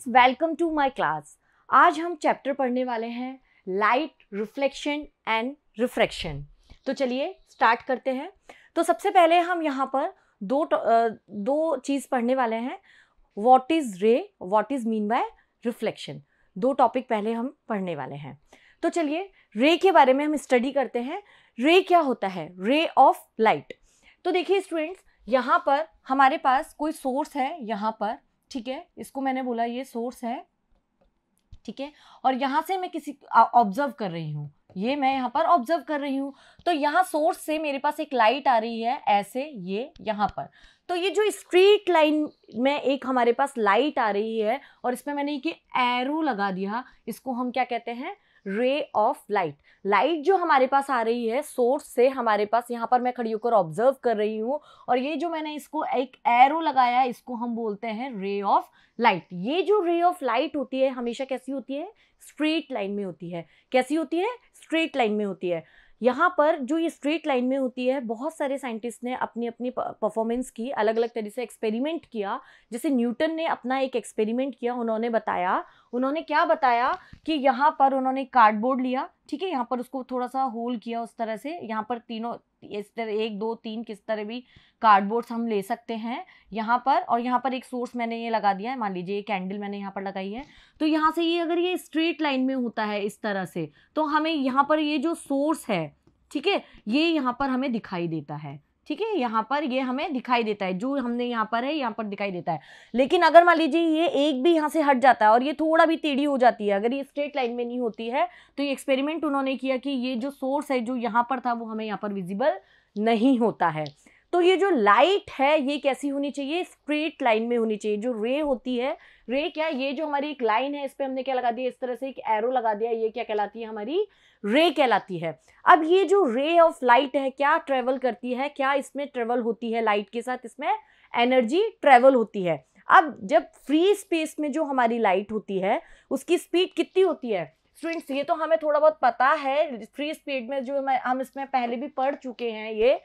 Students welcome to my class आज हम chapter पढ़ने वाले हैं लाइट रिफ्लेक्शन एंड रिफ्रैक्शन तो चलिए स्टार्ट करते हैं तो सबसे पहले हम यहाँ पर दो दो चीज़ पढ़ने वाले हैं what is ray what is mean by reflection दो टॉपिक पहले हम पढ़ने वाले हैं तो चलिए रे के बारे में हम स्टडी करते हैं रे क्या होता है रे ऑफ लाइट तो देखिए स्टूडेंट्स यहाँ पर हमारे पास कोई सोर्स है यहाँ पर ठीक है इसको मैंने बोला ये सोर्स है ठीक है और यहाँ से मैं किसी ऑब्जर्व कर रही हूँ ये मैं यहाँ पर ऑब्जर्व कर रही हूँ तो यहाँ सोर्स से मेरे पास एक लाइट आ रही है ऐसे ये यहाँ पर तो ये जो स्ट्रीट लाइन में एक हमारे पास लाइट आ रही है और इसमें मैंने ये एरो लगा दिया इसको हम क्या कहते हैं रे ऑफ लाइट लाइट जो हमारे पास आ रही है सोर्स से हमारे पास यहाँ पर मैं खड़ी होकर ऑब्जर्व कर रही हूँ और ये जो मैंने इसको एक एरो लगाया इसको हम बोलते हैं रे ऑफ लाइट ये जो रे ऑफ लाइट होती है हमेशा कैसी होती है स्ट्रेट लाइन में होती है कैसी होती है स्ट्रेट लाइन में होती है यहाँ पर जो ये स्ट्रेट लाइन में होती है बहुत सारे साइंटिस्ट ने अपनी अपनी परफॉर्मेंस की अलग अलग तरीके से एक्सपेरिमेंट किया जैसे न्यूटन ने अपना एक एक्सपेरिमेंट किया उन्होंने बताया उन्होंने क्या बताया कि यहाँ पर उन्होंने कार्डबोर्ड लिया ठीक है यहाँ पर उसको थोड़ा सा होल किया उस तरह से यहाँ पर तीनों इस तरह एक दो तीन किस तरह भी कार्डबोर्ड्स हम ले सकते हैं यहाँ पर और यहाँ पर एक सोर्स मैंने ये लगा दिया है मान लीजिए ये कैंडल मैंने यहाँ पर लगाई है तो यहाँ से ये अगर ये स्ट्रेट लाइन में होता है इस तरह से तो हमें यहाँ पर ये जो सोर्स है ठीक है ये यहाँ पर हमें दिखाई देता है ठीक है यहाँ पर ये हमें दिखाई देता है जो हमने यहाँ पर है यहाँ पर दिखाई देता है लेकिन अगर मान लीजिए ये एक भी यहाँ से हट जाता है और ये थोड़ा भी टेढ़ी हो जाती है अगर ये स्ट्रेट लाइन में नहीं होती है तो ये एक्सपेरिमेंट उन्होंने किया कि ये जो सोर्स है जो यहाँ पर था वो हमें यहाँ पर विजिबल नहीं होता है तो ये जो लाइट है ये कैसी होनी चाहिए स्ट्रेट लाइन में होनी चाहिए जो रे होती है रे क्या ये जो हमारी एक लाइन है इस पर हमने क्या लगा दिया इस तरह से एक एरो लगा दिया ये क्या कहलाती है हमारी रे कहलाती है अब ये जो रे ऑफ लाइट है क्या ट्रेवल करती है क्या इसमें ट्रेवल होती है लाइट के साथ इसमें एनर्जी ट्रेवल होती है अब जब फ्री स्पेस में जो हमारी लाइट होती है उसकी स्पीड कितनी होती है स्टूडेंट्स ये तो हमें थोड़ा बहुत पता है फ्री स्पीड में जो हम इसमें पहले भी पढ़ चुके हैं ये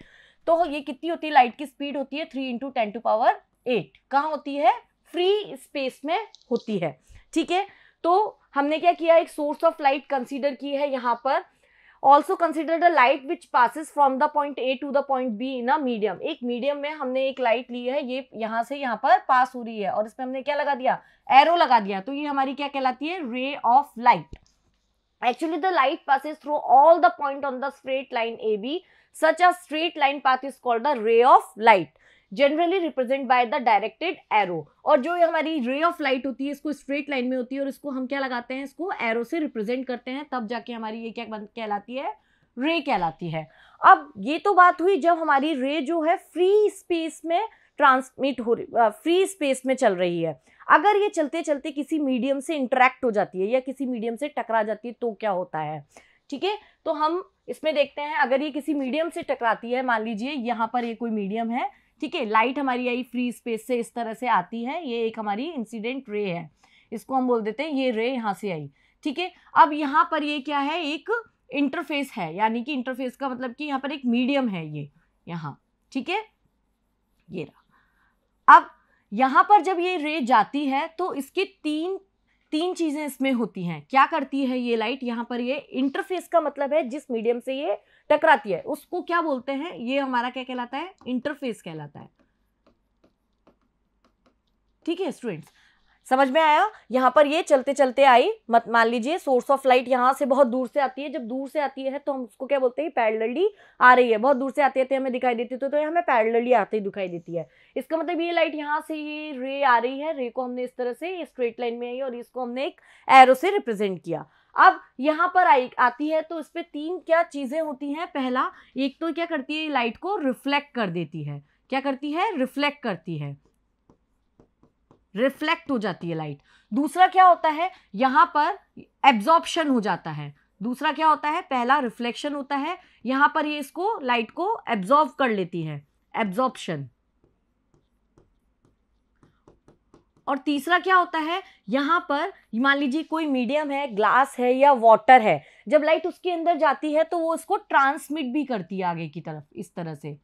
तो ये कितनी होती है लाइट की स्पीड होती है three into ten to power eight कहाँ होती है फ्री स्पेस में होती है ठीक है तो हमने क्या किया एक सोर्स ऑफ लाइट कंसिडर की है यहाँ पर also consider the light which passes from the point A to the point B in a medium एक मीडियम में हमने एक लाइट ली है ये यहाँ से यहाँ पर पास हो रही है और इसमें हमने क्या लगा दिया एरो लगा दिया तो ये हमारी क्या कहलाती है ray of light actually the light passes through all the point on the straight line A B such as straight line path is called the ray of light generally represent by the directed arrow और जो ये हमारी ray of light होती है इसको straight line में होती है और इसको हम क्या लगाते हैं इसको एरो से रिप्रेजेंट करते हैं तब जाके हमारी ये क्या कहलाती है रे कहलाती है अब ये तो बात हुई जब हमारी रे जो है फ्री स्पेस में ट्रांसमिट हो रही फ्री स्पेस में चल रही है अगर ये चलते चलते किसी मीडियम से इंटरेक्ट हो जाती है या किसी मीडियम से टकरा जाती है तो क्या होता है ठीक है तो हम इसमें देखते हैं अगर ये किसी मीडियम से टकराती है मान लीजिए यहाँ पर ये कोई मीडियम है ठीक है लाइट हमारी आई फ्री स्पेस से इस तरह से आती है ये एक हमारी इंसिडेंट रे है इसको हम बोल देते हैं ये रे यहाँ से आई ठीक है अब यहाँ पर ये क्या है एक इंटरफेस है यानी कि इंटरफेस का मतलब कि यहाँ पर एक मीडियम है ये यहाँ ठीक है ये रहा अब यहाँ पर जब ये रे जाती है तो इसके तीन तीन चीज़ें इसमें होती हैं क्या करती है ये लाइट यहाँ पर ये इंटरफेस का मतलब है जिस मीडियम से ये टकराती है उसको क्या बोलते हैं ये हमारा क्या कहलाता है इंटरफेस कहलाता है ठीक है स्टूडेंट्स समझ में आया यहाँ पर ये चलते चलते आई मत मान लीजिए सोर्स ऑफ लाइट यहाँ से बहुत दूर से आती है जब दूर से आती है तो हम उसको क्या बोलते हैं पैरलली आ रही है बहुत दूर से आती है तो हमें दिखाई देती है तो, तो हमें पैरेलली आती दिखाई देती है इसका मतलब ये लाइट यहाँ से ये रे आ रही है रे को हमने इस तरह से स्ट्रेट लाइन में आई और इसको हमने एक एरो से रिप्रेजेंट किया अब यहाँ पर आई आती है तो इस पर तीन क्या चीज़ें होती हैं पहला एक तो क्या करती है लाइट को रिफ्लेक्ट कर देती है क्या करती है रिफ्लेक्ट करती है रिफ्लेक्ट हो जाती है लाइट दूसरा क्या होता है यहां पर एब्जॉर्प्शन हो जाता है दूसरा क्या होता है पहला रिफ्लेक्शन होता है यहां पर ये इसको लाइट को एब्जॉर्व कर लेती है एब्जॉर्प्शन और तीसरा क्या होता है यहां पर मान लीजिए कोई मीडियम है ग्लास है या वाटर है जब लाइट उसके अंदर जाती है तो वो उसको ट्रांसमिट भी करती है आगे की तरफ इस तरह से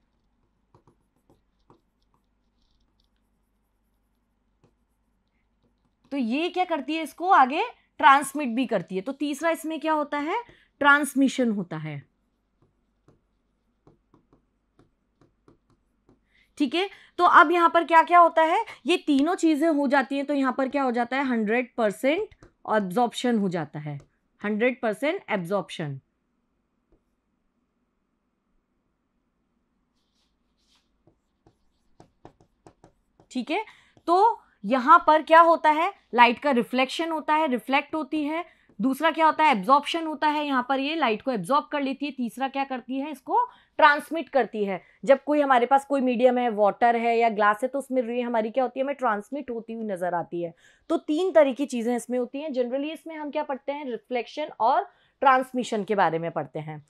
तो ये क्या करती है इसको आगे ट्रांसमिट भी करती है तो तीसरा इसमें क्या होता है ट्रांसमिशन होता है ठीक है तो अब यहां पर क्या क्या होता है ये तीनों चीज़ें हो जाती हैं तो यहां पर क्या हो जाता है हंड्रेड परसेंट एब्जॉर्प्शन हो जाता है हंड्रेड परसेंट एब्जॉर्प्शन ठीक है तो यहाँ पर क्या होता है लाइट का रिफ्लेक्शन होता है रिफ्लेक्ट होती है दूसरा क्या होता है एब्जॉर्प्शन होता है यहाँ पर ये लाइट को एब्जॉर्ब कर लेती है तीसरा क्या करती है इसको ट्रांसमिट करती है जब कोई हमारे पास कोई मीडियम है वाटर है या ग्लास है तो उसमें रे हमारी क्या होती है हमें ट्रांसमिट होती हुई नज़र आती है तो तीन तरह की चीज़ें इसमें होती हैं जनरली इसमें हम क्या पढ़ते हैं रिफ्लेक्शन और ट्रांसमिशन के बारे में पढ़ते हैं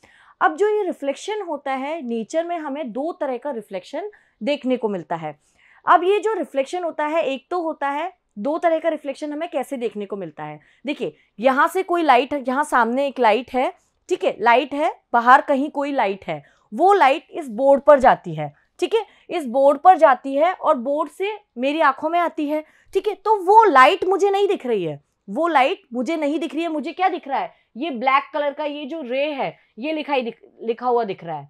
अब जो ये रिफ्लेक्शन होता है नेचर में हमें दो तरह का रिफ्लेक्शन देखने को मिलता है अब ये जो रिफ्लेक्शन होता है एक तो होता है दो तरह का रिफ्लेक्शन हमें कैसे देखने को मिलता है देखिए यहाँ से कोई लाइट है यहाँ सामने एक लाइट है ठीक है लाइट है बाहर कहीं कोई लाइट है वो लाइट इस बोर्ड पर जाती है ठीक है इस बोर्ड पर जाती है और बोर्ड से मेरी आंखों में आती है ठीक है तो वो लाइट मुझे नहीं दिख रही है वो लाइट मुझे नहीं दिख रही है मुझे क्या दिख रहा है ये ब्लैक कलर का ये जो रे है ये लिखाई दिख लिखा हुआ दिख रहा है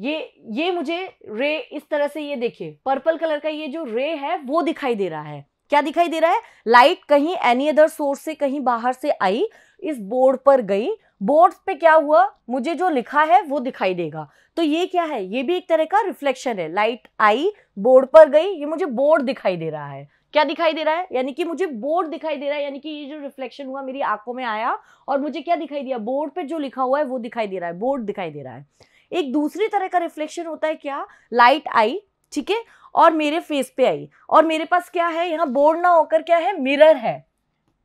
ये ये मुझे रे इस तरह से ये देखिए पर्पल कलर का ये जो रे है वो दिखाई दे रहा है क्या दिखाई दे रहा है लाइट कहीं एनी अदर सोर्स से कहीं बाहर से आई इस बोर्ड पर गई बोर्ड पे क्या हुआ मुझे जो लिखा है वो दिखाई देगा तो ये क्या है ये भी एक तरह का रिफ्लेक्शन है लाइट आई बोर्ड पर गई ये मुझे बोर्ड दिखाई दे रहा है क्या दिखाई दे रहा है यानी कि मुझे बोर्ड दिखाई दे रहा है यानी कि ये जो रिफ्लेक्शन हुआ मेरी आंखों में आया और मुझे क्या दिखाई दिया बोर्ड पे जो लिखा हुआ है वो दिखाई दे रहा है बोर्ड दिखाई दे रहा है एक दूसरी तरह का रिफ्लेक्शन होता है क्या लाइट आई ठीक है और मेरे फेस पे आई और मेरे पास क्या है यहाँ बोर्ड ना होकर क्या है मिरर है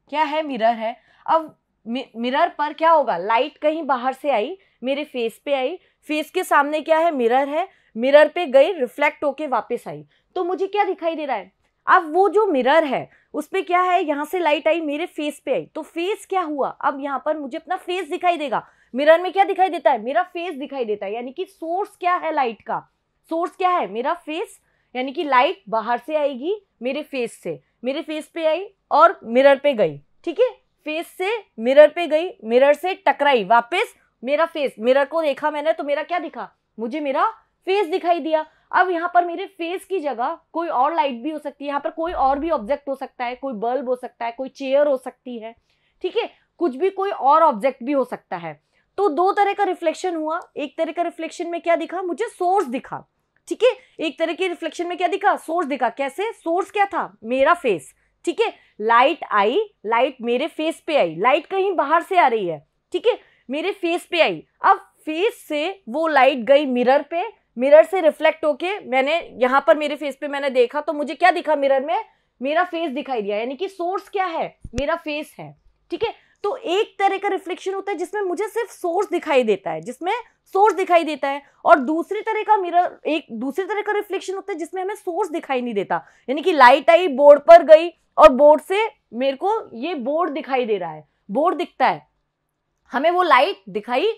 क्या है मिरर है अब मिरर पर क्या होगा लाइट कहीं बाहर से आई मेरे फेस पे आई फेस के सामने क्या है मिरर है मिरर पे गई रिफ्लेक्ट होके वापस आई तो मुझे क्या दिखाई दे रहा है अब वो जो मिरर है उस पर क्या है यहाँ से लाइट आई मेरे फेस पे आई तो फेस क्या हुआ अब यहाँ पर मुझे अपना फेस दिखाई देगा मिरर में क्या दिखाई देता है मेरा फेस दिखाई देता है यानी कि सोर्स क्या है लाइट का सोर्स क्या है मेरा फेस यानी कि लाइट बाहर से आएगी मेरे फेस से मेरे फेस पे आई और मिरर पे गई ठीक है फेस से मिरर पे गई मिरर से टकराई वापस मेरा फेस मिरर को देखा मैंने तो मेरा क्या दिखा मुझे मेरा फेस दिखाई दिया अब यहाँ पर मेरे फेस की जगह कोई और लाइट भी हो सकती है यहाँ पर कोई और भी ऑब्जेक्ट हो सकता है कोई बल्ब हो सकता है कोई चेयर हो सकती है ठीक है कुछ भी कोई और ऑब्जेक्ट भी हो सकता है तो दो तरह का रिफ्लेक्शन हुआ एक तरह का रिफ्लेक्शन में क्या दिखा मुझे सोर्स दिखा ठीक है एक तरह के रिफ्लेक्शन में क्या दिखा सोर्स दिखा कैसे सोर्स क्या था मेरा फेस ठीक है लाइट आई लाइट मेरे फेस पे आई लाइट कहीं बाहर से आ रही है ठीक है मेरे फेस पे आई अब फेस से वो लाइट गई मिरर पे मिरर से रिफ्लेक्ट होके मैंने यहां पर मेरे फेस पे मैंने देखा तो मुझे क्या दिखा मिरर में मेरा फेस दिखाई दिया यानी कि सोर्स क्या है मेरा फेस है ठीक है तो एक तरह का रिफ्लेक्शन होता है जिसमें मुझे सिर्फ सोर्स दिखाई देता है जिसमें सोर्स दिखाई देता है और दूसरी तरह का मिरर एक दूसरी तरह का रिफ्लेक्शन होता है जिसमें हमें सोर्स दिखाई नहीं देता यानी कि लाइट आई बोर्ड पर गई और बोर्ड से मेरे को ये बोर्ड दिखाई दे रहा है बोर्ड दिखता है हमें वो लाइट दिखाई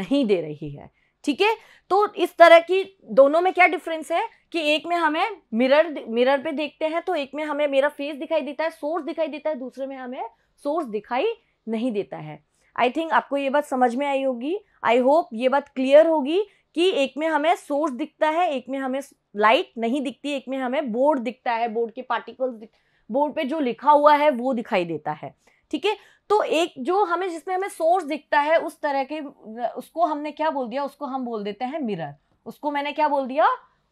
नहीं दे रही है ठीक है तो इस तरह की दोनों में क्या डिफरेंस है कि एक में हमें मिरर मिरर पे देखते हैं तो एक में हमें मेरा फेस दिखाई देता है सोर्स दिखाई देता है दूसरे में हमें सोर्स दिखाई नहीं देता है आई थिंक आपको ये बात समझ में आई होगी आई होप ये बात क्लियर होगी कि एक में हमें सोर्स दिखता है एक में हमें लाइट नहीं दिखती एक में हमें बोर्ड दिखता है बोर्ड के पार्टिकल्स बोर्ड पे जो लिखा हुआ है वो दिखाई देता है ठीक है तो एक जो हमें जिसमें हमें सोर्स दिखता है उस तरह के उसको हमने क्या बोल दिया उसको हम बोल देते हैं मिरर उसको मैंने क्या बोल दिया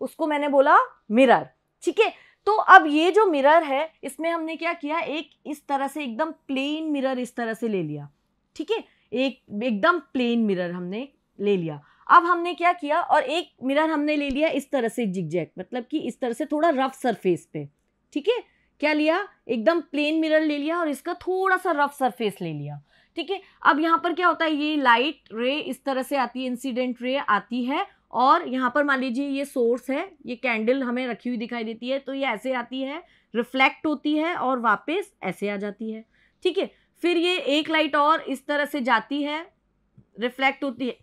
उसको मैंने बोला मिरर ठीक है तो अब ये जो मिरर है इसमें हमने क्या किया एक इस तरह से एकदम प्लेन मिरर इस तरह से ले लिया ठीक है एक एकदम प्लेन मिरर हमने ले लिया अब हमने क्या किया और एक मिरर हमने ले लिया इस तरह से जिगजैग मतलब कि इस तरह से थोड़ा रफ सरफेस पे ठीक है क्या लिया एकदम प्लेन मिरर ले लिया और इसका थोड़ा सा रफ सरफेस ले लिया ठीक है अब यहाँ पर क्या होता है ये लाइट रे इस तरह से आती है इंसिडेंट रे आती है और यहाँ पर मान लीजिए ये सोर्स है ये कैंडल हमें रखी हुई दिखाई देती है तो ये ऐसे आती है रिफ्लेक्ट होती है और वापस ऐसे आ जाती है ठीक है फिर ये एक लाइट और इस तरह से जाती है रिफ्लेक्ट होती है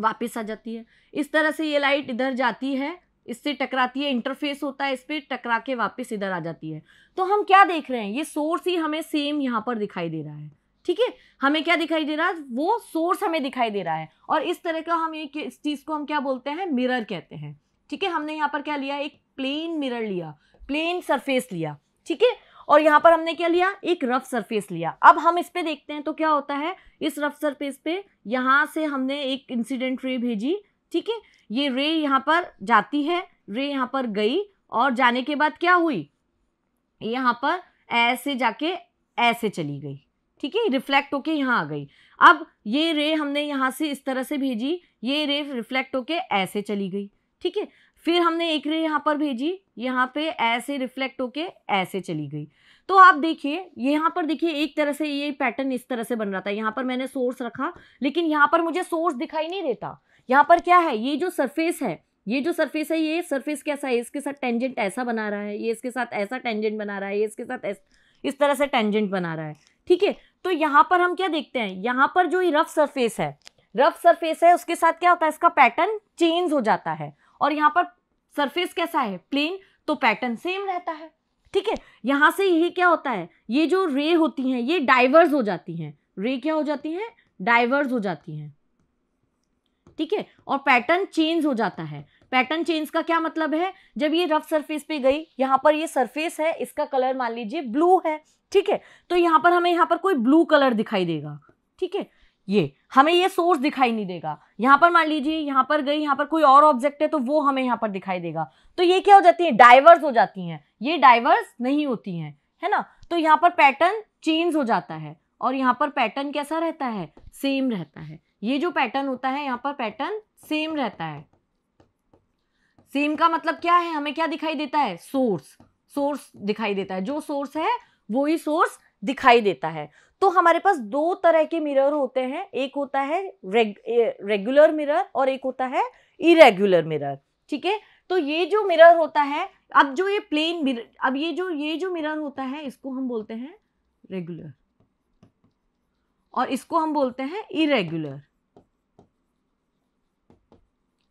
वापस आ जाती है इस तरह से ये लाइट इधर जाती है इससे टकराती है इंटरफेस होता है इस पर टकरा के वापस इधर आ जाती है तो हम क्या देख रहे हैं ये सोर्स ही हमें सेम यहाँ पर दिखाई दे रहा है ठीक है हमें क्या दिखाई दे रहा है वो सोर्स हमें दिखाई दे रहा है और इस तरह का हम एक इस चीज़ को हम क्या बोलते हैं मिरर कहते हैं ठीक है हमने यहाँ पर क्या लिया एक प्लेन मिरर लिया प्लेन सरफेस लिया ठीक है और यहाँ पर हमने क्या लिया एक रफ सरफेस लिया अब हम इस पर देखते हैं तो क्या होता है इस रफ सरफेस पे यहाँ से हमने एक इंसिडेंट रे भेजी ठीक है ये रे यहाँ पर जाती है रे यहाँ पर गई और जाने के बाद क्या हुई यहाँ पर ऐसे जाके ऐसे चली गई ठीक है रिफ्लेक्ट होके यहाँ आ गई अब ये रे हमने यहाँ से इस तरह से भेजी ये रे रिफ्लेक्ट होके ऐसे चली गई ठीक है फिर हमने एक रे यहाँ पर भेजी यहाँ पे ऐसे रिफ्लेक्ट होके ऐसे चली गई तो आप देखिए यहाँ पर देखिए एक तरह से ये पैटर्न इस तरह से बन रहा था यहाँ पर मैंने सोर्स रखा लेकिन यहाँ पर मुझे सोर्स दिखाई नहीं देता यहाँ पर क्या है ये जो सरफेस है ये जो सरफेस है ये सरफेस कैसा है इसके साथ टेंजेंट ऐसा बना रहा है ये इसके साथ ऐसा टेंजेंट बना रहा है ये इसके साथ इस तरह से टेंजेंट बना रहा है ठीक है तो यहाँ पर हम क्या देखते हैं यहाँ पर जो ये रफ सरफेस है रफ सरफेस है उसके साथ क्या होता है इसका पैटर्न चेंज हो जाता है और यहाँ पर सरफेस कैसा है प्लेन तो पैटर्न सेम रहता है ठीक है यहाँ से ये क्या होता है ये जो रे होती हैं ये डाइवर्स हो जाती हैं रे क्या हो जाती हैं डाइवर्स हो जाती हैं ठीक है और पैटर्न चेंज हो जाता है पैटर्न चेंज का क्या मतलब है जब ये रफ सरफेस पे गई यहाँ पर ये सरफेस है इसका कलर मान लीजिए ब्लू है ठीक है तो यहाँ पर हमें यहाँ पर कोई ब्लू कलर दिखाई देगा ठीक है ये हमें ये सोर्स दिखाई नहीं देगा यहाँ पर मान लीजिए यहाँ पर गई यहाँ पर कोई और ऑब्जेक्ट है तो वो हमें यहाँ पर दिखाई देगा तो ये क्या हो जाती है डाइवर्स हो जाती हैं ये डाइवर्स नहीं होती हैं है ना तो यहाँ पर पैटर्न चेंज हो जाता है और यहाँ पर पैटर्न कैसा रहता है सेम रहता है ये जो पैटर्न होता है यहाँ पर पैटर्न सेम रहता है सेम का मतलब क्या है हमें क्या दिखाई देता है सोर्स सोर्स दिखाई देता है जो सोर्स है वो ही सोर्स दिखाई देता है तो हमारे पास दो तरह के मिरर होते हैं एक होता है रेग, रेगुलर मिरर और एक होता है इरेगुलर मिरर ठीक है तो ये जो मिरर होता है अब जो ये प्लेन मिरर अब ये जो ये जो मिरर होता है इसको हम बोलते हैं रेगुलर और इसको हम बोलते हैं इरेगुलर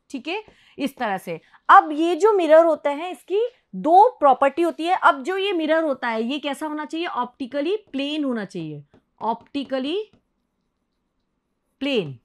ठीक है इस तरह से अब ये जो मिरर होता है इसकी दो प्रॉपर्टी होती है अब जो ये मिरर होता है ये कैसा होना चाहिए ऑप्टिकली प्लेन होना चाहिए ऑप्टिकली प्लेन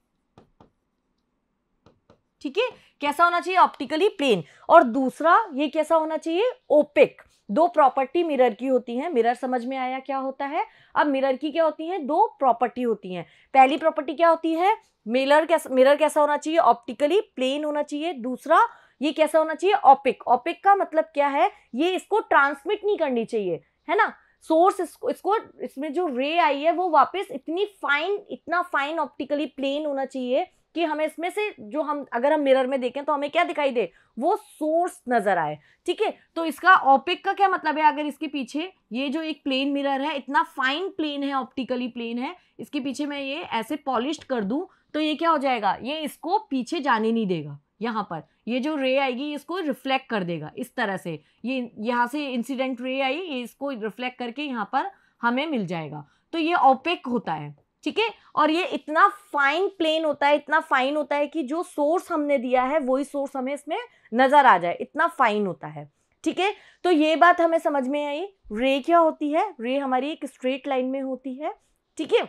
ठीक है कैसा होना चाहिए ऑप्टिकली प्लेन और दूसरा ये कैसा होना चाहिए ओपेक दो प्रॉपर्टी मिरर की होती है मिरर समझ में आया क्या होता है अब मिरर की क्या होती है दो प्रॉपर्टी होती है पहली प्रॉपर्टी क्या होती है मिरर कैसा मिरर कैसा होना चाहिए ऑप्टिकली प्लेन होना चाहिए दूसरा ये कैसा होना चाहिए ऑपिक ऑपिक का मतलब क्या है ये इसको ट्रांसमिट नहीं करनी चाहिए है ना सोर्स इसको इसको इसमें जो रे आई है वो वापस इतनी फाइन इतना फाइन ऑप्टिकली प्लेन होना चाहिए कि हमें इसमें से जो हम अगर हम मिरर में देखें तो हमें क्या दिखाई दे वो सोर्स नजर आए ठीक है तो इसका ऑपिक का क्या मतलब है अगर इसके पीछे ये जो एक प्लेन मिरर है इतना फाइन प्लेन है ऑप्टिकली प्लेन है इसके पीछे मैं ये ऐसे पॉलिश कर दूं तो ये क्या हो जाएगा ये इसको पीछे जाने नहीं देगा यहाँ पर ये जो रे आएगी इसको रिफ्लेक्ट कर देगा इस तरह से ये यहाँ से इंसिडेंट रे आई ये इसको रिफ्लेक्ट करके यहाँ पर हमें मिल जाएगा तो ये ओपेक होता है ठीक है और ये इतना फाइन प्लेन होता है इतना फाइन होता है कि जो सोर्स हमने दिया है वही सोर्स हमें इसमें नज़र आ जाए इतना फाइन होता है ठीक है तो ये बात हमें समझ में आई रे क्या होती है रे हमारी एक स्ट्रेट लाइन में होती है ठीक है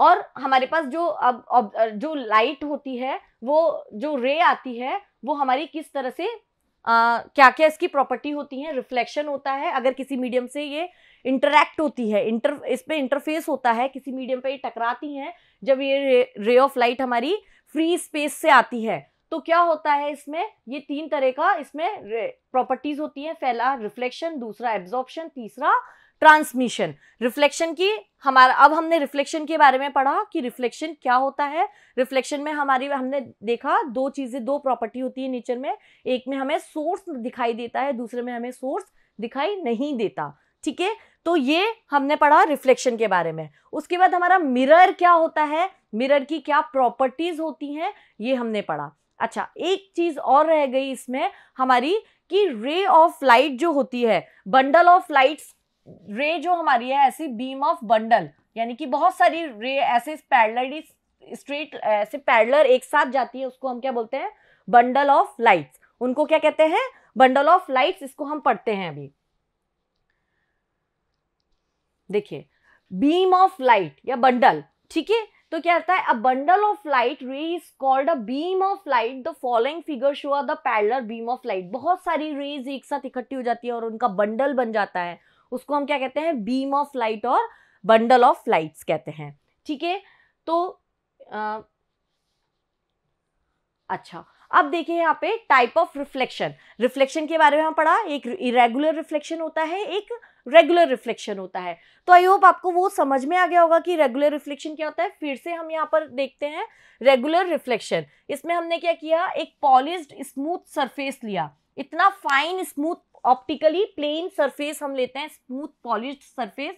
और हमारे पास जो अब जो लाइट होती है वो जो रे आती है वो हमारी किस तरह से आ, क्या क्या इसकी प्रॉपर्टी होती है रिफ्लेक्शन होता है अगर किसी मीडियम से ये इंटरैक्ट होती है इंटर इस पर इंटरफेस होता है किसी मीडियम पे ये टकराती हैं जब ये रे ऑफ लाइट हमारी फ्री स्पेस से आती है तो क्या होता है इसमें ये तीन तरह का इसमें प्रॉपर्टीज होती हैं पहला रिफ्लेक्शन दूसरा एब्जॉर्प्शन तीसरा ट्रांसमिशन रिफ्लेक्शन की हमारा अब हमने रिफ्लेक्शन के बारे में पढ़ा कि रिफ्लेक्शन क्या होता है रिफ्लेक्शन में हमारी हमने देखा दो चीज़ें दो प्रॉपर्टी होती है नेचर में एक में हमें सोर्स दिखाई देता है दूसरे में हमें सोर्स दिखाई नहीं देता ठीक है तो ये हमने पढ़ा रिफ्लेक्शन के बारे में उसके बाद हमारा मिरर क्या होता है मिरर की क्या प्रॉपर्टीज़ होती हैं ये हमने पढ़ा अच्छा एक चीज़ और रह गई इसमें हमारी कि रे ऑफ लाइट जो होती है बंडल ऑफ लाइट्स रे जो हमारी है ऐसी बीम ऑफ बंडल यानी कि बहुत सारी रे ऐसे पैरलरी स्ट्रीट ऐसे पैडलर एक साथ जाती है उसको हम क्या बोलते हैं बंडल ऑफ लाइट्स उनको क्या कहते हैं बंडल ऑफ लाइट्स इसको हम पढ़ते हैं अभी देखिए बीम ऑफ लाइट या बंडल ठीक है तो क्या होता है a bundle of light ray is called a beam of light the following figure show are the parallel beam of light बहुत सारी रेज एक साथ इकट्ठी हो जाती है और उनका बंडल बन जाता है उसको हम क्या कहते हैं बीम ऑफ लाइट और बंडल ऑफ लाइट्स कहते हैं ठीक है तो आ, अच्छा अब देखिए यहाँ पे टाइप ऑफ रिफ्लेक्शन रिफ्लेक्शन के बारे में हम पढ़ा एक इरेगुलर रिफ्लेक्शन होता है एक रेगुलर रिफ्लेक्शन होता है तो आई होप आपको वो समझ में आ गया होगा कि रेगुलर रिफ्लेक्शन क्या होता है फिर से हम यहाँ पर देखते हैं रेगुलर रिफ्लेक्शन इसमें हमने क्या किया एक पॉलिश स्मूथ सरफेस लिया इतना fine smooth optically plane surface हम लेते हैं स्मूथ पॉलिश सरफेस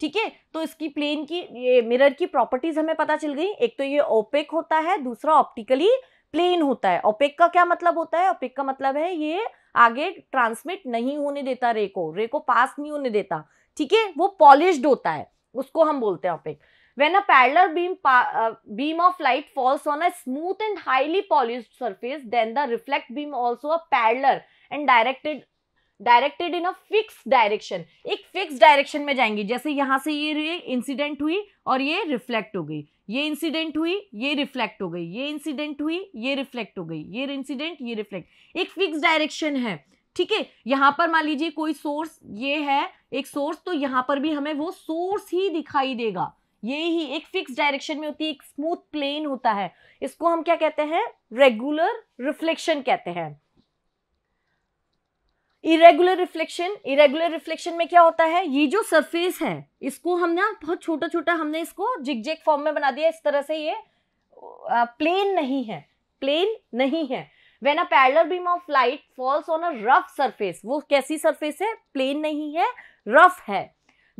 ठीक है तो इसकी प्लेन की ये मिरर की प्रॉपर्टीज हमें पता चल गई एक तो ये ओपेक होता है दूसरा ऑप्टिकली प्लेन होता है ओपेक का क्या मतलब होता है ओपेक का मतलब है ये आगे ट्रांसमिट नहीं होने देता रे को रे को पास नहीं होने देता ठीक है वो पॉलिश्ड होता है उसको हम बोलते हैं opaque when a parallel beam beam of light falls on a smooth and highly polish polished then the reflect beam also a a and directed directed in a fix direction एक fix direction में जाएंगी जैसे यहां से ये incident हुई और ये रिफ्लेक्ट हो गई ये इंसिडेंट हुई ये रिफ्लेक्ट हो गई ये इंसिडेंट हुई ये रिफ्लेक्ट हो गई ये इंसिडेंट ये रिफ्लेक्ट एक फिक्स डायरेक्शन है ठीक है यहां पर मान लीजिए कोई सोर्स ये है एक सोर्स तो यहां पर भी हमें वो सोर्स ही दिखाई देगा ये ही एक फिक्स डायरेक्शन में होती है एक स्मूथ प्लेन होता है इसको हम क्या कहते हैं रेगुलर रिफ्लेक्शन कहते हैं इरेगुलर रिफ्लेक्शन इरेगुलर रिफ्लेक्शन में क्या होता है ये जो सरफेस है इसको हमने बहुत छोटा छोटा हमने इसको जिगजेक फॉर्म में बना दिया इस तरह से ये प्लेन नहीं है प्लेन नहीं है when a parallel beam of light falls on a rough surface वो कैसी सरफेस है प्लेन नहीं है रफ है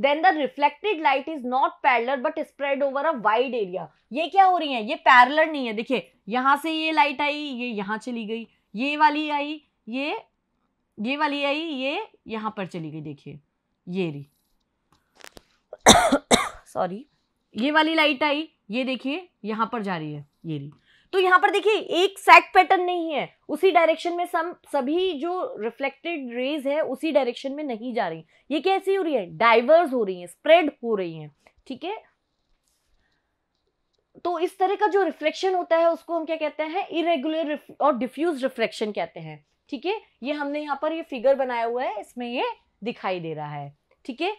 then the reflected light is not parallel but spread over a wide area ये क्या हो रही है ये पैरलर नहीं है देखिये यहां से ये लाइट आई ये यहां चली गई ये वाली आई ये ये वाली आई ये यहाँ पर चली गई देखिए ये रही सॉरी ये वाली लाइट आई ये देखिए यहाँ पर जा रही है ये रही तो यहाँ पर देखिए एक सेट पैटर्न नहीं है उसी डायरेक्शन में सम सभी जो रिफ्लेक्टेड रेज है उसी डायरेक्शन में नहीं जा रही ये कैसी हो रही है डाइवर्स हो रही है स्प्रेड हो रही है ठीक है तो इस तरह का जो रिफ्लेक्शन होता है उसको हम क्या कहते हैं इरेगुलर और डिफ्यूज रिफ्लेक्शन कहते हैं ठीक है ये हमने यहाँ पर ये फिगर बनाया हुआ है इसमें ये दिखाई दे रहा है ठीक है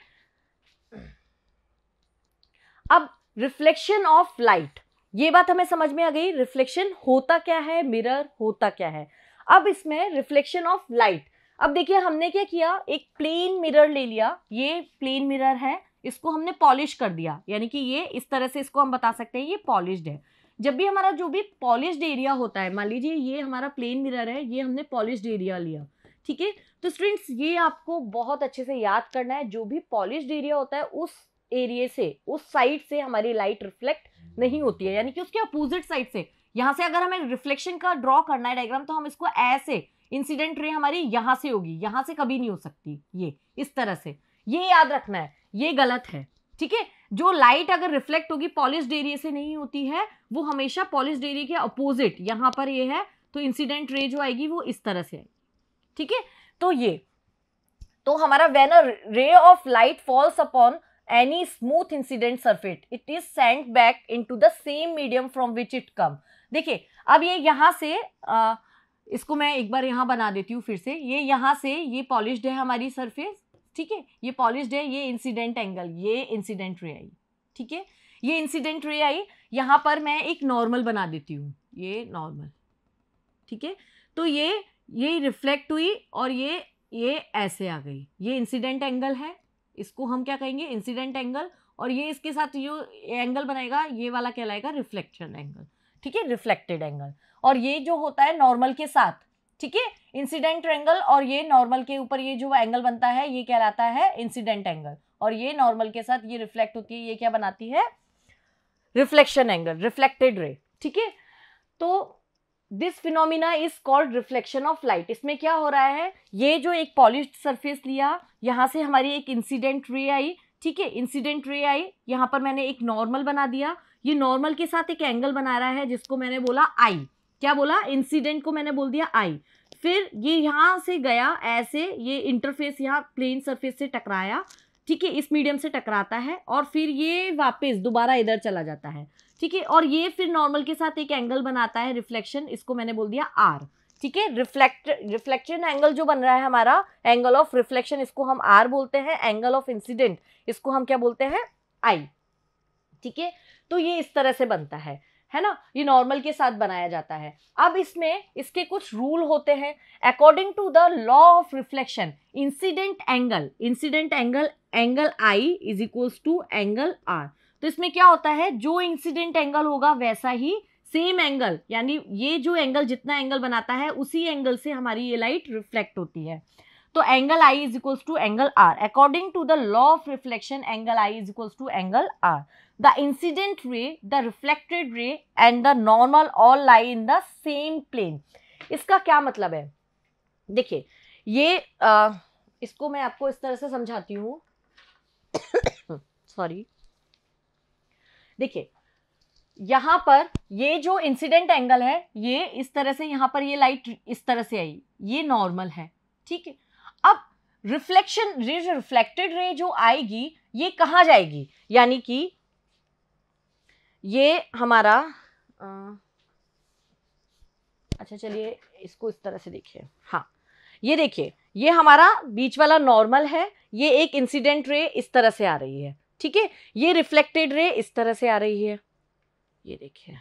अब रिफ्लेक्शन ऑफ लाइट ये बात हमें समझ में आ गई रिफ्लेक्शन होता क्या है मिरर होता क्या है अब इसमें रिफ्लेक्शन ऑफ लाइट अब देखिए हमने क्या किया एक प्लेन मिरर ले लिया ये प्लेन मिरर है इसको हमने पॉलिश कर दिया यानी कि ये इस तरह से इसको हम बता सकते हैं ये पॉलिश्ड है जब भी हमारा जो भी पॉलिश्ड एरिया होता है मान लीजिए ये हमारा प्लेन मिरर है ये हमने पॉलिश्ड एरिया लिया ठीक है तो स्टूडेंट्स ये आपको बहुत अच्छे से याद करना है जो भी पॉलिश्ड एरिया होता है उस एरिए से उस साइड से हमारी लाइट रिफ्लेक्ट नहीं होती है यानी कि उसके अपोजिट साइड से यहाँ से अगर हमें रिफ्लेक्शन का ड्रॉ करना है डायग्राम तो हम इसको ऐसे इंसिडेंट रे हमारी यहाँ से होगी यहाँ से कभी नहीं हो सकती ये इस तरह से ये याद रखना है ये गलत है ठीक है जो लाइट अगर रिफ्लेक्ट होगी पॉलिस्ड एरिया से नहीं होती है वो हमेशा पॉलिस्ड एरिया के अपोजिट यहां पर ये है तो इंसिडेंट रे जो आएगी वो इस तरह से आएगी ठीक है तो ये तो हमारा when a ray of light falls upon any smooth incident incident it is send back into the same medium from which it come देखिए अब ये यहाँ से आ, इसको मैं एक बार यहां बना देती हूँ फिर से ये यहाँ से ये पॉलिश्ड है हमारी सरफेस ठीक है ये पॉलिश है ये इंसिडेंट एंगल ये इंसिडेंट रे आई ठीक है ये इंसिडेंट रे आई यहाँ पर मैं एक नॉर्मल बना देती हूँ ये नॉर्मल ठीक है तो ये ये रिफ्लेक्ट हुई और ये ये ऐसे आ गई ये इंसिडेंट एंगल है इसको हम क्या कहेंगे इंसिडेंट एंगल और ये इसके साथ जो एंगल बनाएगा ये वाला कहलाएगा रिफ्लेक्शन एंगल ठीक है रिफ्लेक्टेड एंगल और ये जो होता है नॉर्मल के साथ ठीक है इंसिडेंट एंगल और ये नॉर्मल के ऊपर ये जो एंगल बनता है ये कहलाता है इंसिडेंट एंगल और ये नॉर्मल के साथ ये रिफ्लेक्ट होती है ये क्या बनाती है रिफ्लेक्शन एंगल रिफ्लेक्टेड रे ठीक है तो this phenomena is called reflection of light इसमें क्या हो रहा है ये जो एक पॉलिश सरफेस लिया यहाँ से हमारी एक इंसिडेंट रे आई ठीक है इंसिडेंट रे आई यहाँ पर मैंने एक नॉर्मल बना दिया ये नॉर्मल के साथ एक एंगल बना रहा है जिसको मैंने बोला आई क्या बोला इंसिडेंट को मैंने बोल दिया आई फिर ये यहाँ से गया ऐसे ये इंटरफेस यहाँ प्लेन सरफेस से टकराया ठीक है इस मीडियम से टकराता है और फिर ये वापस दोबारा इधर चला जाता है ठीक है और ये फिर नॉर्मल के साथ एक एंगल बनाता है रिफ्लेक्शन इसको मैंने बोल दिया आर ठीक है रिफ्लेक्ट रिफ्लेक्शन एंगल जो बन रहा है हमारा एंगल ऑफ रिफ्लेक्शन इसको हम आर बोलते हैं एंगल ऑफ इंसिडेंट इसको हम क्या बोलते हैं आई ठीक है तो ये इस तरह से बनता है है ना ये नॉर्मल के साथ बनाया जाता है अब इसमें इसके कुछ रूल होते हैं according to the law of reflection incident angle incident angle angle I is equals to angle R तो इसमें क्या होता है जो इंसिडेंट एंगल होगा वैसा ही सेम एंगल यानी ये जो एंगल जितना एंगल बनाता है उसी एंगल से हमारी ये लाइट रिफ्लेक्ट होती है तो angle I is equals to angle R according to the law of reflection angle I is equals to angle R the incident ray, the reflected ray and the normal all lie in the same plane. इसका क्या मतलब है देखिए ये आ, इसको मैं आपको इस तरह से समझाती हूँ सॉरी देखिए यहाँ पर ये जो इंसिडेंट एंगल है ये इस तरह से यहाँ पर ये लाइट इस तरह से आई ये नॉर्मल है ठीक है अब रिफ्लेक्शन रे रिफ्लेक्टेड रे जो आएगी ये कहाँ जाएगी यानी कि ये हमारा आ, अच्छा चलिए इसको इस तरह से देखिए हाँ ये देखिए ये हमारा बीच वाला नॉर्मल है ये एक इंसिडेंट रे इस तरह से आ रही है ठीक है ये रिफ्लेक्टेड रे इस तरह से आ रही है ये देखिए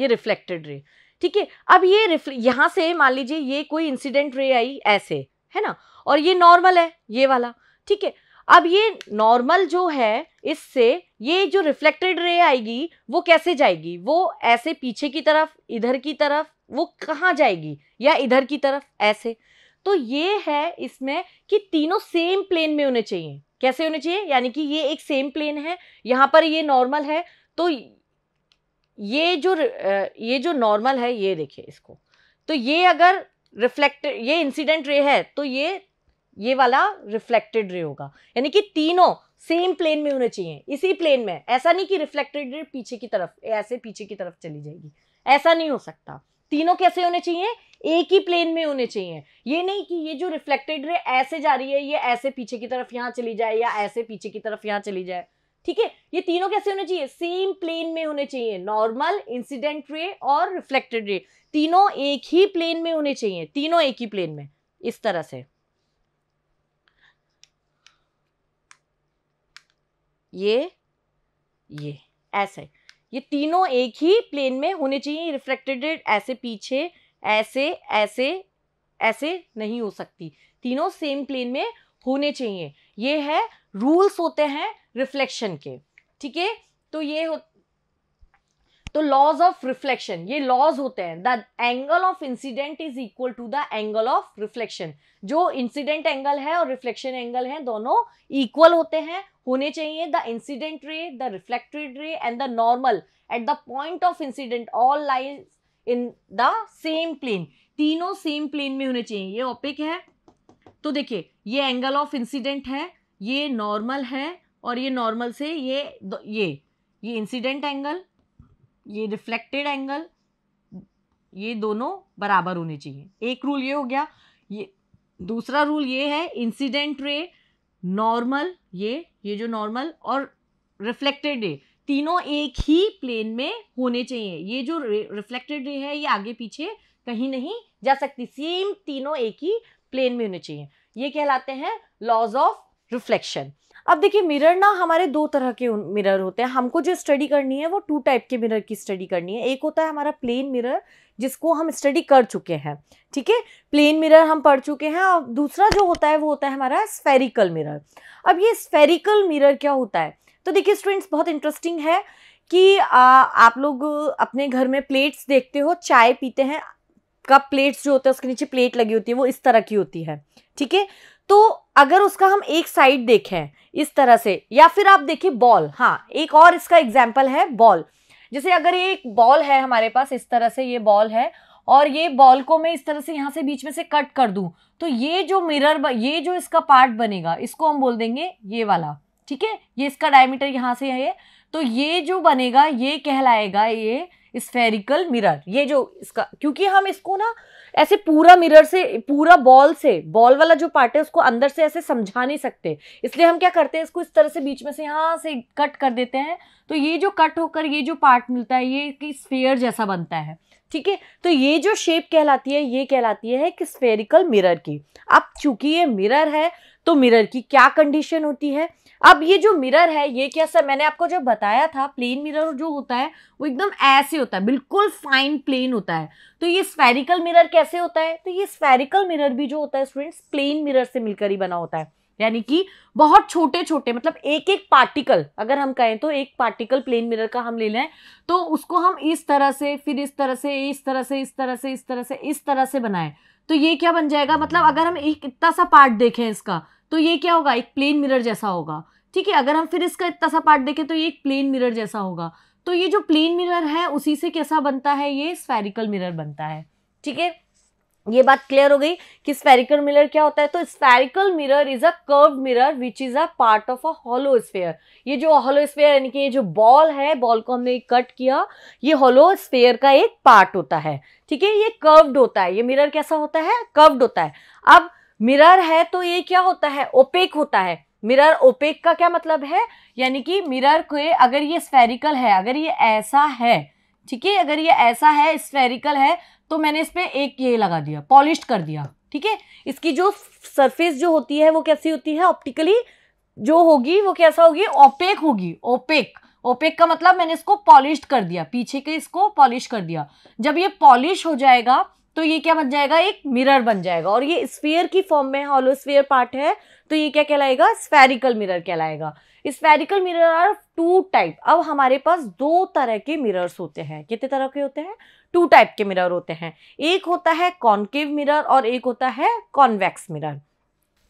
ये रिफ्लेक्टेड रे ठीक है अब ये यहां से मान लीजिए ये कोई इंसिडेंट रे आई ऐसे है ना और ये नॉर्मल है ये वाला ठीक है अब ये नॉर्मल जो है इससे ये जो रिफ्लेक्टेड रे आएगी वो कैसे जाएगी वो ऐसे पीछे की तरफ इधर की तरफ वो कहाँ जाएगी या इधर की तरफ ऐसे तो ये है इसमें कि तीनों सेम प्लेन में होने चाहिए कैसे होने चाहिए यानी कि ये एक सेम प्लेन है यहाँ पर ये नॉर्मल है तो ये जो ये जो नॉर्मल है ये देखिए इसको तो ये अगर रिफ्लेक्ट ये इंसिडेंट रे है तो ये ये वाला रिफ्लेक्टेड रे होगा यानी कि तीनों सेम प्लेन में होने चाहिए इसी प्लेन में ऐसा नहीं कि रिफ्लेक्टेड रे पीछे की तरफ ऐसे पीछे की तरफ चली जाएगी ऐसा नहीं हो सकता तीनों कैसे होने चाहिए एक ही प्लेन में होने चाहिए ये नहीं कि ये जो रिफ्लेक्टेड रे ऐसे जा रही है ये ऐसे पीछे की तरफ यहाँ चली जाए या ऐसे पीछे की तरफ यहाँ चली जाए ठीक है ये तीनों कैसे होने चाहिए सेम प्लेन में होने चाहिए नॉर्मल इंसिडेंट रे और रिफ्लेक्टेड रे तीनों एक ही प्लेन में होने चाहिए तीनों एक ही प्लेन में इस तरह से ये ये ऐसे ये तीनों एक ही प्लेन में होने चाहिए रिफ्लेक्टेड ऐसे पीछे ऐसे ऐसे ऐसे नहीं हो सकती तीनों सेम प्लेन में होने चाहिए ये है रूल्स होते हैं रिफ्लेक्शन के ठीक है तो ये हो तो लॉज ऑफ रिफ्लेक्शन ये लॉज होते हैं the angle of incidence is equal to the angle of reflection जो इंसिडेंट एंगल है और रिफ्लेक्शन एंगल है दोनों इक्वल होते हैं होने चाहिए the incident ray the reflected ray and the normal at the point of incident all line in the same plane तीनों सेम प्लेन में होने चाहिए ये ऑपिक है तो देखिए ये एंगल ऑफ इंसिडेंट है ये नॉर्मल है और ये नॉर्मल से ये ये ये इंसिडेंट एंगल ये रिफ्लेक्टेड एंगल ये दोनों बराबर होने चाहिए एक रूल ये हो गया ये दूसरा रूल ये है इंसिडेंट रे नॉर्मल ये ये जो नॉर्मल और रिफ्लेक्टेड रे तीनों एक ही प्लेन में होने चाहिए ये जो रिफ्लेक्टेड रे है ये आगे पीछे कहीं नहीं जा सकती सेम तीनों एक ही प्लेन में होने चाहिए ये कहलाते हैं लॉज ऑफ रिफ्लेक्शन अब देखिए मिरर ना हमारे दो तरह के मिरर होते हैं हमको जो स्टडी करनी है वो टू टाइप के मिरर की स्टडी करनी है एक होता है हमारा प्लेन मिरर जिसको हम स्टडी कर चुके हैं ठीक है प्लेन मिरर हम पढ़ चुके हैं और दूसरा जो होता है वो होता है हमारा स्फेरिकल मिरर अब ये स्फेरिकल मिरर क्या होता है तो देखिए स्टूडेंट्स बहुत इंटरेस्टिंग है कि आ, आप लोग अपने घर में प्लेट्स देखते हो चाय पीते हैं कप प्लेट्स जो होते हैं उसके नीचे प्लेट लगी होती है वो इस तरह की होती है ठीक है तो अगर उसका हम एक साइड देखें इस तरह से या फिर आप देखिए बॉल हाँ एक और इसका एग्जाम्पल है बॉल जैसे अगर ये एक बॉल है हमारे पास इस तरह से ये बॉल है और ये बॉल को मैं इस तरह से यहाँ से बीच में से कट कर दूँ तो ये जो मिरर ये जो इसका पार्ट बनेगा इसको हम बोल देंगे ये वाला ठीक है ये इसका डायमीटर यहाँ से है तो ये जो बनेगा ये कहलाएगा ये स्फेरिकल मिरर ये जो इसका क्योंकि हम इसको ना ऐसे पूरा मिरर से पूरा बॉल से बॉल वाला जो पार्ट है उसको अंदर से ऐसे समझा नहीं सकते इसलिए हम क्या करते हैं इसको इस तरह से बीच में से यहाँ से कट कर देते हैं तो ये जो कट होकर ये जो पार्ट मिलता है ये कि स्फेयर जैसा बनता है ठीक है तो ये जो शेप कहलाती है ये कहलाती है कि स्फेरिकल मिरर की अब चूंकि ये मिरर है तो मिरर की क्या कंडीशन होती है अब ये जो मिरर है ये क्या सर मैंने आपको जो बताया था प्लेन मिरर जो होता है वो एकदम ऐसे होता है बिल्कुल फाइन प्लेन होता है तो ये स्पेरिकल मिरर कैसे होता है तो ये स्पेरिकल मिरर भी जो होता है स्टूडेंट्स प्लेन मिरर से मिलकर ही बना होता है यानी कि बहुत छोटे छोटे मतलब एक एक पार्टिकल अगर हम कहें तो एक पार्टिकल प्लेन मिरर का हम ले लें तो उसको हम इस तरह से फिर इस तरह से इस तरह से इस तरह से इस तरह से इस तरह से, इस तरह से बनाएं तो ये क्या बन जाएगा मतलब अगर हम एक इतना सा पार्ट देखें इसका तो ये क्या होगा एक प्लेन मिरर जैसा होगा ठीक है अगर हम फिर इसका इतना सा पार्ट देखें तो ये एक प्लेन मिरर जैसा होगा तो ये जो प्लेन मिरर है उसी से कैसा बनता है ये स्फेरिकल मिरर बनता है ठीक है ये बात क्लियर हो गई कि स्पेरिकल मिरर क्या होता है तो spherical mirror is a curve mirror which is a part of a hollow sphere ये जो होलो स्फेयर यानी कि ये जो बॉल है बॉल को हमने कट किया ये होलो स्फेयर का एक पार्ट होता है ठीक है ये कर्व्ड होता है ये मिरर कैसा होता है कर्व्ड होता है अब मिरर है तो ये क्या होता है ओपेक होता है मिरर ओपेक का क्या मतलब है यानी कि मिरर को अगर ये स्पेरिकल है अगर ये ऐसा है ठीक है अगर ये ऐसा है स्फेरिकल है तो मैंने इस पर एक ये लगा दिया पॉलिश कर दिया ठीक है इसकी जो सरफेस जो होती है वो कैसी होती है ऑप्टिकली जो होगी वो कैसा होगी ओपेक होगी ओपेक ओपेक का मतलब मैंने इसको पॉलिश कर दिया पीछे के इसको पॉलिश कर दिया जब ये पॉलिश हो जाएगा तो ये क्या बन जाएगा एक मिरर बन जाएगा और ये स्फीयर की फॉर्म में हॉलोस्फीयर पार्ट है तो ये क्या कहलाएगा स्फेरिकल मिरर कहलाएगा spherical mirror are two type अब हमारे पास दो तरह के मिरर्स होते हैं कितने तरह के होते हैं टू टाइप के मिरर होते हैं एक होता है कॉन्केव मिरर और एक होता है कॉन्वेक्स मिरर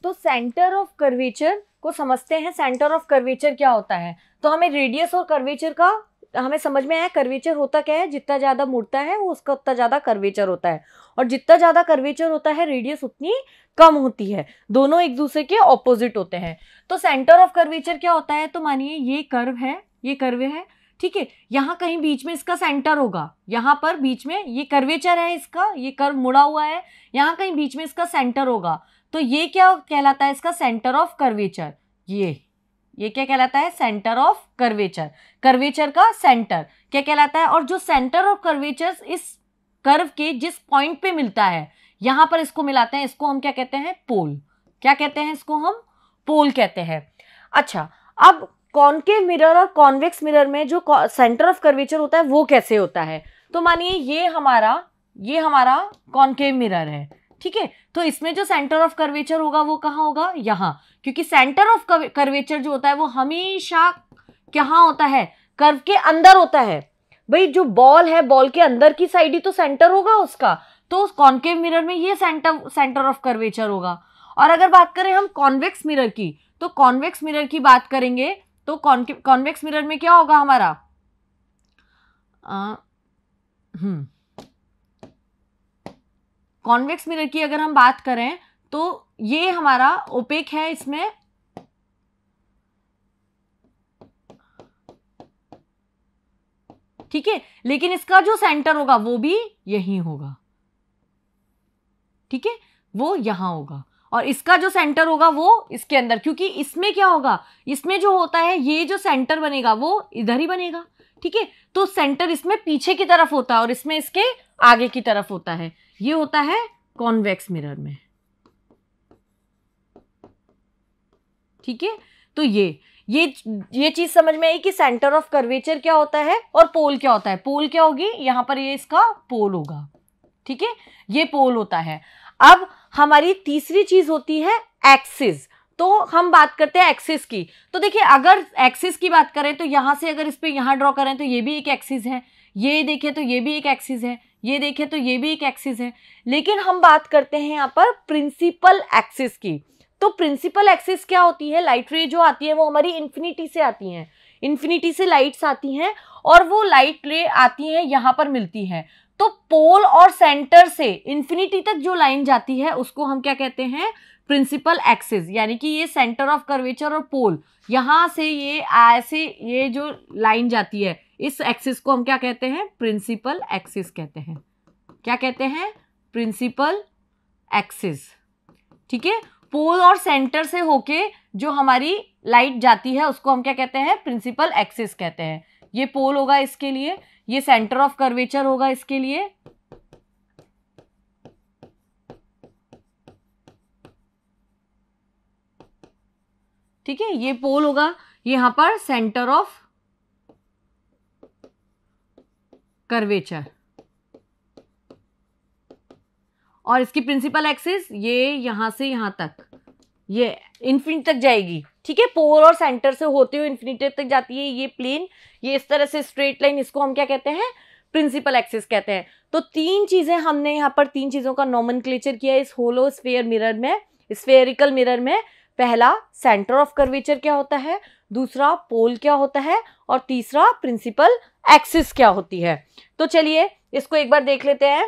तो सेंटर ऑफ कर्वेचर को समझते हैं सेंटर ऑफ कर्वेचर क्या होता है तो हमें रेडियस और कर्वेचर का हमें समझ में आया कर्वेचर होता क्या है जितना ज़्यादा मुड़ता है वो उसका उतना ज़्यादा कर्वेचर होता है और जितना ज़्यादा कर्वेचर होता है रेडियस उतनी कम होती है दोनों एक दूसरे के ऑपोजिट होते हैं तो सेंटर ऑफ कर्वेचर क्या होता है तो मानिए ये कर्व है ये कर्वे है ठीक है यहाँ कहीं बीच में इसका सेंटर होगा यहाँ पर बीच में ये कर्वेचर है इसका ये कर्व मुड़ा हुआ है यहाँ कहीं बीच में इसका सेंटर होगा तो ये क्या कहलाता है इसका सेंटर ऑफ कर्वेचर ये ये क्या कहलाता है सेंटर ऑफ कर्वेचर कर्वेचर का सेंटर क्या कहलाता है और जो सेंटर ऑफ कर्वेचर इस कर्व के जिस पॉइंट पे मिलता है यहाँ पर इसको मिलाते हैं इसको हम क्या कहते हैं पोल क्या कहते हैं इसको हम पोल कहते हैं अच्छा अब कॉन्केव मिरर और कॉन्वेक्स मिरर में जो सेंटर ऑफ कर्वेचर होता है वो कैसे होता है तो मानिए ये हमारा ये हमारा कॉन्केव मिरर है ठीक है तो इसमें जो सेंटर ऑफ कर्वेचर होगा वो कहाँ होगा यहाँ क्योंकि सेंटर ऑफ कर्वेचर जो होता है वो हमेशा कहाँ होता है कर्व के अंदर होता है भाई जो बॉल है बॉल के अंदर की साइड ही तो सेंटर होगा उसका तो उस कॉन्केव मिरर में ये सेंटर सेंटर ऑफ कर्वेचर होगा और अगर बात करें हम कॉन्वेक्स मिरर की तो कॉन्वेक्स मिरर की बात करेंगे तो कॉन्वेक्स मिरर में क्या होगा हमारा कॉन्वेक्स हम्म। मिरर की अगर हम बात करें तो ये हमारा ओपेक है इसमें ठीक है लेकिन इसका जो सेंटर होगा वो भी यही होगा ठीक है वो यहां होगा और इसका जो सेंटर होगा वो इसके अंदर क्योंकि इसमें क्या होगा इसमें जो होता है ये जो सेंटर बनेगा वो इधर ही बनेगा ठीक है तो सेंटर इसमें पीछे की तरफ होता है और इसमें इसके आगे की तरफ होता है ये होता है कॉन्वेक्स मिरर में ठीक है तो ये ये ये चीज समझ में आई कि सेंटर ऑफ कर्वेचर क्या होता है और पोल क्या होता है पोल क्या होगी यहाँ पर ये इसका पोल होगा ठीक है ये पोल होता है अब हमारी तीसरी चीज होती है एक्सिस तो हम बात करते हैं एक्सिस की तो देखिए अगर एक्सिस की बात करें तो यहां से अगर इस पर यहाँ ड्रॉ करें तो ये भी एक एक्सिस है ये देखे तो ये भी एक एक्सिस है ये देखे तो ये भी एक एक्सिस है लेकिन हम बात करते हैं यहाँ पर प्रिंसिपल एक्सिस की तो प्रिंसिपल एक्सिस क्या होती है लाइट रे जो आती है वो हमारी इन्फिनिटी से आती हैं इन्फिनिटी से लाइट्स आती हैं और वो लाइट रे आती हैं यहाँ पर मिलती है तो पोल और सेंटर से इन्फिनिटी तक जो लाइन जाती है उसको हम क्या कहते हैं प्रिंसिपल एक्सिस यानी कि ये सेंटर ऑफ कर्वेचर और पोल यहाँ से ये ऐसे ये जो लाइन जाती है इस एक्सिस को हम क्या कहते हैं प्रिंसिपल एक्सिस कहते हैं क्या कहते हैं प्रिंसिपल एक्सिस ठीक है पोल और सेंटर से होके जो हमारी लाइट जाती है उसको हम क्या कहते हैं प्रिंसिपल एक्सिस कहते हैं ये पोल होगा इसके लिए ये सेंटर ऑफ कर्वेचर होगा इसके लिए ठीक है ये पोल होगा यहां पर सेंटर ऑफ कर्वेचर और इसकी प्रिंसिपल एक्सिस ये यहाँ से यहाँ तक ये इन्फिनिट तक जाएगी ठीक है पोल और सेंटर से होते हुए इन्फिनिट तक जाती है ये प्लेन ये इस तरह से स्ट्रेट लाइन इसको हम क्या कहते हैं प्रिंसिपल एक्सिस कहते हैं तो तीन चीज़ें हमने यहाँ पर तीन चीज़ों का नॉमन किया है इस होलो स्पेयर मिरर में स्पेयरिकल मिरर में पहला सेंटर ऑफ कर्वेचर क्या होता है दूसरा पोल क्या होता है और तीसरा प्रिंसिपल एक्सिस क्या होती है तो चलिए इसको एक बार देख लेते हैं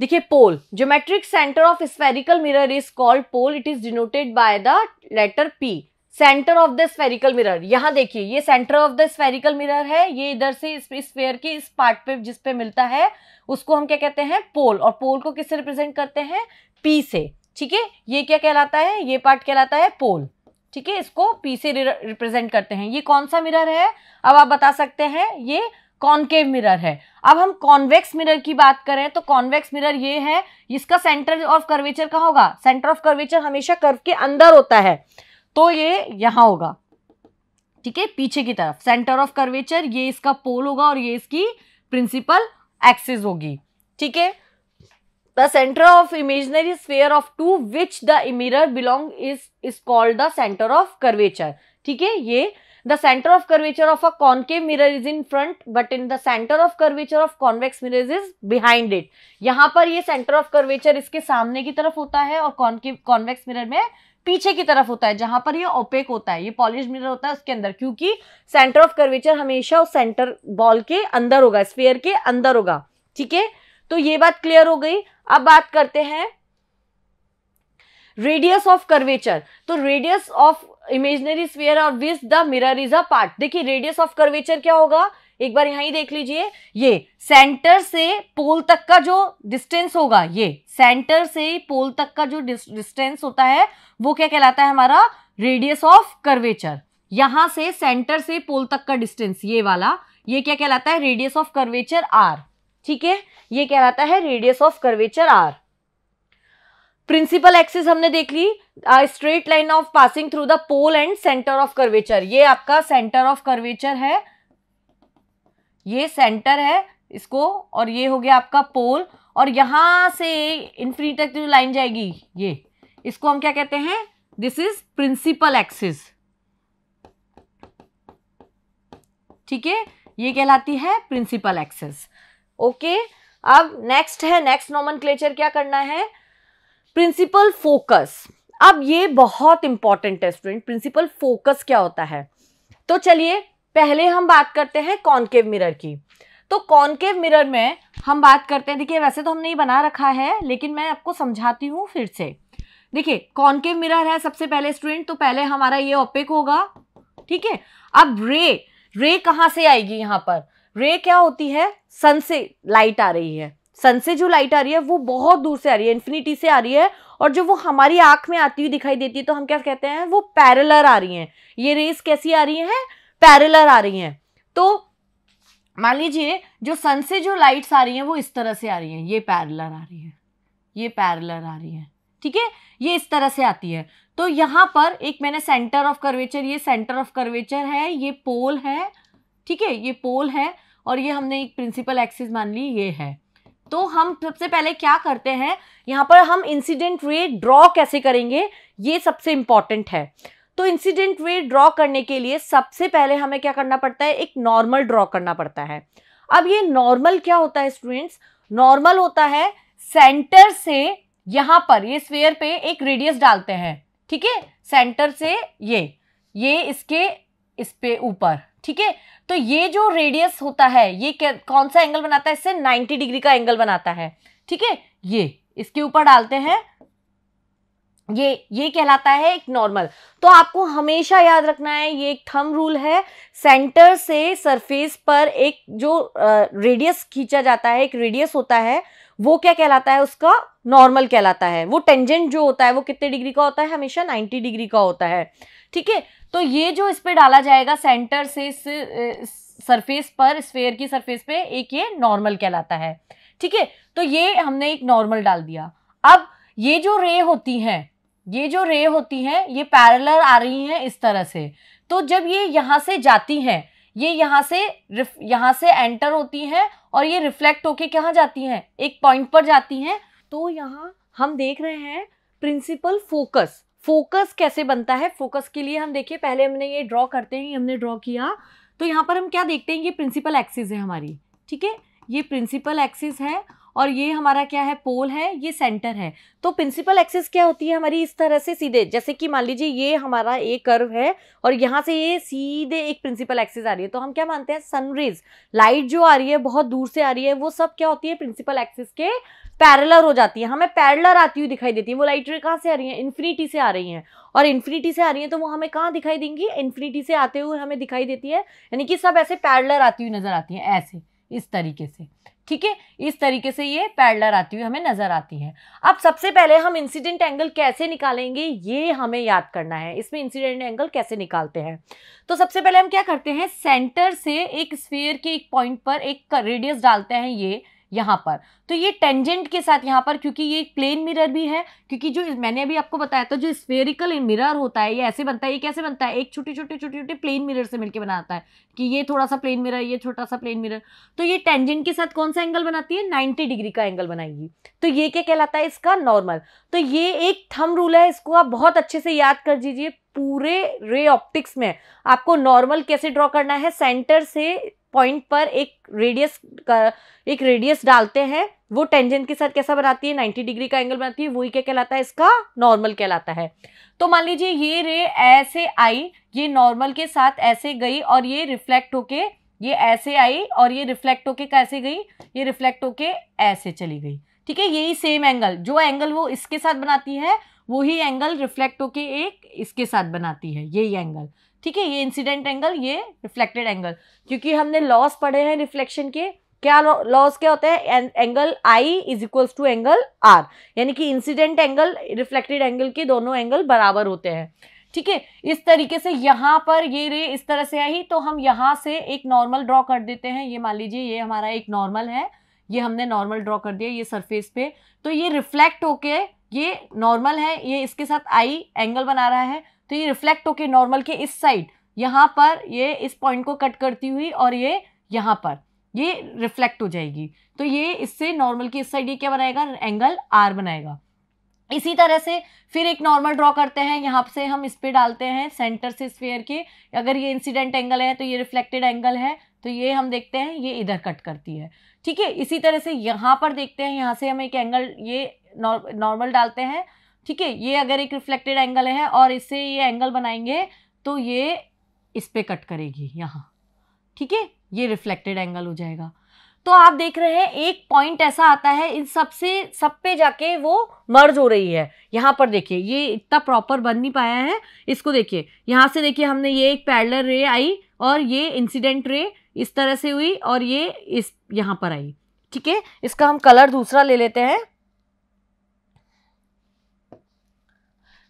देखिए pole geometric centre of spherical mirror is called pole it is denoted by the letter P centre of the spherical mirror यहाँ देखिए ये centre of the spherical mirror है ये इधर से इस स्पेयर के इस पार्ट पे जिस पे मिलता है उसको हम क्या कहते हैं पोल और पोल को किससे रिप्रेजेंट करते हैं पी से ठीक है ये क्या कहलाता है ये पार्ट कहलाता है पोल ठीक है इसको पी से रिप्रेजेंट करते हैं ये कौन सा मिरर है अब आप बता सकते हैं ये कॉन्केव मिरर है अब हम कॉन्वेक्स मिरर की बात करें तो कॉन्वेक्स मिरर ये है इसका सेंटर ऑफ कर्वेचर कहा होगा सेंटर ऑफ कर्वेचर हमेशा कर्व के अंदर होता है तो ये यहां होगा ठीक है पीछे की तरफ सेंटर ऑफ कर्वेचर ये इसका पोल होगा और ये इसकी प्रिंसिपल एक्सिस होगी ठीक है the centre of imaginary sphere of to which the mirror belong is is called the centre of curvature ठीक है ये The center of curvature of a concave mirror is in front, but in the center of curvature of convex mirrors is behind it. यहाँ पर ये center of curvature इसके सामने की तरफ होता है और concave convex mirror में पीछे की तरफ होता है जहां पर ये ओपेक होता है ये पॉलिश मिरर होता है उसके अंदर क्योंकि सेंटर ऑफ कर्वेचर हमेशा उस सेंटर बॉल के अंदर होगा स्फीयर के अंदर होगा ठीक है तो ये बात क्लियर हो गई अब बात करते हैं रेडियस ऑफ कर्वेचर तो रेडियस ऑफ इमेजनरी स्फीयर और which the mirror is a part देखिए रेडियस ऑफ कर्वेचर क्या होगा एक बार यहां ही देख लीजिए ये सेंटर से पोल तक का जो डिस्टेंस होगा ये सेंटर से पोल तक का जो डिस्टेंस होता है वो क्या कहलाता है हमारा रेडियस ऑफ कर्वेचर यहां से सेंटर से पोल तक का डिस्टेंस ये वाला ये क्या कहलाता है रेडियस ऑफ कर्वेचर आर ठीक है ये कहलाता है radius of curvature R principal axis हमने देख ली straight line of passing through the pole and centre of curvature ये आपका सेंटर ऑफ कर्वेचर है ये सेंटर है इसको और ये हो गया आपका पोल और यहां से इन्फिनिटी तक जो लाइन जाएगी ये इसको हम क्या कहते हैं दिस इज प्रिंसिपल एक्सिस ठीक है ये कहलाती है प्रिंसिपल एक्सिस ओके अब नेक्स्ट है नेक्स्ट नॉमन क्या करना है प्रिंसिपल फोकस अब ये बहुत इंपॉर्टेंट है स्टूडेंट प्रिंसिपल फोकस क्या होता है तो चलिए पहले हम बात करते हैं कॉनकेव मिरर की तो कॉन्केव मिरर में हम बात करते हैं देखिए वैसे तो हमने ये बना रखा है लेकिन मैं आपको समझाती हूँ फिर से देखिए कॉनकेव मिरर है सबसे पहले स्टूडेंट तो पहले हमारा ये ऑपिक होगा ठीक है अब रे रे कहाँ से आएगी यहाँ पर रे क्या होती है सन से लाइट आ रही है सन से जो लाइट आ रही है वो बहुत दूर से आ रही है इन्फिनिटी से आ रही है और जो वो हमारी आंख में आती हुई दिखाई देती है तो हम क्या कहते हैं वो पैरलर आ रही हैं ये रेस कैसी आ रही हैं पैरलर आ रही हैं तो मान लीजिए जो सन से जो लाइट्स आ रही हैं वो इस तरह से आ रही हैं ये पैरलर आ रही है ये पैरलर आ रही है ठीक है ये इस तरह से आती है तो यहाँ पर एक मैंने सेंटर ऑफ कर्वेचर ये सेंटर ऑफ कर्वेचर है ये पोल है ठीक है ये पोल है और ये हमने एक प्रिंसिपल एक्सिस मान ली ये है तो हम सबसे पहले क्या करते हैं यहाँ पर हम इंसिडेंट रे ड्रॉ कैसे करेंगे ये सबसे इम्पॉर्टेंट है तो इंसिडेंट रे ड्रॉ करने के लिए सबसे पहले हमें क्या करना पड़ता है एक नॉर्मल ड्रॉ करना पड़ता है अब ये नॉर्मल क्या होता है स्टूडेंट्स नॉर्मल होता है सेंटर से यहाँ पर ये स्वेयर पे एक रेडियस डालते हैं ठीक है सेंटर से ये ये इसके इस पे ऊपर ठीक है तो ये जो रेडियस होता है ये कौन सा एंगल बनाता है इससे 90 डिग्री का एंगल बनाता है ठीक है ये इसके ऊपर डालते हैं ये ये कहलाता है एक नॉर्मल तो आपको हमेशा याद रखना है ये एक थम रूल है सेंटर से सरफेस पर एक जो रेडियस खींचा जाता है एक रेडियस होता है वो क्या कहलाता है उसका नॉर्मल कहलाता है वो टेंजेंट जो होता है वो कितने डिग्री का होता है हमेशा 90 डिग्री का होता है ठीक है तो ये जो इस पर डाला जाएगा सेंटर से इस, सरफेस पर स्फेयर की सरफेस पे एक ये नॉर्मल कहलाता है ठीक है तो ये हमने एक नॉर्मल डाल दिया अब ये जो रे होती हैं ये जो रे होती हैं ये पैरलर आ रही हैं इस तरह से तो जब ये यहाँ से जाती हैं ये यहाँ से यहां से एंटर होती हैं और ये रिफ्लेक्ट होके कहा जाती हैं एक पॉइंट पर जाती हैं तो यहाँ हम देख रहे हैं प्रिंसिपल फोकस फोकस कैसे बनता है फोकस के लिए हम देखिए पहले हमने ये ड्रॉ करते हैं हमने ड्रॉ किया तो यहाँ पर हम क्या देखते हैं ये प्रिंसिपल एक्सिस है हमारी ठीक है ये प्रिंसिपल एक्सिस है और ये हमारा क्या है पोल है ये सेंटर है तो प्रिंसिपल एक्सिस क्या होती है हमारी इस तरह से सीधे जैसे कि मान लीजिए ये हमारा एक कर्व है और यहाँ से ये सीधे एक प्रिंसिपल एक्सिस आ रही है तो हम क्या मानते हैं सनरेज लाइट जो आ रही है बहुत दूर से आ रही है वो सब क्या होती है प्रिंसिपल एक्सिस के पैरलर हो जाती है हमें पैरलर आती हुई दिखाई देती है वो लाइट कहाँ से आ रही है इन्फिनिटी से आ रही है और इन्फिनिटी से आ रही है तो वो हमें कहाँ दिखाई देंगी इन्फिनिटी से आते हुए हमें दिखाई देती है यानी कि सब ऐसे पैरलर आती हुई नजर आती है ऐसे इस तरीके से ठीक है इस तरीके से ये पैडलर आती हुई हमें नज़र आती है अब सबसे पहले हम इंसिडेंट एंगल कैसे निकालेंगे ये हमें याद करना है इसमें इंसिडेंट एंगल कैसे निकालते हैं तो सबसे पहले हम क्या करते हैं सेंटर से एक स्फीयर के एक पॉइंट पर एक रेडियस डालते हैं ये यहाँ पर तो ये टेंजेंट के साथ यहाँ पर क्योंकि ये एक प्लेन मिरर भी है क्योंकि जो मैंने अभी आपको बताया था जो स्पेरिकल मिरर होता है ये ऐसे बनता है ये कैसे बनता है एक छोटे छोटे छोटे छोटे प्लेन मिरर से मिलकर बनाता है कि ये थोड़ा सा प्लेन मिरर ये छोटा सा प्लेन मिरर तो ये टेंजेंट के साथ कौन सा एंगल बनाती है नाइन्टी डिग्री का एंगल बनाएगी तो ये क्या कहलाता है इसका नॉर्मल तो ये एक थम रूल है इसको आप बहुत अच्छे से याद कर दीजिए पूरे रे ऑप्टिक्स में आपको नॉर्मल कैसे ड्रॉ करना है सेंटर से पॉइंट पर एक रेडियस का एक रेडियस डालते हैं वो टेंजेंट के साथ कैसा बनाती है 90 डिग्री का एंगल बनाती है वही क्या कहलाता है इसका नॉर्मल कहलाता है तो मान लीजिए ये रे ऐसे आई ये नॉर्मल के साथ ऐसे गई और ये रिफ्लेक्ट होके ये ऐसे आई और ये रिफ्लेक्ट होके कैसे गई ये रिफ्लेक्ट होके ऐसे चली गई ठीक है यही सेम एंगल जो एंगल वो इसके साथ बनाती है वही एंगल रिफ्लेक्ट होके एक इसके साथ बनाती है यही एंगल ठीक है ये इंसिडेंट एंगल ये रिफ्लेक्टेड एंगल क्योंकि हमने लॉस पढ़े हैं रिफ्लेक्शन के क्या लॉस क्या होता है angle I is equals to angle R यानी कि इंसिडेंट एंगल रिफ्लेक्टेड एंगल के दोनों एंगल बराबर होते हैं ठीक है इस तरीके से यहाँ पर ये रे इस तरह से आई तो हम यहाँ से एक नॉर्मल ड्रॉ कर देते हैं ये मान लीजिए ये हमारा एक नॉर्मल है ये हमने नॉर्मल ड्रॉ कर दिया ये सरफेस पे तो ये रिफ्लेक्ट होके ये नॉर्मल है ये इसके साथ आई एंगल बना रहा है तो ये रिफ्लेक्ट होके नॉर्मल के इस साइड यहाँ पर ये इस पॉइंट को कट करती हुई और ये यहाँ पर ये रिफ्लेक्ट हो जाएगी तो ये इससे नॉर्मल की इस साइड ये क्या बनाएगा एंगल आर बनाएगा इसी तरह से फिर एक नॉर्मल ड्रॉ करते हैं यहाँ से हम इस पर डालते हैं सेंटर से स्पेयर के अगर ये इंसिडेंट एंगल है तो ये रिफ्लेक्टेड एंगल है तो ये हम देखते हैं ये इधर कट करती है ठीक है इसी तरह से यहाँ पर देखते हैं यहाँ से हम एक एंगल ये नॉर्मल डालते हैं ठीक है ये अगर एक रिफ्लेक्टेड एंगल है और इससे ये एंगल बनाएंगे तो ये इस पर कट करेगी यहाँ ठीक है ये रिफ्लेक्टेड एंगल हो जाएगा तो आप देख रहे हैं एक पॉइंट ऐसा आता है इन सब से सब पे जाके वो मर्ज हो रही है यहाँ पर देखिए ये इतना प्रॉपर बन नहीं पाया है इसको देखिए यहाँ से देखिए हमने ये एक पैडलर रे आई और ये इंसिडेंट रे इस तरह से हुई और ये इस यहाँ पर आई ठीक है इसका हम कलर दूसरा ले लेते हैं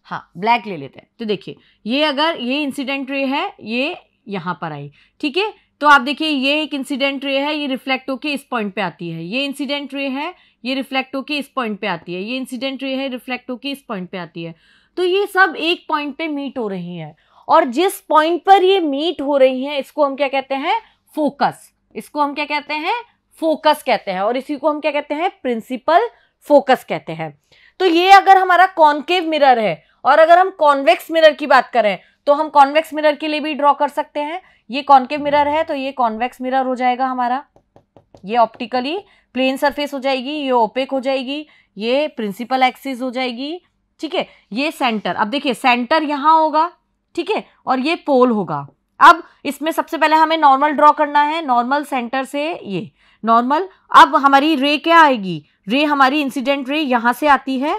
हाँ ब्लैक ले लेते हैं तो देखिए ये अगर ये इंसिडेंट रे है ये यहाँ पर आई ठीक है तो आप देखिए ये एक इंसिडेंट रे है ये रिफ्लेक्ट होके इस पॉइंट पे आती है ये इंसिडेंट रे है ये रिफ्लेक्ट होके इस पॉइंट पे आती है ये इंसिडेंट रे है रिफ्लेक्ट होके इस पॉइंट पे आती है तो ये सब एक पॉइंट पे मीट हो रही है और जिस पॉइंट पर ये मीट हो रही है इसको हम क्या कहते हैं फोकस इसको हम क्या कहते हैं फोकस कहते हैं और इसी को हम क्या कहते हैं प्रिंसिपल फोकस कहते हैं तो ये अगर हमारा कॉन्केव मिरर है और अगर हम कॉन्वेक्स मिरर की बात करें तो हम कॉन्वेक्स मिरर के लिए भी ड्रॉ कर सकते हैं ये कॉन्केव मिरर है तो ये कॉन्वेक्स मिरर हो जाएगा हमारा ये ऑप्टिकली प्लेन सरफेस हो जाएगी ये ओपेक हो जाएगी ये प्रिंसिपल एक्सिस हो जाएगी ठीक है ये सेंटर अब देखिए सेंटर यहाँ होगा ठीक है और ये पोल होगा अब इसमें सबसे पहले हमें नॉर्मल ड्रॉ करना है नॉर्मल सेंटर से ये नॉर्मल अब हमारी रे क्या आएगी रे हमारी इंसिडेंट रे यहाँ से आती है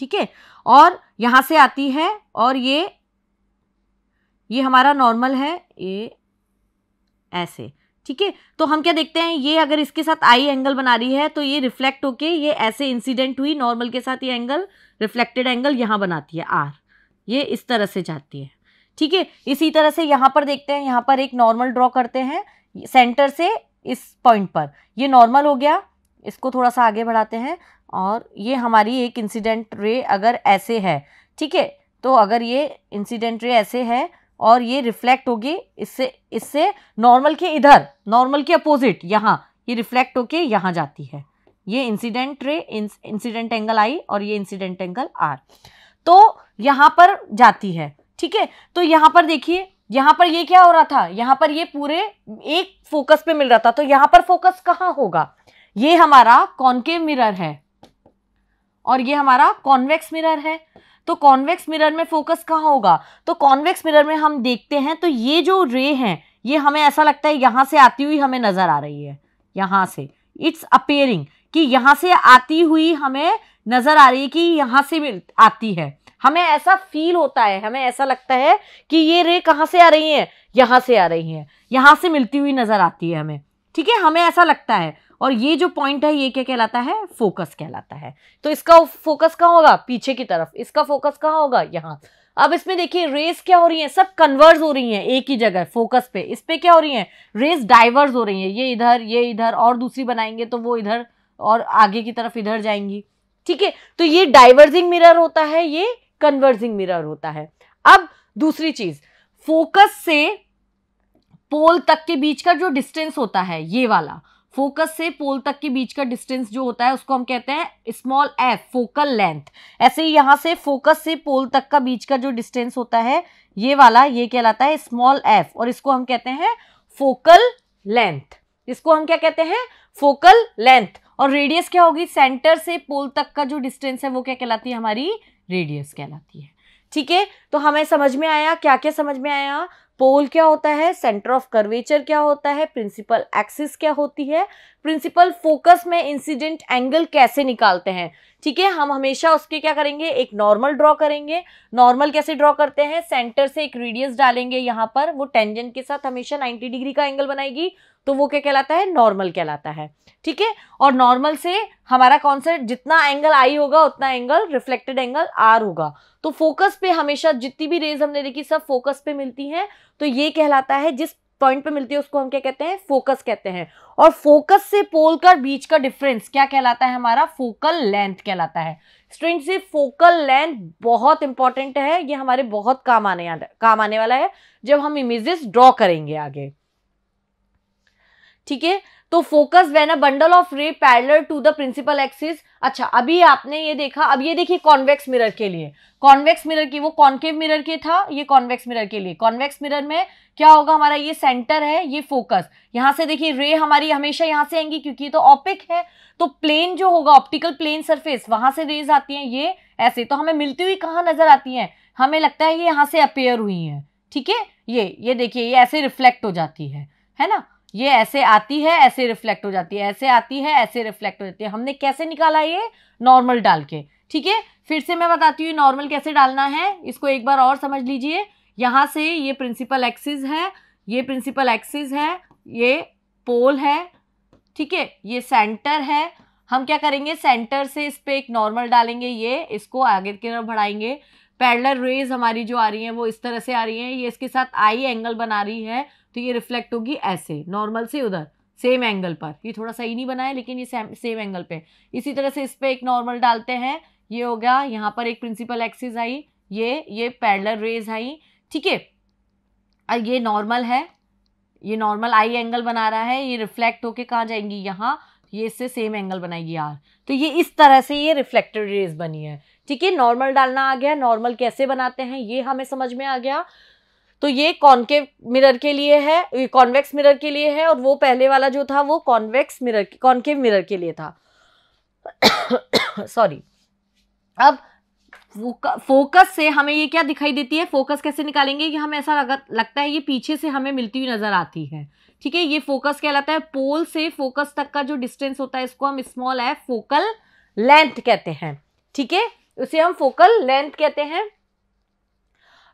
ठीक है और यहाँ से आती है और ये ये हमारा नॉर्मल है ये ऐसे ठीक है तो हम क्या देखते हैं ये अगर इसके साथ आई एंगल बना रही है तो ये रिफ्लेक्ट होके ये ऐसे इंसिडेंट हुई नॉर्मल के साथ ये एंगल रिफ्लेक्टेड एंगल यहाँ बनाती है आर ये इस तरह से जाती है ठीक है इसी तरह से यहाँ पर देखते हैं यहाँ पर एक नॉर्मल ड्रॉ करते हैं सेंटर से इस पॉइंट पर ये नॉर्मल हो गया इसको थोड़ा सा आगे बढ़ाते हैं और ये हमारी एक इंसिडेंट रे अगर ऐसे है ठीक है तो अगर ये इंसिडेंट रे ऐसे है और ये रिफ्लेक्ट होगी इससे इससे नॉर्मल के इधर नॉर्मल के अपोजिट यहाँ ये रिफ्लेक्ट होके यहाँ जाती है ये इंसिडेंट रे इंसिडेंट एंगल आई और ये इंसिडेंट एंगल आर तो यहाँ पर जाती है ठीक है तो यहाँ पर देखिए यहाँ पर ये क्या हो रहा था यहाँ पर ये पूरे एक फोकस पे मिल रहा था तो यहाँ पर फोकस कहाँ होगा ये हमारा कॉनकेव मिरर है और ये हमारा कॉन्वेक्स मिरर है तो कॉन्वेक्स मिरर में फोकस कहाँ होगा तो कॉन्वेक्स मिरर में हम देखते हैं तो ये जो रे है ये हमें ऐसा लगता है यहां से आती हुई हमें नज़र आ रही है यहां से इट्स अपेयरिंग कि यहाँ से आती हुई हमें नज़र आ रही है कि यहां से आती है हमें ऐसा फील होता है हमें ऐसा लगता है कि ये रे कहां से आ रही है यहां से आ रही है यहां से मिलती हुई नज़र आती है हमें ठीक है हमें ऐसा लगता है और ये जो पॉइंट है ये क्या कहलाता है फोकस कहलाता है तो इसका फोकस कहाँ होगा पीछे की तरफ इसका फोकस कहाँ होगा यहाँ अब इसमें देखिए रेस क्या हो रही है सब कन्वर्स हो रही है एक ही जगह फोकस पे इस पे क्या हो रही है रेस डाइवर्स हो रही है ये इधर ये इधर और दूसरी बनाएंगे तो वो इधर और आगे की तरफ इधर जाएंगी ठीक है तो ये डाइवर्जिंग मिरर होता है ये कन्वर्जिंग मिरर होता है अब दूसरी चीज फोकस से पोल तक के बीच का जो डिस्टेंस होता है ये वाला फोकस से पोल तक के बीच का डिस्टेंस जो होता है उसको हम कहते हैं स्मॉल एफ फोकल लेंथ ऐसे ही यहां से फोकस से पोल तक का बीच का जो डिस्टेंस होता है ये वाला ये कहलाता है स्मॉल एफ और इसको हम कहते हैं फोकल लेंथ इसको हम क्या कहते हैं फोकल लेंथ और रेडियस क्या होगी सेंटर से पोल तक का जो डिस्टेंस है वो क्या कहलाती है हमारी रेडियस कहलाती है ठीक है तो हमें समझ में आया क्या क्या समझ में आया पोल क्या होता है सेंटर ऑफ कर्वेचर क्या होता है प्रिंसिपल एक्सिस क्या होती है प्रिंसिपल फोकस में इंसिडेंट एंगल कैसे निकालते हैं ठीक है हम हमेशा उसके क्या करेंगे एक नॉर्मल ड्रॉ करेंगे नॉर्मल कैसे ड्रॉ करते हैं सेंटर से एक रेडियस डालेंगे यहाँ पर वो टेंजेंट के साथ हमेशा 90 डिग्री का एंगल बनाएगी तो वो क्या कहलाता है नॉर्मल कहलाता है ठीक है और नॉर्मल से हमारा सा जितना एंगल आई होगा उतना एंगल रिफ्लेक्टेड एंगल आर होगा तो फोकस पे हमेशा जितनी भी रेज हमने देखी सब फोकस पे मिलती हैं तो ये कहलाता है जिस पॉइंट पे मिलती है उसको हम क्या कहते हैं फोकस कहते हैं और फोकस से पोल कर बीच का डिफरेंस क्या कहलाता है हमारा फोकल लेंथ कहलाता है स्टूडेंट से फोकल लेंथ बहुत इंपॉर्टेंट है ये हमारे बहुत काम आने काम आने वाला है जब हम इमेजेस ड्रॉ करेंगे आगे ठीक है तो focus when a bundle of ray parallel to the principal axis अच्छा अभी आपने ये देखा अब ये देखिए कॉन्वेक्स मिरर के लिए कॉन्वेक्स मिरर की वो कॉन्केव मिरर के था ये कॉन्वेक्स मिरर के लिए कॉन्वेक्स मिरर में क्या होगा हमारा ये सेंटर है ये फोकस यहां से देखिए रे हमारी हमेशा यहां से आएंगी क्योंकि ये तो ऑपिक है तो प्लेन जो होगा ऑप्टिकल प्लेन सरफेस वहां से रेज आती है ये ऐसे तो हमें मिलती हुई कहाँ नजर आती है हमें लगता है ये यहां से अपेयर हुई है ठीक है ये ये देखिए ये ऐसे रिफ्लेक्ट हो जाती है है ना ये ऐसे आती है ऐसे रिफ्लेक्ट हो जाती है ऐसे आती है ऐसे रिफ्लेक्ट हो जाती है हमने कैसे निकाला ये नॉर्मल डाल के ठीक है फिर से मैं बताती हूँ नॉर्मल कैसे डालना है इसको एक बार और समझ लीजिए यहाँ से ये प्रिंसिपल एक्सिस है ये प्रिंसिपल एक्सिस है ये पोल है ठीक है ये सेंटर है हम क्या करेंगे सेंटर से इस पर एक नॉर्मल डालेंगे ये इसको आगे की तरफ बढ़ाएंगे पैरलर रेज हमारी जो आ रही हैं वो इस तरह से आ रही हैं ये इसके साथ आई एंगल बना रही है तो ये रिफ्लेक्ट होगी ऐसे नॉर्मल से उधर सेम एंगल पर ये थोड़ा सा ही नहीं बनाया लेकिन ये सेम सेम एंगल पे इसी तरह से इस पर एक नॉर्मल डालते हैं ये हो गया यहाँ पर एक प्रिंसिपल एक्सिस आई ये ये पैरलर रेज आई ठीक है और ये नॉर्मल है ये नॉर्मल आई एंगल बना रहा है ये रिफ्लेक्ट होके कहाँ जाएंगी यहाँ ये इससे सेम एंगल बनाएगी यार तो ये इस तरह से ये रिफ्लेक्टेड रेज बनी है ठीक है नॉर्मल डालना आ गया नॉर्मल कैसे बनाते हैं ये हमें समझ में आ गया तो ये कॉन्केव मिरर के लिए है कॉन्वेक्स मिरर के लिए है और वो पहले वाला जो था वो कॉन्वेक्स मिरर कॉन्केव मिरर के लिए था सॉरी अब फोकस से हमें ये क्या दिखाई देती है फोकस कैसे निकालेंगे कि हमें ऐसा लग, लगता है ये पीछे से हमें मिलती हुई नजर आती है ठीक है ये फोकस कहलाता है पोल से फोकस तक का जो डिस्टेंस होता है इसको हम स्मॉल है फोकल लेंथ कहते हैं ठीक है उसे हम फोकल लेंथ कहते हैं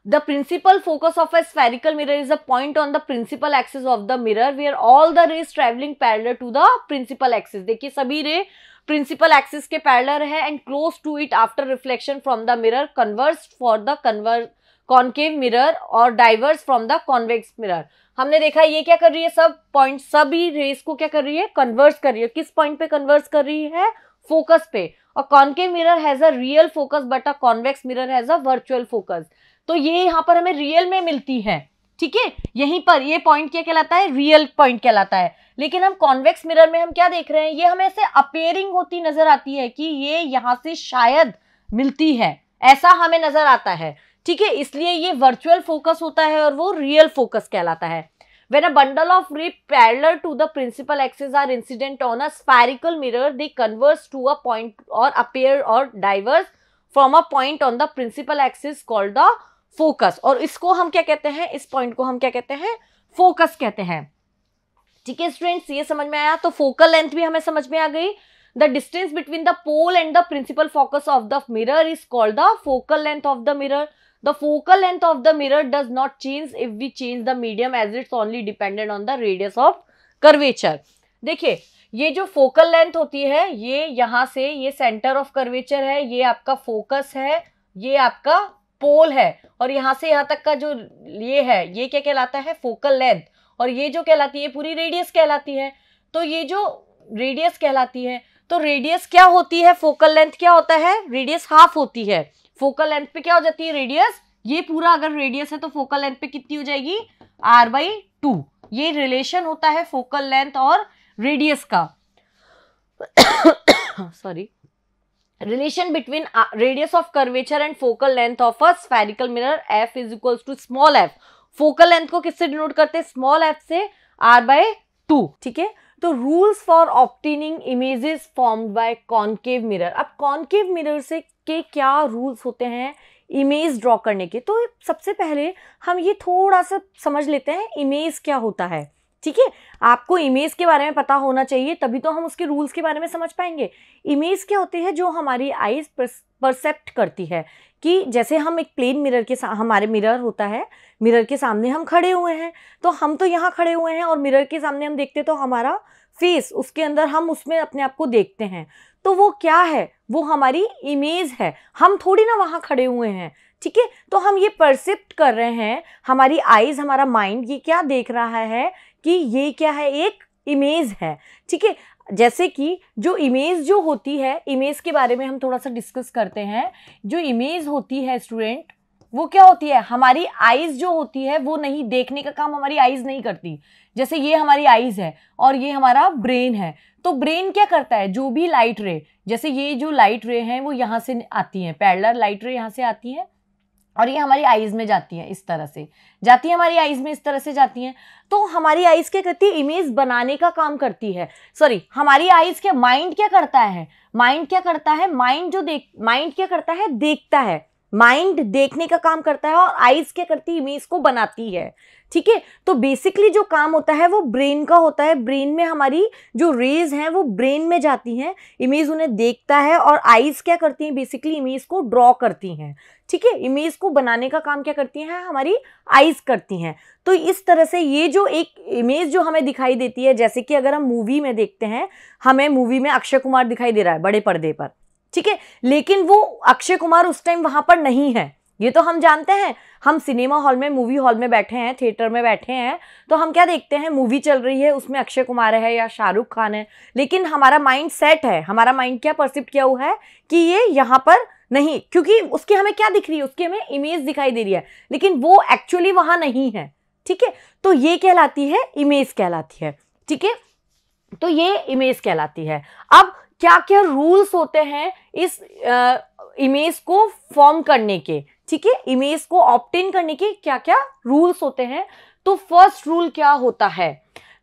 The principal focus of a spherical mirror is a point on the principal axis of the mirror where all the rays traveling parallel to the principal axis. देखिए सभी रे प्रिंसिपल एक्सिस के parallel है and close to it after reflection from the mirror converse for the converse concave mirror और diverse from the convex mirror हमने देखा ये क्या कर रही है सब पॉइंट सभी रेस को क्या कर रही है कन्वर्स कर रही है किस पॉइंट पे कन्वर्स कर रही है फोकस पे और concave mirror has a real focus but a convex mirror has a virtual focus तो ये यहाँ पर हमें रियल में मिलती है ठीक है यहीं पर ये पॉइंट क्या कहलाता है रियल पॉइंट कहलाता है लेकिन हम कॉन्वेक्स मिरर में हम क्या देख रहे हैं ये हमें ऐसे अपेयरिंग होती नजर आती है कि ये यहाँ से शायद मिलती है ऐसा हमें नजर आता है ठीक है इसलिए ये वर्चुअल फोकस होता है और वो रियल फोकस कहलाता है when a bundle of ray parallel to the principal axes are incident on a spherical mirror they converse to a point or appear or diverse from a point on the principal axes called the focus और इसको हम क्या कहते हैं इस point को हम क्या कहते हैं फोकस कहते हैं ठीक है स्टूडेंट्स ये समझ में आया तो फोकल लेंथ भी हमें समझ में आ गई the distance between the pole and the principal focus of the mirror is called the focal length of the mirror the focal length of the mirror does not change if we change the medium as it's only dependent on the radius of curvature देखिए ये जो focal length होती है ये यहां से ये centre of curvature है ये आपका फोकस है ये आपका पोल है और यहाँ से यहाँ तक का जो ये है ये क्या कहलाता है फोकल लेंथ और ये जो कहलाती है पूरी रेडियस कहलाती है तो ये जो रेडियस कहलाती है तो रेडियस क्या होती है फोकल लेंथ क्या होता है रेडियस हाफ होती है फोकल लेंथ पे क्या हो जाती है रेडियस ये पूरा अगर रेडियस है तो फोकल लेंथ पे कितनी हो जाएगी आर बाई टू ये रिलेशन होता है फोकल लेंथ और रेडियस का sorry relation between radius of curvature and focal length of a spherical mirror F is equals to small F focal length को किससे डिनोट करते हैं स्मॉल एफ से आर बाय टू ठीक है तो rules for obtaining images formed by concave mirror अब concave mirror से के क्या रूल्स होते हैं इमेज ड्रॉ करने के तो सबसे पहले हम ये थोड़ा सा समझ लेते हैं इमेज क्या होता है ठीक है आपको इमेज के बारे में पता होना चाहिए तभी तो हम उसके रूल्स के बारे में समझ पाएंगे इमेज क्या होती है जो हमारी आईज परसेप्ट करती है कि जैसे हम एक प्लेन मिरर के हमारे मिरर होता है मिरर के सामने हम खड़े हुए हैं तो हम तो यहाँ खड़े हुए हैं और मिरर के सामने हम देखते तो हमारा फेस उसके अंदर हम उसमें अपने आप को देखते हैं तो वो क्या है वो हमारी इमेज है हम थोड़ी ना वहाँ खड़े हुए हैं ठीक है तो हम ये परसिप्ट कर रहे हैं हमारी आइज हमारा माइंड ये क्या देख रहा है कि ये क्या है एक इमेज है ठीक है जैसे कि जो इमेज जो होती है इमेज के बारे में हम थोड़ा सा डिस्कस करते हैं जो इमेज होती है स्टूडेंट वो क्या होती है हमारी आईज जो होती है वो नहीं देखने का काम हमारी आईज नहीं करती जैसे ये हमारी आईज है और ये हमारा ब्रेन है तो ब्रेन क्या करता है जो भी लाइट रे जैसे ये जो लाइट रे हैं वो यहाँ से आती हैं पैरलर लाइट रे यहाँ से आती हैं और ये हमारी आईज में जाती है इस तरह से जाती है हमारी आइज़ में इस तरह से जाती हैं तो हमारी आइज़ के प्रति इमेज बनाने का काम करती है सॉरी हमारी आईज के माइंड क्या करता है माइंड क्या करता है माइंड जो देख माइंड क्या करता है देखता है माइंड देखने का काम करता है और आइज क्या करती है इमेज को बनाती है ठीक है तो बेसिकली जो काम होता है वो ब्रेन का होता है ब्रेन में हमारी जो रेज हैं वो ब्रेन में जाती हैं इमेज उन्हें देखता है और आइज क्या करती हैं बेसिकली इमेज को ड्रॉ करती हैं ठीक है इमेज को बनाने का काम क्या करती हैं हमारी आइज करती हैं तो इस तरह से ये जो एक इमेज जो हमें दिखाई देती है जैसे कि अगर हम मूवी में देखते हैं हमें मूवी में अक्षय कुमार दिखाई दे रहा है बड़े पर्दे पर ठीक है लेकिन वो अक्षय कुमार उस टाइम वहां पर नहीं है ये तो हम जानते हैं हम सिनेमा हॉल में मूवी हॉल में बैठे हैं थिएटर में बैठे हैं तो हम क्या देखते हैं मूवी चल रही है उसमें अक्षय कुमार है या शाहरुख खान है लेकिन हमारा माइंड सेट है हमारा माइंड क्या परसिप्ट किया हुआ है कि ये यहाँ पर नहीं क्योंकि उसकी हमें क्या दिख रही है उसकी हमें इमेज दिखाई दे रही है लेकिन वो एक्चुअली वहां नहीं है ठीक है तो ये कहलाती है इमेज कहलाती है ठीक है तो ये इमेज कहलाती है अब क्या क्या रूल्स होते हैं इस इमेज को फॉर्म करने के ठीक है इमेज को ऑप्टेन करने के क्या क्या रूल्स होते हैं तो फर्स्ट रूल क्या होता है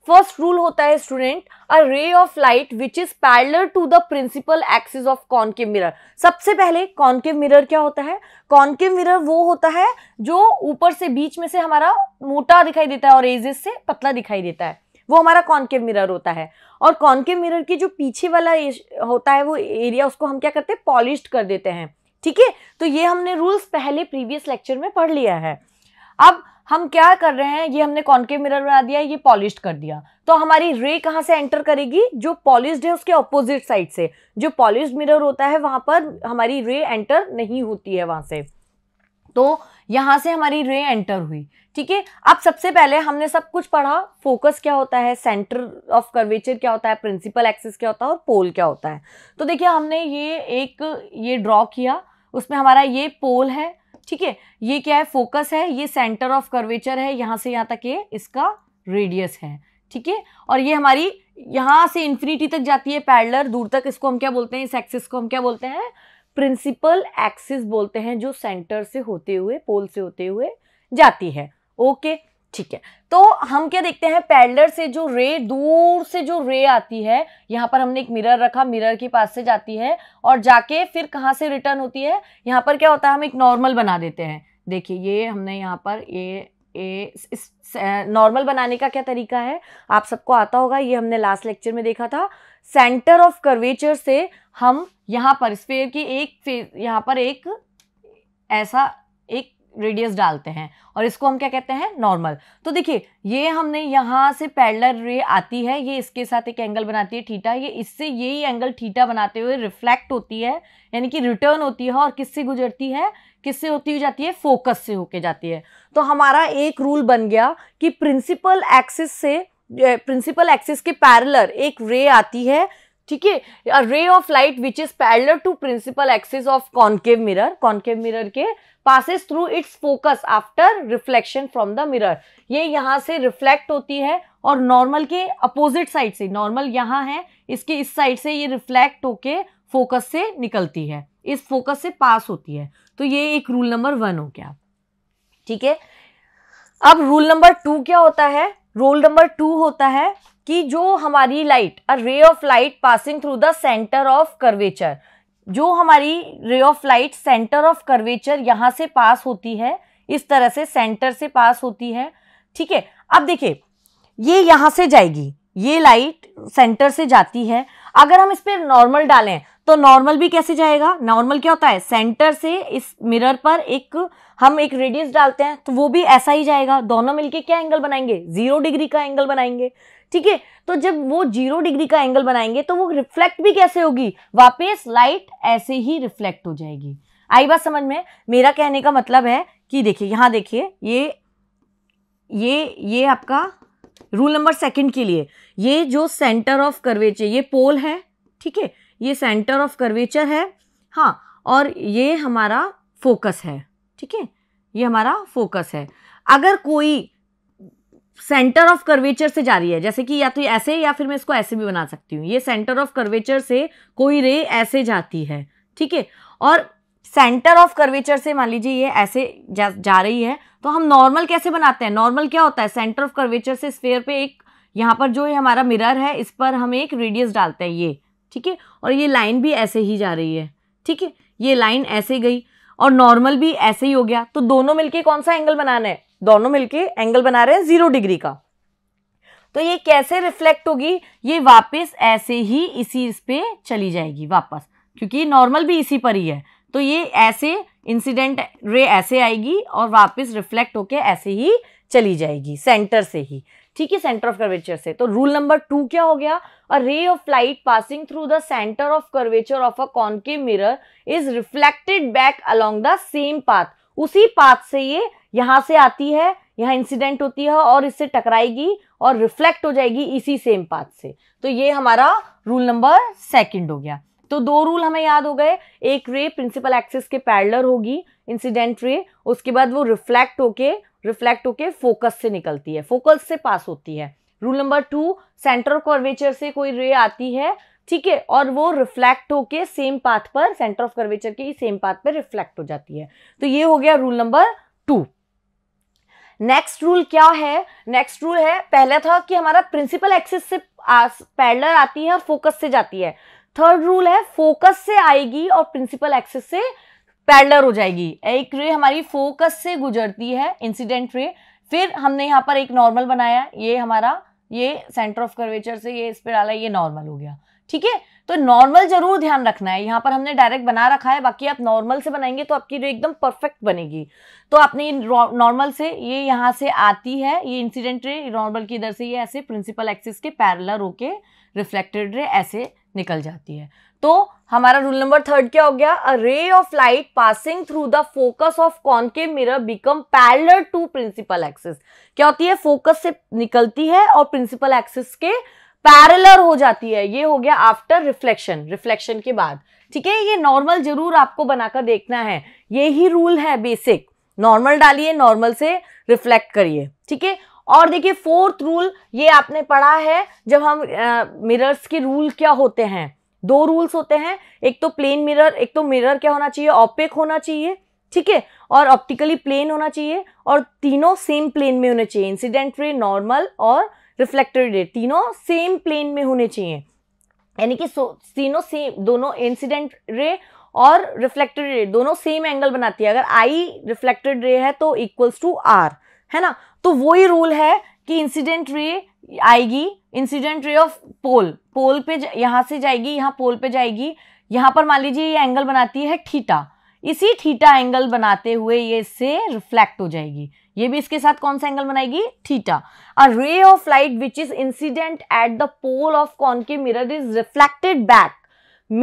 फर्स्ट रूल होता है student a ray of light which is parallel to the principal axis of concave mirror सबसे पहले कॉन्केव मिरर क्या होता है कॉन्केव मिरर वो होता है जो ऊपर से बीच में से हमारा मोटा दिखाई देता है और एजेस से पतला दिखाई देता है वो हमारा कॉन्केव मिरर होता है और कॉन्केव मिरर की जो पीछे वाला होता है वो एरिया उसको हम क्या करते हैं पॉलिश कर देते हैं ठीक है तो ये हमने रूल्स पहले प्रीवियस लेक्चर में पढ़ लिया है अब हम क्या कर रहे हैं ये हमने कॉन्केव मिरर बना दिया ये पॉलिश कर दिया तो हमारी रे कहाँ से एंटर करेगी जो पॉलिश्ड है उसके ऑपोजिट साइड से जो पॉलिश मिरर होता है वहां पर हमारी रे एंटर नहीं होती है वहां से तो यहाँ से हमारी रे एंटर हुई ठीक है अब सबसे पहले हमने सब कुछ पढ़ा फोकस क्या होता है सेंटर ऑफ कर्वेचर क्या होता है प्रिंसिपल एक्सिस क्या होता है और पोल क्या होता है तो देखिए हमने ये एक ये ड्रॉ किया उसमें हमारा ये पोल है ठीक है ये क्या है फोकस है ये सेंटर ऑफ कर्वेचर है यहाँ से यहाँ तक ये इसका रेडियस है ठीक है और ये हमारी यहाँ से इन्फिनिटी तक जाती है पैडलर दूर तक इसको हम क्या बोलते हैं इस एक्सिस को हम क्या बोलते हैं प्रिंसिपल एक्सिस बोलते हैं जो सेंटर से होते हुए पोल से होते हुए जाती है ओके ठीक है तो हम क्या देखते हैं पैडलर से जो रे दूर से जो रे आती है यहाँ पर हमने एक मिरर रखा मिरर के पास से जाती है और जाके फिर कहाँ से रिटर्न होती है यहाँ पर क्या होता है हम एक नॉर्मल बना देते हैं देखिए ये हमने यहाँ पर ये नॉर्मल बनाने का क्या तरीका है आप सबको आता होगा ये हमने लास्ट लेक्चर में देखा था सेंटर ऑफ कर्वेचर से हम यहाँ पर स्पेयर की एक फेज यहाँ पर एक ऐसा रेडियस डालते हैं और इसको हम क्या कहते हैं नॉर्मल तो देखिए ये हमने यहाँ से पैरलर रे आती है ये इसके साथ एक एंगल बनाती है ठीटा ये इससे यही एंगल ठीटा बनाते हुए रिफ्लेक्ट होती है यानी कि रिटर्न होती है और किससे गुजरती है किससे होती हुई जाती है फोकस से होके जाती है तो हमारा एक रूल बन गया कि प्रिंसिपल एक्सिस से प्रिंसिपल एक्सिस के पैरलर एक रे आती है ठीक है a ray of light which is parallel to principal axis of concave mirror concave mirror के passes through its focus after reflection from the mirror ये यहाँ से रिफ्लेक्ट होती है और नॉर्मल के अपोजिट साइड से नॉर्मल यहाँ है इसके इस साइड से ये रिफ्लेक्ट होके फोकस से निकलती है इस फोकस से पास होती है तो ये एक रूल नंबर वन हो गया ठीक है अब रूल नंबर टू क्या होता है रोल नंबर टू होता है कि जो हमारी light a ray of light passing through the centre of curvature जो हमारी ray of light centre of curvature यहाँ से पास होती है इस तरह से सेंटर से पास होती है ठीक है अब देखिए ये यहाँ से जाएगी ये लाइट सेंटर से जाती है अगर हम इस पर नॉर्मल डालें तो नॉर्मल भी कैसे जाएगा नॉर्मल क्या होता है सेंटर से इस मिरर पर एक हम एक रेडियस डालते हैं तो वो भी ऐसा ही जाएगा दोनों मिलके क्या एंगल बनाएंगे जीरो डिग्री का एंगल बनाएंगे ठीक है तो जब वो जीरो डिग्री का एंगल बनाएंगे तो वो रिफ्लेक्ट भी कैसे होगी वापस लाइट ऐसे ही रिफ्लेक्ट हो जाएगी आई बात समझ में मेरा कहने का मतलब है कि देखिए यहां देखिए ये ये ये आपका रूल नंबर सेकंड के लिए ये जो सेंटर ऑफ कर्वेचर ये पोल है ठीक है ये सेंटर ऑफ कर्वेचर है हाँ और ये हमारा फोकस है ठीक है ये हमारा फोकस है अगर कोई सेंटर ऑफ कर्वेचर से जा रही है जैसे कि या तो ऐसे या फिर मैं इसको ऐसे भी बना सकती हूँ ये सेंटर ऑफ कर्वेचर से कोई रे ऐसे जाती है ठीक है और सेंटर ऑफ कर्वेचर से मान लीजिए ये ऐसे जा, जा रही है तो हम नॉर्मल कैसे बनाते हैं नॉर्मल क्या होता है सेंटर ऑफ कर्वेचर से स्फेयर पे एक यहाँ पर जो ये हमारा मिरर है इस पर हम एक रेडियस डालते हैं ये ठीक है और ये लाइन भी ऐसे ही जा रही है ठीक है ये लाइन ऐसे गई और नॉर्मल भी ऐसे ही हो गया तो दोनों मिलके कौन सा एंगल बनाना है दोनों मिलके एंगल बना रहे हैं जीरो डिग्री का तो ये कैसे रिफ्लेक्ट होगी ये वापस ऐसे ही इसी इस पे चली जाएगी वापस क्योंकि नॉर्मल भी इसी पर ही है तो ये ऐसे इंसिडेंट रे ऐसे आएगी और वापस रिफ्लेक्ट होके ऐसे ही चली जाएगी सेंटर से ही ठीक है सेंटर ऑफ कर्वेचर से तो रूल नंबर टू क्या हो गया a ray of light passing through the centre of curvature of a concave mirror is reflected back along the same path उसी पाथ से ये यहाँ से आती है यहाँ इंसिडेंट होती है और इससे टकराएगी और रिफ्लेक्ट हो जाएगी इसी सेम पाथ से तो ये हमारा रूल नंबर सेकंड हो गया तो दो रूल हमें याद हो गए एक रे प्रिंसिपल एक्सिस के पैरलर होगी इंसिडेंट रे उसके बाद वो रिफ्लेक्ट होके रिफ्लेक्ट होके फोकस से निकलती है फोकस से पास होती है rule number two centre curvature से कोई रे आती है ठीक है और वो रिफ्लेक्ट होके सेम पाथ पर सेंटर ऑफ कर्वेचर के ही सेम पाथ पर रिफ्लेक्ट हो जाती है तो ये हो गया rule number two next rule क्या है नेक्स्ट रूल है पहला था कि हमारा प्रिंसिपल एक्सिस से पैडलर आती है और फोकस से जाती है थर्ड रूल है फोकस से आएगी और प्रिंसिपल एक्सिस से पैडलर हो जाएगी एक रे हमारी फोकस से गुजरती है इंसिडेंट रे फिर हमने यहाँ पर एक नॉर्मल बनाया ये हमारा ये सेंटर ऑफ कर्वेचर से ये इस पर डाला ये नॉर्मल हो गया ठीक है तो नॉर्मल जरूर ध्यान रखना है यहाँ पर हमने डायरेक्ट बना रखा है बाकी आप नॉर्मल से बनाएंगे तो आपकी एकदम परफेक्ट बनेगी तो आपने नॉर्मल से ये यहाँ से आती है ये इंसिडेंट रे नॉर्मल की इधर से ये ऐसे प्रिंसिपल एक्सिस के पैरलर होके रिफ्लेक्टेड रे ऐसे निकल जाती है तो हमारा रूल नंबर थर्ड क्या हो गया a ray of light passing through the focus of concave mirror become parallel to principal axis क्या होती है फोकस से निकलती है और प्रिंसिपल एक्सिस के पैरलर हो जाती है ये हो गया आफ्टर रिफ्लेक्शन रिफ्लेक्शन के बाद ठीक है ये नॉर्मल जरूर आपको बनाकर देखना है ये ही रूल है बेसिक नॉर्मल डालिए नॉर्मल से रिफ्लेक्ट करिए ठीक है और देखिए फोर्थ रूल ये आपने पढ़ा है जब हम मिरर्स के रूल क्या होते हैं दो रूल्स होते हैं एक तो प्लेन मिरर एक तो मिरर क्या होना चाहिए ऑपेक होना चाहिए ठीक है और ऑप्टिकली प्लेन होना चाहिए और तीनों सेम प्लेन में होने चाहिए इंसिडेंट रे नॉर्मल और रिफ्लेक्टेड रे तीनों सेम प्लेन में होने चाहिए यानी कि तीनों सेम दोनों इंसिडेंट रे और रिफ्लेक्टेड रे दोनों सेम एंगल बनाती है अगर आई रिफ्लेक्टेड रे है तो इक्वल्स टू आर है ना तो वही रूल है कि इंसिडेंट रे आएगी इंसिडेंट रे ऑफ पोल पोल पे यहाँ से जाएगी यहाँ पोल पे जाएगी यहाँ पर मान लीजिए ये एंगल बनाती है थीटा इसी थीटा एंगल बनाते हुए ये इससे रिफ्लेक्ट हो जाएगी ये भी इसके साथ कौन सा एंगल बनाएगी theta a ray of light which is incident at the pole of concave mirror is reflected back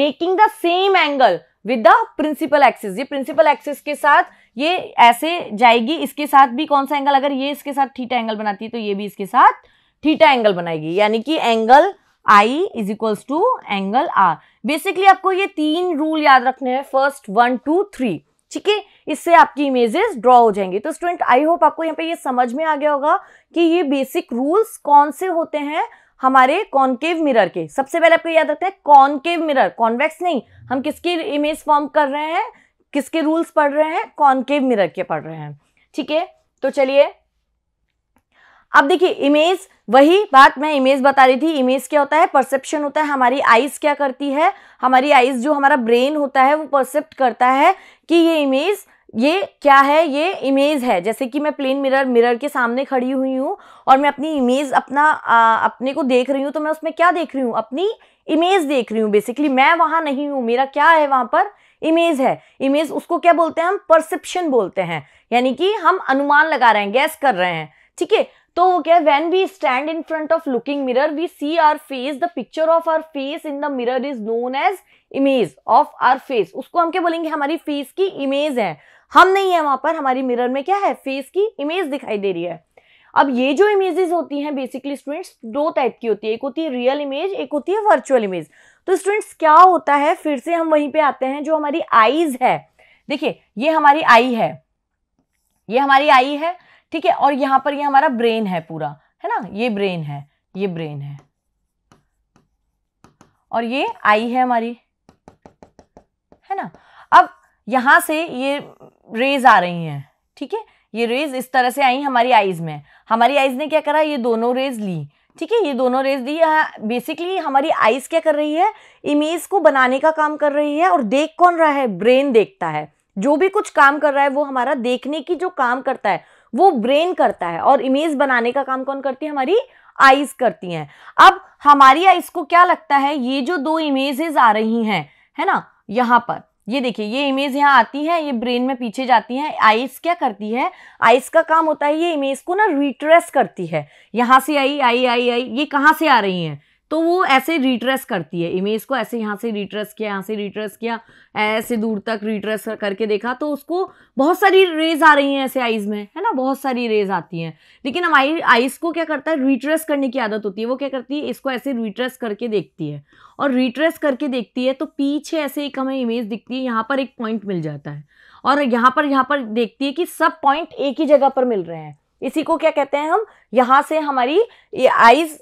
making the same angle with the principal axis ये प्रिंसिपल एक्सिस के साथ ये ऐसे जाएगी इसके साथ भी कौन सा एंगल अगर ये इसके साथ थीटा एंगल बनाती है तो ये भी इसके साथ थीटा एंगल बनाएगी यानी कि angle I is equals to angle R basically आपको ये तीन रूल याद रखने हैं फर्स्ट वन टू थ्री ठीक है इससे आपकी इमेजेस ड्रॉ हो जाएंगे तो स्टूडेंट आई होप आपको यहाँ पे ये समझ में आ गया होगा कि ये बेसिक रूल्स कौन से होते हैं हमारे कॉन्केव मिरर के सबसे पहले आपको याद रखते हैं कॉन्केव मिरर कॉन्वेक्स नहीं हम किसकी इमेज फॉर्म कर रहे हैं किसके रूल्स पढ़ रहे हैं कॉन्केव मिरर के पढ़ रहे हैं ठीक है तो चलिए अब देखिए इमेज वही बात मैं इमेज बता रही थी इमेज क्या होता है परसेप्शन होता है हमारी आइज क्या करती है हमारी आइज जो हमारा ब्रेन होता है वो परसेप्ट करता है कि ये इमेज ये क्या है ये इमेज है जैसे कि मैं प्लेन मिरर मिरर के सामने खड़ी हुई हूँ और मैं अपनी इमेज अपना आ, अपने को देख रही हूँ तो मैं उसमें क्या देख रही हूँ अपनी इमेज देख रही हूँ बेसिकली मैं वहाँ नहीं हूँ मेरा क्या है वहाँ पर इमेज है इमेज उसको क्या बोलते हैं हम परसेप्शन बोलते हैं यानी कि हम अनुमान लगा रहे हैं गैस कर रहे हैं ठीक है तो वो क्या when we stand in front of looking mirror we see our face the picture of our face in the mirror is known as image of our face उसको हम क्या बोलेंगे हमारी फेस की इमेज है हम नहीं है वहां पर हमारी मिरर में क्या है फेस की इमेज दिखाई दे रही है अब ये जो इमेजेस होती हैं बेसिकली स्टूडेंट्स दो टाइप की होती है एक होती है रियल इमेज एक होती है वर्चुअल इमेज तो स्टूडेंट्स क्या होता है फिर से हम वहीं पे आते हैं जो हमारी आईज है देखिए ये हमारी आई है ये हमारी आई है ठीक है और यहाँ पर ये यह हमारा ब्रेन है पूरा है ना ये ब्रेन है ये ब्रेन है और ये आई है हमारी है ना अब यहां से ये रेज आ रही हैं ठीक है ये रेज इस तरह से आई हमारी आईज में हमारी आईज ने क्या करा ये दोनों रेज ली ठीक है ये दोनों रेज ली बेसिकली हमारी आईज क्या कर रही है इमेज को बनाने का काम कर रही है और देख कौन रहा है ब्रेन देखता है जो भी कुछ काम कर रहा है वो हमारा देखने की जो काम करता है वो ब्रेन करता है और इमेज बनाने का काम कौन करती है हमारी आईज करती हैं अब हमारी आईज को क्या लगता है ये जो दो इमेजेस आ रही हैं है ना यहाँ पर ये देखिए ये इमेज यहाँ आती है ये ब्रेन में पीछे जाती है आइस क्या करती है आइस का काम होता है ये इमेज को ना रिट्रेस करती है यहाँ से आई आई आई आई ये कहाँ से आ रही हैं तो वो ऐसे रिट्रेस करती है इमेज को ऐसे यहाँ से रिट्रेस किया यहाँ से रिट्रेस किया ऐसे दूर तक रिट्रेस करके देखा तो उसको बहुत सारी रेज आ रही हैं ऐसे आइज़ में है ना बहुत सारी रेज आती हैं लेकिन हमारी आइज़ को क्या करता है रिट्रेस करने की आदत होती है वो क्या करती है इसको ऐसे रिट्रेस करके देखती है और रिट्रेस करके देखती है तो पीछे ऐसे एक हमें इमेज दिखती है यहाँ पर एक पॉइंट मिल जाता है और यहाँ पर यहाँ पर देखती है कि सब पॉइंट एक ही जगह पर मिल रहे हैं इसी को क्या कहते हैं हम यहाँ से हमारी आइज़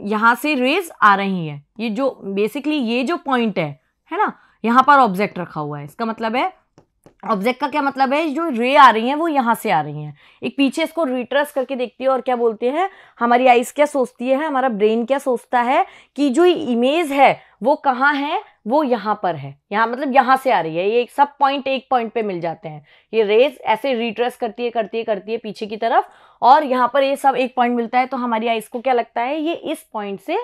यहाँ से रेज आ रही है ये जो बेसिकली ये जो पॉइंट है है ना यहाँ पर ऑब्जेक्ट रखा हुआ है इसका मतलब है ऑब्जेक्ट का क्या मतलब है जो रे आ रही हैं वो यहाँ से आ रही हैं एक पीछे इसको रिट्रेस करके देखती है और क्या बोलती है हमारी आइज़ क्या सोचती है हमारा ब्रेन क्या सोचता है कि जो इमेज है वो कहाँ है वो यहाँ पर है यहाँ मतलब यहाँ से आ रही है ये सब पॉइंट एक पॉइंट पे मिल जाते हैं ये रेज ऐसे रिट्रेस करती है करती है करती है पीछे की तरफ और यहाँ पर ये सब एक पॉइंट मिलता है तो हमारी आइज़ को क्या लगता है ये इस पॉइंट से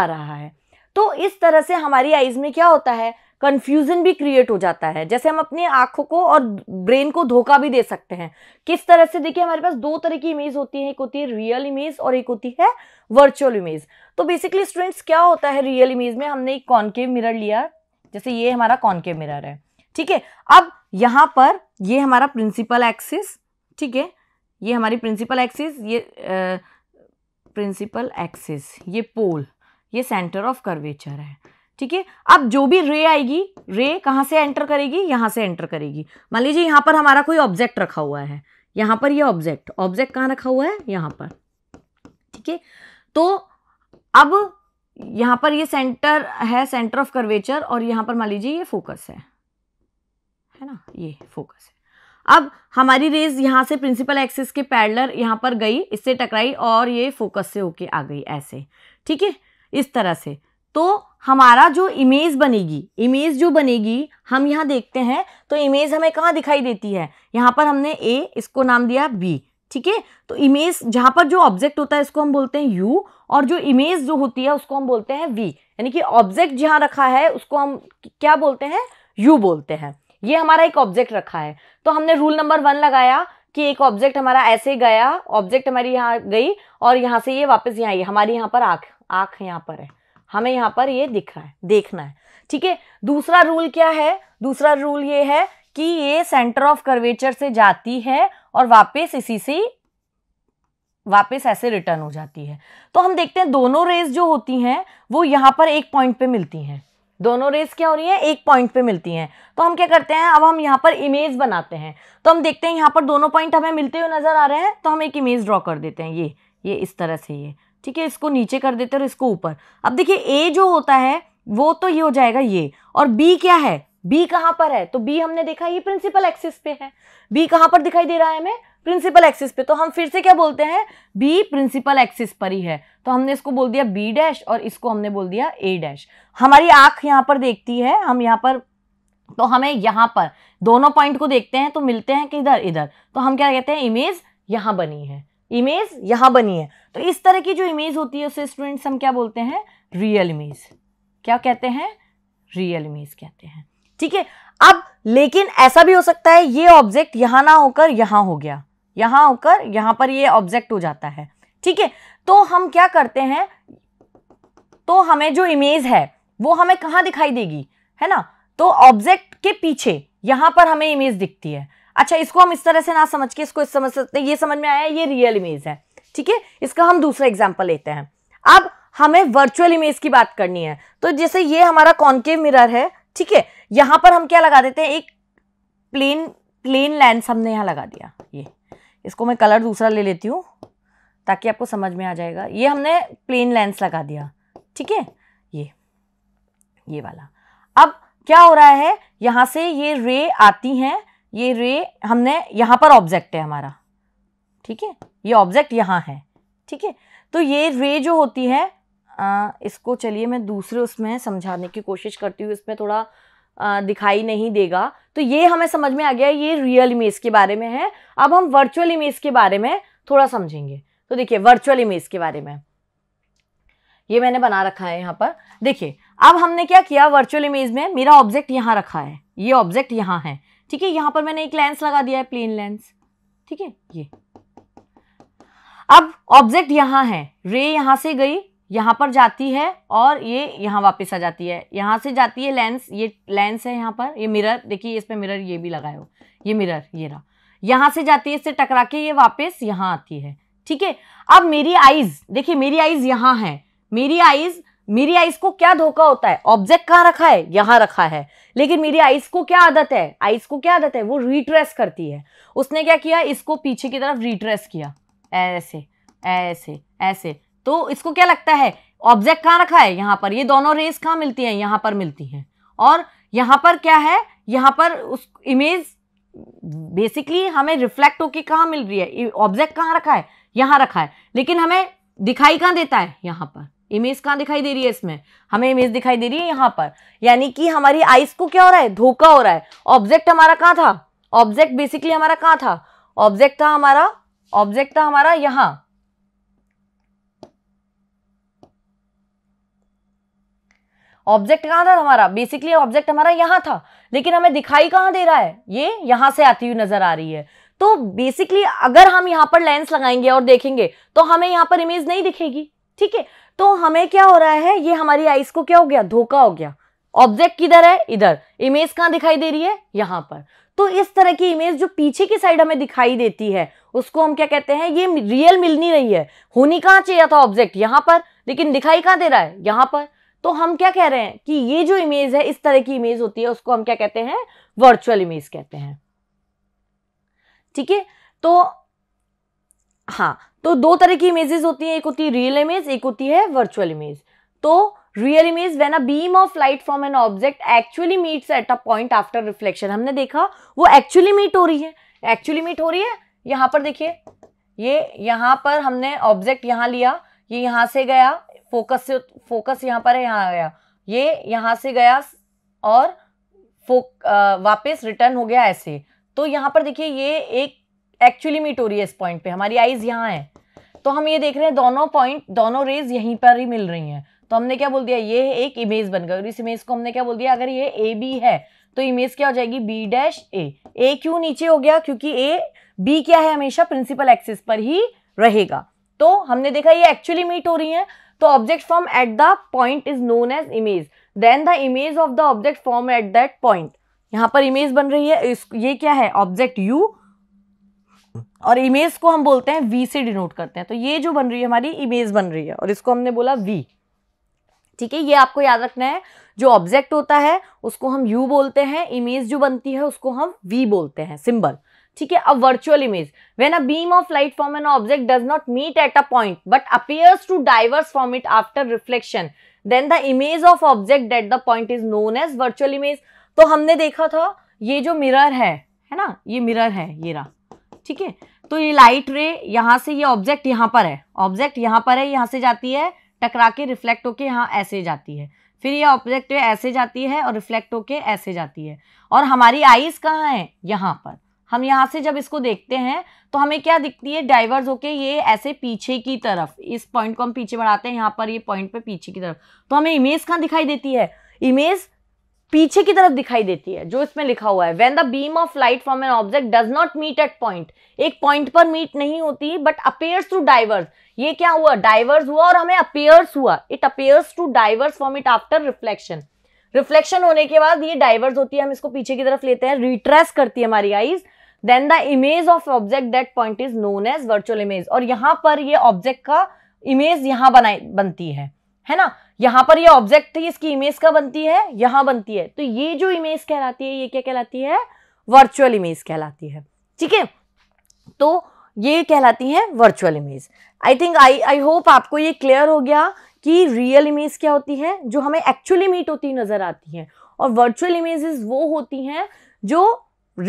आ रहा है तो इस तरह से हमारी आइज़ में क्या होता है कंफ्यूजन भी क्रिएट हो जाता है जैसे हम अपनी आंखों को और ब्रेन को धोखा भी दे सकते हैं किस तरह से देखिए हमारे पास दो तरह की इमेज होती है एक होती है रियल इमेज और एक होती है वर्चुअल इमेज तो बेसिकली स्टूडेंट्स क्या होता है रियल इमेज में हमने एक कॉन्केव मिरर लिया जैसे ये हमारा कॉन्केव मिरर है ठीक है अब यहाँ पर ये हमारा प्रिंसिपल एक्सिस ठीक है ये हमारी प्रिंसिपल एक्सिस ये प्रिंसिपल एक्सिस ये पोल ये सेंटर ऑफ कर्वेचर है ठीक है अब जो भी रे आएगी रे कहां से एंटर करेगी यहां से एंटर करेगी मान लीजिए यहां पर हमारा कोई ऑब्जेक्ट रखा हुआ है यहां पर ये ऑब्जेक्ट ऑब्जेक्ट कहां रखा हुआ है यहां पर ठीक है तो अब यहां पर ये सेंटर है सेंटर ऑफ कर्वेचर और यहां पर मान लीजिए ये फोकस है है ना ये फोकस है अब हमारी रेज यहां से प्रिंसिपल एक्सिस के पैडलर यहां पर गई इससे टकराई और ये फोकस से होके आ गई ऐसे ठीक है इस तरह से तो हमारा जो इमेज बनेगी इमेज जो बनेगी हम यहाँ देखते हैं तो इमेज हमें कहाँ दिखाई देती है यहाँ पर हमने ए इसको नाम दिया बी ठीक है तो इमेज जहाँ पर जो ऑब्जेक्ट होता है इसको हम बोलते हैं यू और जो इमेज जो होती है उसको हम बोलते हैं वी यानी कि ऑब्जेक्ट जहाँ रखा है उसको हम क्या बोलते हैं यू बोलते हैं ये हमारा एक ऑब्जेक्ट रखा है तो हमने रूल नंबर वन लगाया कि एक ऑब्जेक्ट हमारा ऐसे गया ऑब्जेक्ट हमारी यहाँ गई और यहाँ से ये वापस यहाँ आई हमारी यहाँ पर आँख आँख यहाँ पर है हमें यहाँ पर ये दिख रहा है देखना है ठीक है दूसरा रूल क्या है दूसरा रूल ये है कि ये सेंटर ऑफ कर्वेचर से जाती है और वापस इसी से वापस ऐसे रिटर्न हो जाती है तो हम देखते हैं दोनों रेज जो होती हैं वो यहाँ पर एक पॉइंट पे मिलती हैं दोनों रेस क्या हो रही है एक पॉइंट पे मिलती हैं तो हम क्या करते हैं अब हम यहाँ पर इमेज बनाते हैं तो हम देखते हैं यहाँ पर दोनों पॉइंट हमें मिलते हुए नज़र आ रहे हैं तो हम एक इमेज ड्रॉ कर देते हैं ये ये इस तरह से ये ठीक है इसको नीचे कर देते हैं और इसको ऊपर अब देखिए ए जो होता है वो तो ये हो जाएगा ये और बी क्या है बी कहाँ पर है तो बी हमने देखा ये प्रिंसिपल एक्सिस पे है बी कहाँ पर दिखाई दे रहा है हमें प्रिंसिपल एक्सिस पे तो हम फिर से क्या बोलते हैं बी प्रिंसिपल एक्सिस पर ही है तो हमने इसको बोल दिया बी डैश और इसको हमने बोल दिया ए डैश हमारी आंख यहाँ पर देखती है हम यहाँ पर तो हमें यहाँ पर दोनों पॉइंट को देखते हैं तो मिलते हैं कि इधर इधर तो हम क्या कहते हैं इमेज यहाँ बनी है इमेज यहां बनी है तो इस तरह की जो इमेज होती है उसे स्टूडेंट्स हम क्या बोलते हैं रियल इमेज क्या कहते हैं रियल इमेज कहते हैं ठीक है अब लेकिन ऐसा भी हो सकता है ये ऑब्जेक्ट यहां ना होकर यहां हो गया यहां होकर यहां पर ये ऑब्जेक्ट हो जाता है ठीक है तो हम क्या करते हैं तो हमें जो इमेज है वो हमें कहां दिखाई देगी है ना तो ऑब्जेक्ट के पीछे यहां पर हमें इमेज दिखती है अच्छा इसको हम इस तरह से ना समझ के इसको इस समझ सकते हैं ये समझ में आया ये रियल इमेज है ठीक है इसका हम दूसरा एग्जाम्पल लेते हैं अब हमें वर्चुअल इमेज की बात करनी है तो जैसे ये हमारा कॉन्केव मिरर है ठीक है यहां पर हम क्या लगा देते हैं एक प्लेन प्लेन लेंस हमने यहाँ लगा दिया ये इसको मैं कलर दूसरा ले लेती हूँ ताकि आपको समझ में आ जाएगा ये हमने प्लेन लेंस लगा दिया ठीक है ये ये वाला अब क्या हो रहा है यहां से ये रे आती हैं ये रे हमने यहाँ पर ऑब्जेक्ट है हमारा ठीक है ये ऑब्जेक्ट यहाँ है ठीक है तो ये रे जो होती है आ, इसको चलिए मैं दूसरे उसमें समझाने की कोशिश करती हूँ इसमें थोड़ा आ, दिखाई नहीं देगा तो ये हमें समझ में आ गया ये रियल इमेज के बारे में है अब हम वर्चुअल इमेज के बारे में थोड़ा समझेंगे तो देखिए वर्चुअल इमेज के बारे में ये मैंने बना रखा है यहाँ पर देखिए अब हमने क्या किया वर्चुअल इमेज में मेरा ऑब्जेक्ट यहाँ रखा है ये ऑब्जेक्ट यहाँ है ठीक है यहां पर मैंने एक लेंस लगा दिया है प्लेन लेंस ठीक है ये अब ऑब्जेक्ट यहां है रे यहां से गई यहां पर जाती है और ये यहां वापस आ जाती है यहां से जाती है लेंस ये लेंस है यहां पर ये मिरर देखिए इस पर मिरर ये भी लगाए हो ये मिरर ये रहा यहां से जाती है इससे टकरा के ये वापस यहां आती है ठीक है अब मेरी आईज देखिए मेरी आईज यहां है मेरी आईज मेरी आइस को क्या धोखा होता है ऑब्जेक्ट कहाँ रखा है यहाँ रखा है लेकिन मेरी आइस को क्या आदत है आइस को क्या आदत है वो रिट्रेस करती है उसने क्या किया इसको पीछे की तरफ रिट्रेस किया ऐसे ऐसे ऐसे तो इसको क्या लगता है ऑब्जेक्ट कहाँ रखा है यहाँ पर ये दोनों रेस कहाँ मिलती हैं यहाँ पर मिलती हैं और यहाँ पर क्या है यहाँ पर उस इमेज बेसिकली हमें रिफ्लेक्ट होके कहाँ मिल रही है ऑब्जेक्ट कहाँ रखा है यहाँ रखा है लेकिन हमें दिखाई कहाँ देता है यहाँ पर इमेज कहाँ दिखाई दे रही है इसमें हमें इमेज दिखाई दे रही है यहाँ पर यानी कि हमारी आइस को क्या हो रहा है धोखा हो रहा है ऑब्जेक्ट हमारा कहाँ था ऑब्जेक्ट बेसिकली हमारा कहाँ था ऑब्जेक्ट था हमारा ऑब्जेक्ट था हमारा यहाँ ऑब्जेक्ट कहाँ था हमारा बेसिकली ऑब्जेक्ट हमारा यहाँ था लेकिन हमें दिखाई कहाँ दे रहा है ये यहाँ से आती हुई नजर आ रही है तो बेसिकली अगर हम यहाँ पर लेंस लगाएंगे और देखेंगे तो हमें यहाँ पर इमेज नहीं दिखेगी ठीक है तो हमें क्या हो रहा है ये हमारी आइस को क्या हो गया धोखा हो गया ऑब्जेक्ट किधर है इधर इमेज कहां दिखाई दे रही है यहां पर तो इस तरह की इमेज जो पीछे की साइड हमें दिखाई देती है उसको हम क्या कहते हैं ये रियल मिल नहीं रही है होनी कहां चाहिए था ऑब्जेक्ट यहां पर लेकिन दिखाई कहां दे रहा है यहां पर तो हम क्या कह रहे हैं कि ये जो इमेज है इस तरह की इमेज होती है उसको हम क्या कहते हैं वर्चुअल इमेज कहते हैं ठीक है तो हाँ तो दो तरह की इमेजेस होती हैं एक होती है रियल इमेज एक होती है वर्चुअल इमेज तो real image when a beam of light from an object actually meets at a point after reflection हमने देखा वो एक्चुअली मीट हो रही है एक्चुअली मीट हो रही है यहाँ पर देखिए ये यहाँ पर हमने ऑब्जेक्ट यहाँ लिया ये यहाँ से गया फोकस से फोकस यहाँ पर है यहाँ गया ये यहाँ से गया और फोक वापस रिटर्न हो गया ऐसे तो यहाँ पर देखिए ये एक एक्चुअली मीट हो रही है इस पॉइंट पे हमारी आईज यहाँ है तो हम ये देख रहे हैं दोनों पॉइंट दोनों रेज यहीं पर ही मिल रही हैं तो हमने क्या बोल दिया ये एक इमेज बन गई और इस इमेज को हमने क्या बोल दिया अगर ये ए बी है तो इमेज क्या हो जाएगी बी डैश ए ए क्यों नीचे हो गया क्योंकि ए बी क्या है हमेशा प्रिंसिपल एक्सिस पर ही रहेगा तो हमने देखा ये एक्चुअली मीट हो रही है तो object form at the point is known as image then the image of the object form at that point यहाँ पर इमेज बन रही है ये क्या है ऑब्जेक्ट यू और इमेज को हम बोलते हैं वी से डिनोट करते हैं तो ये जो बन रही है हमारी इमेज बन रही है और इसको हमने बोला वी ठीक है ये आपको याद रखना है जो ऑब्जेक्ट होता है उसको हम यू बोलते हैं इमेज जो बनती है उसको हम वी बोलते हैं सिंबल ठीक है अब virtual image when a beam of light from an object does not meet at a point but appears to diverse from it after reflection then the image of object at the point is known as virtual image तो हमने देखा था ये जो mirror है है ना ये मिरर है ये रहा ठीक है तो ये लाइट रे यहाँ से ये ऑब्जेक्ट यहाँ पर है ऑब्जेक्ट यहाँ पर है यहाँ से जाती है टकरा के रिफ्लेक्ट होके यहाँ ऐसे जाती है फिर ये ऑब्जेक्ट ऐसे जाती है और रिफ्लेक्ट होके ऐसे जाती है और हमारी आईज कहाँ है यहाँ पर हम यहाँ से जब इसको देखते हैं तो हमें क्या दिखती है डाइवर्स होके ये ऐसे पीछे की तरफ इस पॉइंट को हम पीछे बढ़ाते हैं यहाँ पर ये पॉइंट पे पीछे की तरफ तो हमें इमेज कहाँ दिखाई देती है इमेज पीछे की तरफ दिखाई देती है जो इसमें लिखा हुआ है when the beam of light from an object does not meet at point एक पॉइंट पर मीट नहीं होती बट अपेयर्स टू डाइवर्स ये क्या हुआ डाइवर्स हुआ और हमें अपेयर्स हुआ it appears to diverse from it after reflection reflection होने के बाद ये डाइवर्स होती है हम इसको पीछे की तरफ लेते हैं रिट्रेस करती है हमारी eyes then the image of object that point is known as virtual image और यहां पर ये ऑब्जेक्ट का इमेज यहां बनाई बनती है है ना यहां पर ये यह ऑब्जेक्ट थी इसकी इमेज का बनती है यहां बनती है तो ये जो इमेज कहलाती है ये क्या कहलाती है वर्चुअल इमेज कहलाती है ठीक है तो ये कहलाती है virtual image I think I I hope आपको ये क्लियर हो गया कि रियल इमेज क्या होती है जो हमें एक्चुअली मीट होती नजर आती है और वर्चुअल इमेजेस वो होती हैं जो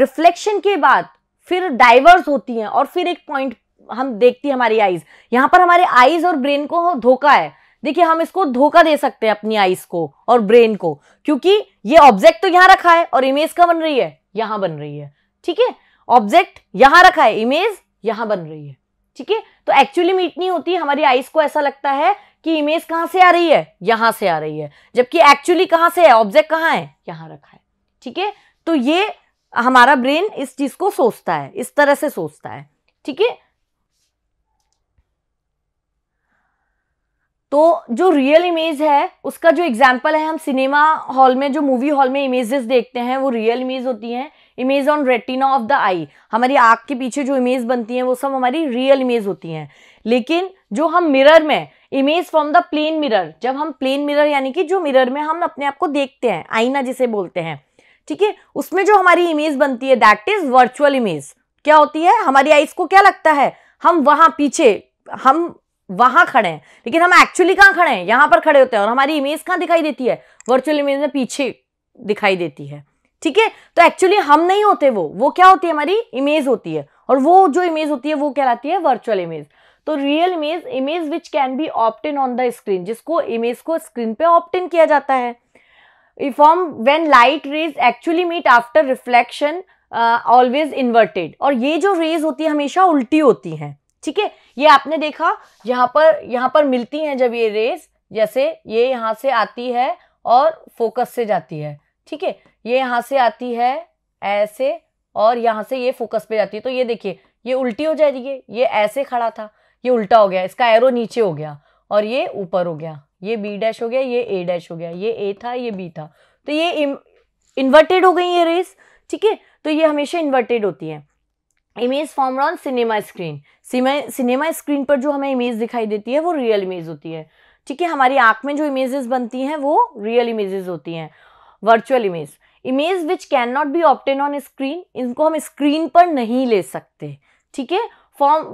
रिफ्लेक्शन के बाद फिर डाइवर्स होती हैं और फिर एक पॉइंट हम देखती है हमारी आईज यहां पर हमारे आईज और ब्रेन को धोखा है देखिए हम इसको धोखा दे सकते हैं अपनी आईज को और ब्रेन को क्योंकि ये ऑब्जेक्ट तो यहाँ रखा है और इमेज का बन रही है यहां बन रही है ठीक है ऑब्जेक्ट यहां रखा है इमेज यहां बन रही है ठीक है तो एक्चुअली मीट नहीं होती हमारी आईज को ऐसा लगता है कि इमेज कहां से आ रही है यहां से आ रही है जबकि एक्चुअली कहां से है ऑब्जेक्ट कहाँ है यहां रखा है ठीक है तो ये हमारा ब्रेन इस चीज को सोचता है इस तरह से सोचता है ठीक है तो जो रियल इमेज है उसका जो एग्जाम्पल है हम सिनेमा हॉल में जो मूवी हॉल में इमेजेस देखते हैं वो रियल इमेज होती हैं image on retina of the eye हमारी आँख के पीछे जो इमेज बनती हैं वो सब हमारी रियल इमेज होती हैं लेकिन जो हम मिरर में image from the plane mirror जब हम प्लेन मिरर यानी कि जो मिरर में हम अपने आप को देखते हैं आईना जिसे बोलते हैं ठीक है उसमें जो हमारी इमेज बनती है दैट इज वर्चुअल इमेज क्या होती है हमारी आईज को क्या लगता है हम वहाँ पीछे हम वहां खड़े हैं लेकिन हम एक्चुअली कहाँ खड़े हैं यहां पर खड़े होते हैं और हमारी इमेज कहाँ दिखाई देती है वर्चुअल इमेज में पीछे दिखाई देती है ठीक है तो एक्चुअली हम नहीं होते वो वो क्या होती है हमारी इमेज होती है और वो जो इमेज होती है वो कहलाती है वर्चुअल इमेज तो real image image which can be obtain on the screen जिसको इमेज को स्क्रीन पे ऑप्टेन किया जाता है form when light rays actually meet after reflection always inverted और ये जो रेज होती है हमेशा उल्टी होती हैं ठीक है ये आपने देखा यहाँ पर यहाँ पर मिलती हैं जब ये रेस जैसे ये यहाँ से आती है और फोकस से जाती है ठीक है ये यहाँ से आती है ऐसे और यहाँ से ये फोकस पे जाती है तो ये देखिए ये उल्टी हो जाएगी ये ऐसे खड़ा था ये उल्टा हो गया इसका एरो नीचे हो गया और ये ऊपर हो गया ये बी डैश हो गया ये ए डैश हो गया ये ए था ये बी था तो ये इन्वर्टेड हो गई ये रेस ठीक है तो ये हमेशा इन्वर्टेड होती है image form on cinema screen cinema screen पर जो हमें इमेज दिखाई देती है वो रियल इमेज होती है ठीक है हमारी आँख में जो इमेजेस बनती हैं वो रियल इमेजेस होती हैं virtual image image which can not be obtain on screen इनको हम स्क्रीन पर नहीं ले सकते ठीक है form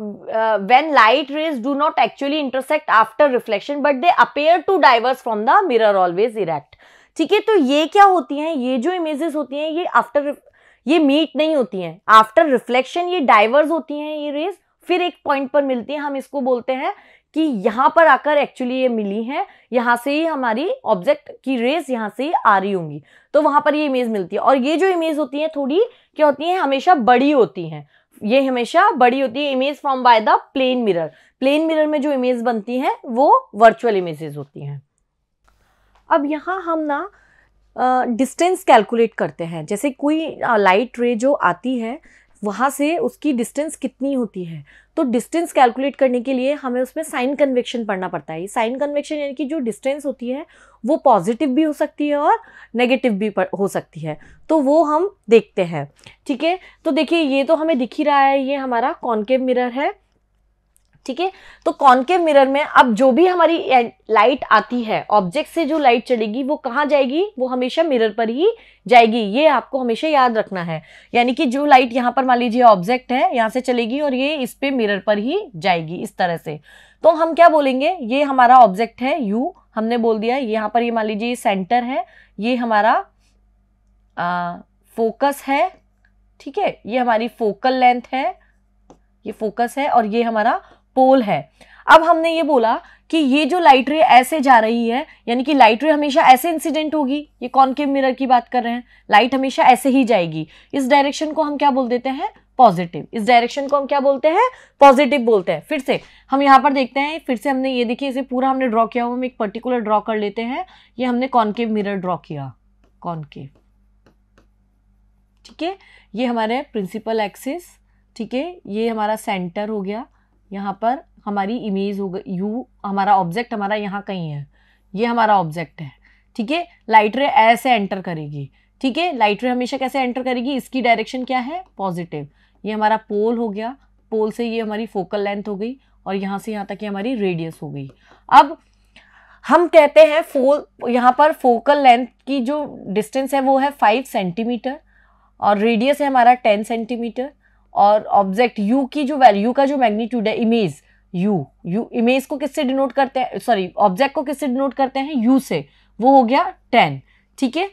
when light rays do not actually intersect after reflection but they appear to diverse from the mirror always erect ठीक है तो ये क्या होती हैं ये जो इमेजेस होती हैं ये आफ्टर ये मीट नहीं होती हैं आफ्टर रिफ्लेक्शन ये डाइवर्स होती हैं ये रेज फिर एक पॉइंट पर मिलती हैं हम इसको बोलते हैं कि यहाँ पर आकर एक्चुअली ये मिली हैं यहाँ से ही हमारी ऑब्जेक्ट की रेज यहाँ से ही आ रही होंगी तो वहाँ पर ये इमेज मिलती है और ये जो इमेज होती हैं थोड़ी क्या होती हैं हमेशा बड़ी होती हैं ये हमेशा बड़ी होती है image from by the plane mirror plane mirror में जो इमेज बनती हैं वो वर्चुअल इमेजेस होती हैं अब यहाँ हम ना डिस्टेंस कैलकुलेट करते हैं जैसे कोई लाइट रे जो आती है वहाँ से उसकी डिस्टेंस कितनी होती है तो डिस्टेंस कैलकुलेट करने के लिए हमें उसमें साइन कन्वेक्शन पढ़ना पड़ता है साइन कन्वेक्शन यानी कि जो डिस्टेंस होती है वो पॉजिटिव भी हो सकती है और नेगेटिव भी हो सकती है तो वो हम देखते हैं ठीक है तो देखिए ये तो हमें दिख ही रहा है ये हमारा कॉनकेव मिरर है ठीक है तो कॉन्केव मिरर में अब जो भी हमारी लाइट आती है ऑब्जेक्ट से जो लाइट चलेगी वो कहाँ जाएगी वो हमेशा मिरर पर ही जाएगी ये आपको हमेशा याद रखना है यानी कि जो लाइट यहाँ पर मान लीजिए ऑब्जेक्ट है यहाँ से चलेगी और ये इस पे मिरर पर ही जाएगी इस तरह से तो हम क्या बोलेंगे ये हमारा ऑब्जेक्ट है यू हमने बोल दिया यहाँ पर ये मान लीजिए सेंटर है ये हमारा आ, फोकस है ठीक है ये हमारी फोकल लेंथ है ये फोकस है और ये हमारा पोल है अब हमने ये बोला कि ये जो लाइट रे ऐसे जा रही है यानी कि लाइट रे हमेशा ऐसे इंसिडेंट होगी ये कॉनकेव मिरर की बात कर रहे हैं लाइट हमेशा ऐसे ही जाएगी इस डायरेक्शन को हम क्या बोल देते हैं पॉजिटिव इस डायरेक्शन को हम क्या बोलते हैं पॉजिटिव बोलते हैं फिर से हम यहाँ पर देखते हैं फिर से हमने ये देखिए इसे पूरा हमने ड्रॉ किया हम एक पर्टिकुलर ड्रॉ कर लेते हैं ये हमने कॉनकेव मिरर ड्रॉ किया कॉनकेव ठीक है ये हमारे प्रिंसिपल एक्सिस ठीक है ये हमारा सेंटर हो गया यहाँ पर हमारी इमेज हो गई यू हमारा ऑब्जेक्ट हमारा यहाँ कहीं है ये हमारा ऑब्जेक्ट है ठीक है लाइट रे ऐसे एंटर करेगी ठीक है लाइट रे हमेशा कैसे एंटर करेगी इसकी डायरेक्शन क्या है पॉजिटिव ये हमारा पोल हो गया पोल से ये हमारी फोकल लेंथ हो गई और यहाँ से यहाँ तक ये हमारी रेडियस हो गई अब हम कहते हैं फोल यहाँ पर फोकल लेंथ की जो डिस्टेंस है वो है फाइव सेंटीमीटर और रेडियस है हमारा टेन सेंटीमीटर और ऑब्जेक्ट यू की जो वैल्यू यू का जो मैग्नीट्यूड है इमेज यू यू इमेज को किससे डिनोट करते हैं सॉरी ऑब्जेक्ट को किससे डिनोट करते हैं यू से वो हो गया टेन ठीक है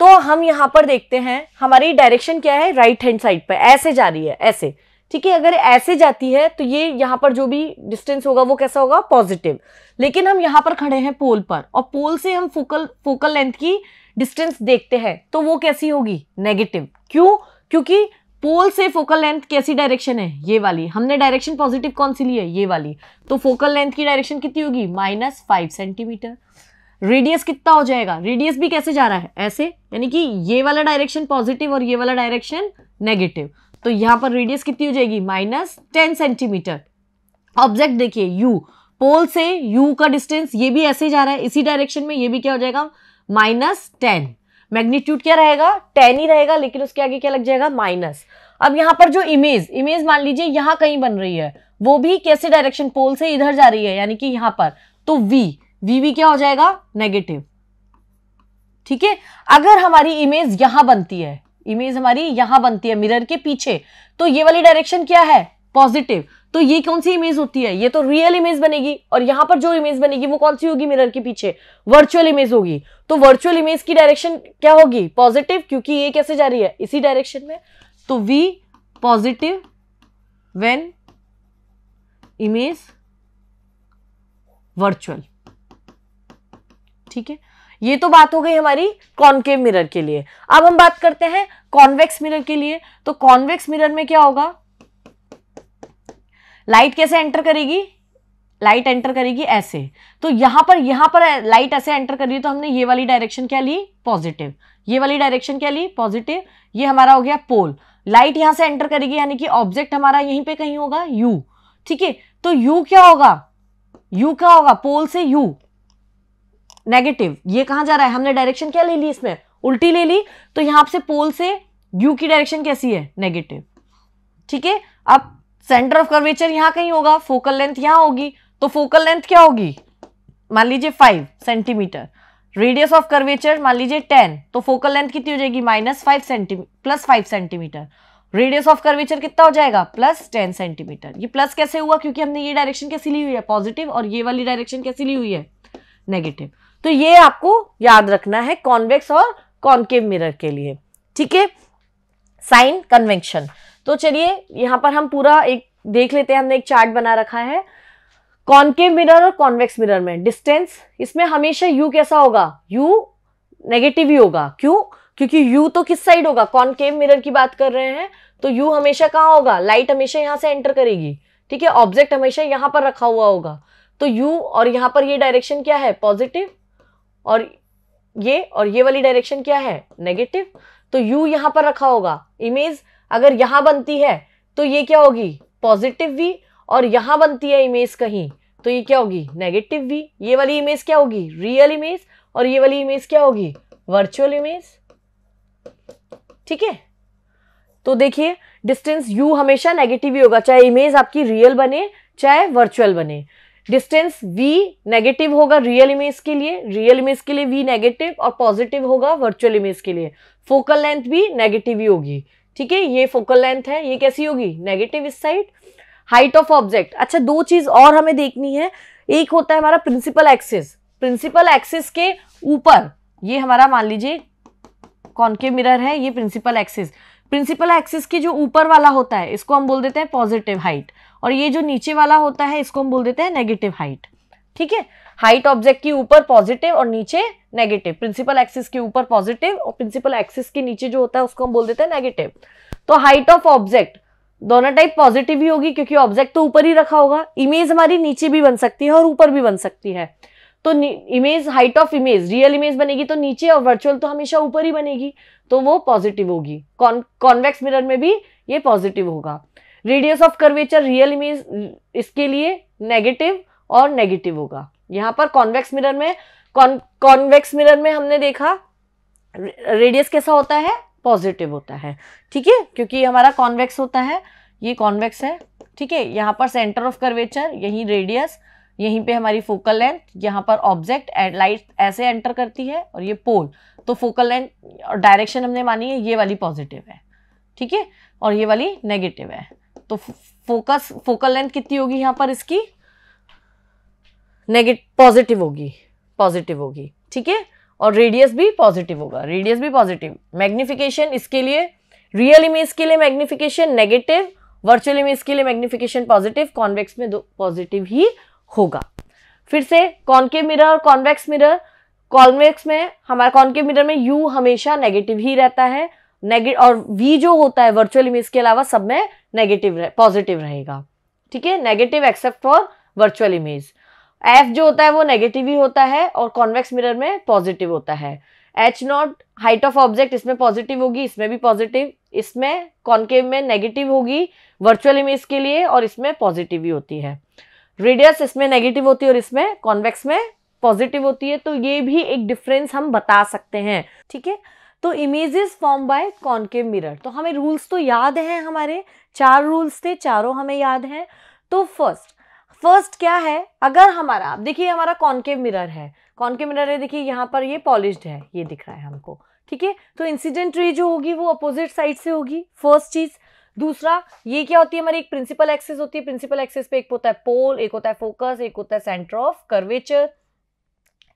तो हम यहां पर देखते हैं हमारी डायरेक्शन क्या है राइट हैंड साइड पर ऐसे जा रही है ऐसे ठीक है अगर ऐसे जाती है तो ये यहाँ पर जो भी डिस्टेंस होगा वो कैसा होगा पॉजिटिव लेकिन हम यहाँ पर खड़े हैं पोल पर और पोल से हम फोकल फोकल लेंथ की डिस्टेंस देखते हैं तो वो कैसी होगी नेगेटिव क्यों क्योंकि पोल से फोकल लेंथ कैसी डायरेक्शन है ये वाली हमने डायरेक्शन पॉजिटिव कौन सी ली है ये वाली तो फोकल लेंथ की डायरेक्शन कितनी होगी माइनस फाइव सेंटीमीटर रेडियस कितना हो जाएगा रेडियस भी कैसे जा रहा है ऐसे यानी कि ये वाला डायरेक्शन पॉजिटिव और ये वाला डायरेक्शन नेगेटिव तो यहाँ पर रेडियस कितनी हो जाएगी माइनस टेन सेंटीमीटर ऑब्जेक्ट देखिए यू पोल से यू का डिस्टेंस ये भी ऐसे जा रहा है इसी डायरेक्शन में ये भी क्या हो जाएगा माइनस टेन मैग्नीट्यूड क्या रहेगा टेन ही रहेगा लेकिन उसके आगे क्या लग जाएगा माइनस अब यहाँ पर जो इमेज इमेज मान लीजिए यहाँ कहीं बन रही है वो भी कैसे डायरेक्शन पोल से इधर जा रही है यानी कि यहाँ पर तो वी वी वी क्या हो जाएगा नेगेटिव ठीक है अगर हमारी इमेज यहां बनती है इमेज हमारी यहां बनती है मिरर के पीछे तो ये वाली डायरेक्शन क्या है पॉजिटिव तो ये कौन सी इमेज होती है ये तो रियल इमेज बनेगी और यहां पर जो इमेज बनेगी वो कौन सी होगी मिरर के पीछे वर्चुअल इमेज होगी तो वर्चुअल इमेज की डायरेक्शन क्या होगी पॉजिटिव क्योंकि ये कैसे जा रही है इसी डायरेक्शन में तो V positive when image virtual ठीक है ये तो बात हो गई हमारी कॉन्केव मिरर के लिए अब हम बात करते हैं कॉन्वेक्स मिरर के लिए तो कॉन्वेक्स मिरर में क्या होगा लाइट कैसे एंटर करेगी लाइट एंटर करेगी ऐसे तो यहां पर यहां पर लाइट ऐसे एंटर कर रही है तो हमने ये वाली डायरेक्शन क्या ली पॉजिटिव ये वाली डायरेक्शन क्या ली पॉजिटिव ये हमारा हो गया पोल लाइट यहां से एंटर करेगी यानी कि ऑब्जेक्ट हमारा यहीं पे कहीं होगा यू ठीक है तो यू क्या होगा यू क्या होगा पोल से यू नेगेटिव ये कहां जा रहा है हमने डायरेक्शन क्या ले ली इसमें उल्टी ले ली तो यहां से पोल से यू की डायरेक्शन कैसी है नेगेटिव ठीक है अब सेंटर ऑफ कर्वेचर यहां कहीं होगा फोकल लेंथ यहां होगी तो फोकल लेंथ क्या होगी मान लीजिए five centimetre radius of curvature मान लीजिए टेन तो फोकल लेंथ कितनी हो जाएगी minus five centimetre plus five centimetre radius of curvature कितना हो जाएगा प्लस टेन सेंटीमीटर ये प्लस कैसे हुआ क्योंकि हमने ये डायरेक्शन कैसी ली हुई है पॉजिटिव और ये वाली डायरेक्शन कैसी ली हुई है नेगेटिव तो ये आपको याद रखना है कॉन्वेक्स और कॉन्केव मिरर के लिए ठीक है साइन कन्वेंशन तो चलिए यहां पर हम पूरा एक देख लेते हैं हमने एक चार्ट बना रखा है कॉनकेव मिरर और कॉन्वेक्स मिरर में डिस्टेंस इसमें हमेशा यू कैसा होगा यू नेगेटिव ही होगा क्यों क्योंकि यू तो किस साइड होगा कॉनकेव मिरर की बात कर रहे हैं तो यू हमेशा कहाँ होगा लाइट हमेशा यहाँ से एंटर करेगी ठीक है ऑब्जेक्ट हमेशा यहां पर रखा हुआ होगा तो यू और यहाँ पर ये डायरेक्शन क्या है पॉजिटिव और ये और ये वाली डायरेक्शन क्या है नेगेटिव तो यू यहां पर रखा होगा इमेज अगर यहां बनती है तो ये क्या होगी पॉजिटिव V और यहां बनती है इमेज कहीं तो ये क्या होगी नेगेटिव V ये वाली इमेज क्या होगी रियल इमेज और ये वाली इमेज क्या होगी वर्चुअल इमेज ठीक है तो देखिए डिस्टेंस u हमेशा नेगेटिव ही होगा चाहे इमेज आपकी रियल बने चाहे वर्चुअल बने डिस्टेंस v नेगेटिव होगा रियल इमेज के लिए रियल इमेज के लिए v नेगेटिव और पॉजिटिव होगा वर्चुअल इमेज के लिए फोकल लेंथ भी नेगेटिव ही होगी ठीक है ये फोकल लेंथ है ये कैसी होगी नेगेटिव इस साइड हाइट ऑफ ऑब्जेक्ट अच्छा दो चीज और हमें देखनी है एक होता है हमारा प्रिंसिपल एक्सिस प्रिंसिपल एक्सिस के ऊपर ये हमारा मान लीजिए कौन के मिरर है ये प्रिंसिपल एक्सिस प्रिंसिपल एक्सिस के जो ऊपर वाला होता है इसको हम बोल देते हैं पॉजिटिव हाइट और ये जो नीचे वाला होता है इसको हम बोल देते हैं नेगेटिव हाइट ठीक है हाइट ऑब्जेक्ट के ऊपर पॉजिटिव और नीचे नेगेटिव प्रिंसिपल एक्सिस के ऊपर पॉजिटिव और प्रिंसिपल एक्सिस के नीचे जो होता है उसको हम बोल देते हैं नेगेटिव तो हाइट ऑफ ऑब्जेक्ट दोनों टाइप पॉजिटिव ही होगी क्योंकि ऑब्जेक्ट तो ऊपर ही रखा होगा इमेज हमारी नीचे भी बन सकती है और ऊपर भी बन सकती है तो image height of image real image बनेगी तो नीचे और वर्चुअल तो हमेशा ऊपर ही बनेगी तो वो पॉजिटिव होगी कॉन्वेक्स मिरर में भी ये पॉजिटिव होगा radius of curvature real image इसके लिए नेगेटिव और नेगेटिव होगा यहाँ पर कॉन्वेक्स मिरर में कॉन्वेक्स मिरर में हमने देखा रेडियस कैसा होता है पॉजिटिव होता है ठीक है क्योंकि हमारा कॉन्वेक्स होता है ये कॉन्वेक्स है ठीक है यहाँ पर सेंटर ऑफ कर्वेचर यही रेडियस यहीं पे हमारी फोकल लेंथ यहाँ पर ऑब्जेक्ट एंड लाइट ऐसे एंटर करती है और ये पोल तो फोकल लेंथ और डायरेक्शन हमने मानी है ये वाली पॉजिटिव है ठीक है और ये वाली नेगेटिव है तो फोकस फोकल लेंथ कितनी होगी यहाँ पर इसकी नेगेटिव पॉजिटिव होगी पॉजिटिव होगी ठीक है और रेडियस भी पॉजिटिव होगा रेडियस भी पॉजिटिव मैग्निफिकेशन इसके लिए रियल इमेज के लिए मैग्निफिकेशन नेगेटिव वर्चुअल इमेज के लिए मैग्निफिकेशन पॉजिटिव कॉन्वेक्स में दो पॉजिटिव ही होगा फिर से कॉनके मिरर और कॉन्वेक्स मिरर कॉन्वेक्स में हमारा कॉनके मिरर में यू हमेशा नेगेटिव ही रहता है और वी जो होता है वर्चुअल इमेज के अलावा सब में नेगेटिव पॉजिटिव रहेगा ठीक है negative except for virtual image F जो होता है वो नेगेटिव ही होता है और कॉन्वेक्स मिरर में पॉजिटिव होता है H naught height of object इसमें पॉजिटिव होगी इसमें भी पॉजिटिव इसमें कॉन्केव में नेगेटिव होगी वर्चुअल इमेज के लिए और इसमें पॉजिटिव ही होती है रेडियस इसमें नेगेटिव होती है और इसमें कॉन्वेक्स में पॉजिटिव होती है तो ये भी एक डिफरेंस हम बता सकते हैं ठीक है तो images form by concave mirror तो हमें रूल्स तो याद हैं हमारे चार रूल्स थे चारों हमें याद हैं तो फर्स्ट फर्स्ट क्या है अगर हमारा आप देखिए हमारा कॉनकेव मिरर है कॉनकेव मिरर है देखिए यहाँ पर ये पॉलिश्ड है ये दिख रहा है हमको ठीक है तो इंसिडेंट रे जो होगी वो अपोजिट साइड से होगी फर्स्ट चीज़ दूसरा ये क्या होती है हमारी एक प्रिंसिपल एक्सेस होती है प्रिंसिपल एक्सेस पे एक होता है पोल एक होता है फोकस एक होता है सेंटर ऑफ कर्वेचर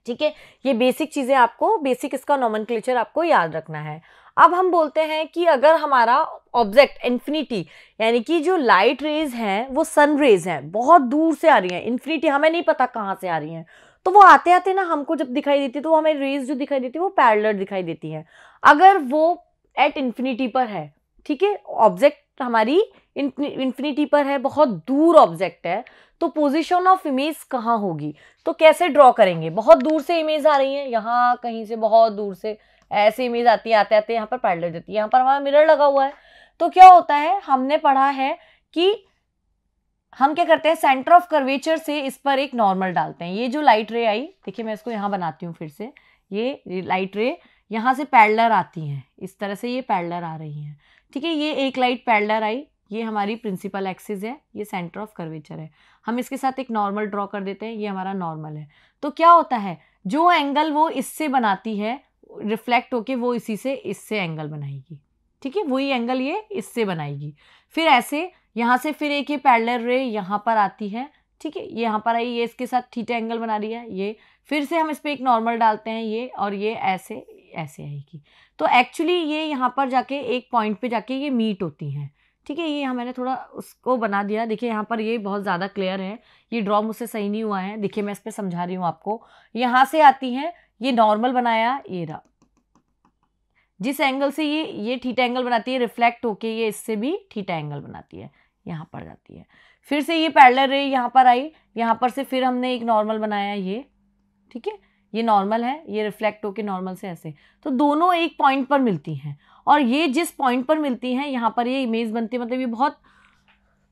ठीक है ये बेसिक चीज़ें आपको बेसिक इसका नॉमन आपको याद रखना है अब हम बोलते हैं कि अगर हमारा ऑब्जेक्ट इन्फिनिटी यानी कि जो लाइट रेज हैं वो सन रेज हैं बहुत दूर से आ रही हैं इन्फिनिटी हमें नहीं पता कहाँ से आ रही हैं तो वो आते आते ना हमको जब दिखाई देती है तो हमें रेज जो दिखाई देती है वो पैरलर दिखाई देती है अगर वो एट इन्फिनिटी पर है ठीक है ऑब्जेक्ट हमारी इन्फिनिटी पर है बहुत दूर ऑब्जेक्ट है तो पोजीशन ऑफ इमेज कहाँ होगी तो कैसे ड्रॉ करेंगे बहुत दूर से इमेज आ रही है यहाँ कहीं से बहुत दूर से ऐसी इमेज आती है आते आते यहाँ पर हो जाती है यहाँ पर हमारा मिरर लगा हुआ है तो क्या होता है हमने पढ़ा है कि हम क्या करते हैं सेंटर ऑफ कर्वेचर से इस पर एक नॉर्मल डालते हैं ये जो लाइट रे आई देखिए मैं इसको यहाँ बनाती हूँ फिर से ये लाइट रे यहाँ से पैडलर आती हैं इस तरह से ये पैडलर आ रही हैं ठीक है ये एक लाइट पैडलर आई ये हमारी प्रिंसिपल एक्सिस है ये सेंटर ऑफ कर्वेचर है हम इसके साथ एक नॉर्मल ड्रॉ कर देते हैं ये हमारा नॉर्मल है तो क्या होता है जो एंगल वो इससे बनाती है रिफ्लेक्ट होके वो इसी से इससे एंगल बनाएगी ठीक है वही एंगल ये इससे बनाएगी फिर ऐसे यहाँ से फिर एक ये पैडलर रे यहाँ पर आती है ठीक है ये यहाँ पर आई ये इसके साथ थीटा एंगल बना रही है ये फिर से हम इस पर एक नॉर्मल डालते हैं ये और ये ऐसे ऐसे आएगी तो एक्चुअली ये यहाँ पर जाके एक पॉइंट पे जाके ये मीट होती हैं ठीक है ये यहाँ मैंने थोड़ा उसको बना दिया देखिए यहाँ पर ये बहुत ज़्यादा क्लियर है ये ड्रॉ मुझसे सही नहीं हुआ है देखिए मैं इस पर समझा रही हूँ आपको यहाँ से आती हैं ये नॉर्मल बनाया ये रहा जिस एंगल से ये ये ठीटा एंगल बनाती है रिफ्लेक्ट होके ये इससे भी ठीटा एंगल बनाती है यहाँ पर जाती है फिर से ये पैडलर रे यहाँ पर आई यहाँ पर से फिर हमने एक नॉर्मल बनाया ये ठीक है ये नॉर्मल है ये रिफ्लेक्ट होके नॉर्मल से ऐसे तो दोनों एक पॉइंट पर मिलती हैं और ये जिस पॉइंट पर मिलती हैं यहाँ पर ये इमेज बनती है मतलब ये बहुत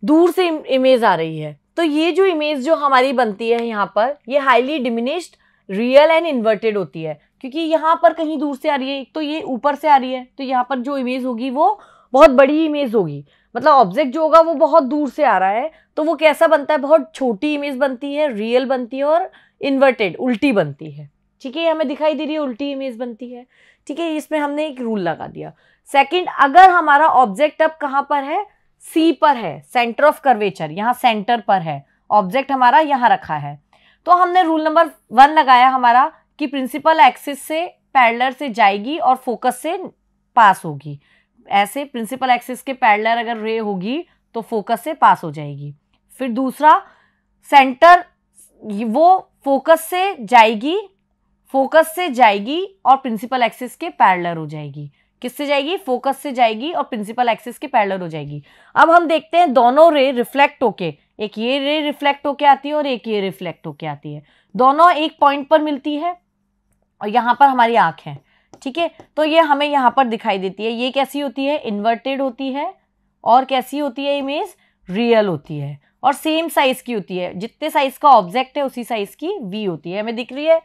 दूर से इमेज आ रही है तो ये जो इमेज जो हमारी बनती है यहाँ पर ये highly diminished real and inverted होती है क्योंकि यहाँ पर कहीं दूर से आ रही है एक तो ये ऊपर से आ रही है तो यहाँ पर जो इमेज होगी वो बहुत बड़ी इमेज होगी मतलब ऑब्जेक्ट जो होगा वो बहुत दूर से आ रहा है तो वो कैसा बनता है बहुत छोटी इमेज बनती है रियल बनती है और इन्वर्टेड उल्टी बनती है ठीक है हमें दिखाई दे रही है उल्टी इमेज बनती है ठीक है इसमें हमने एक रूल लगा दिया सेकंड अगर हमारा ऑब्जेक्ट अब कहाँ पर है सी पर है सेंटर ऑफ कर्वेचर यहाँ सेंटर पर है ऑब्जेक्ट हमारा यहाँ रखा है तो हमने रूल नंबर वन लगाया हमारा कि प्रिंसिपल एक्सिस से पैडलर से जाएगी और फोकस से पास होगी ऐसे प्रिंसिपल एक्सिस के पैडलर अगर रे होगी तो फोकस से पास हो जाएगी फिर दूसरा सेंटर वो फोकस से जाएगी फोकस से जाएगी और प्रिंसिपल एक्सिस के पैरलर हो जाएगी किससे जाएगी फोकस से जाएगी और प्रिंसिपल एक्सिस के पैरलर हो जाएगी अब हम देखते हैं दोनों रे रिफ्लेक्ट होके एक ये रे रिफ्लेक्ट होके आती है और एक ये रिफ्लेक्ट होके आती है दोनों एक पॉइंट पर मिलती है और यहाँ पर हमारी आँख है ठीक है तो ये हमें यहाँ पर दिखाई देती है ये कैसी होती है इन्वर्टेड होती है और कैसी होती है इमेज रियल होती है और सेम साइज़ की होती है जितने साइज़ का ऑब्जेक्ट है उसी साइज़ की वी होती है हमें दिख रही है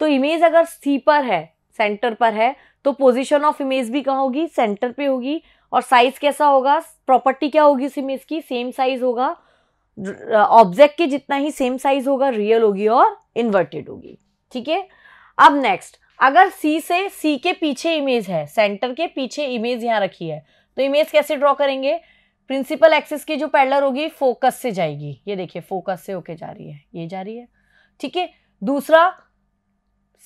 तो इमेज अगर सी पर है सेंटर पर है तो पोजीशन ऑफ इमेज भी कहाँ होगी सेंटर पे होगी और साइज़ कैसा होगा प्रॉपर्टी क्या होगी इस इमेज की सेम साइज़ होगा ऑब्जेक्ट uh, के जितना ही सेम साइज होगा रियल होगी और इन्वर्टेड होगी ठीक है अब नेक्स्ट अगर सी से सी के पीछे इमेज है सेंटर के पीछे इमेज यहाँ रखी है तो इमेज कैसे ड्रॉ करेंगे प्रिंसिपल एक्सिस की जो पैडलर होगी फोकस से जाएगी ये देखिए फोकस से होके जा रही है ये जा रही है ठीक है दूसरा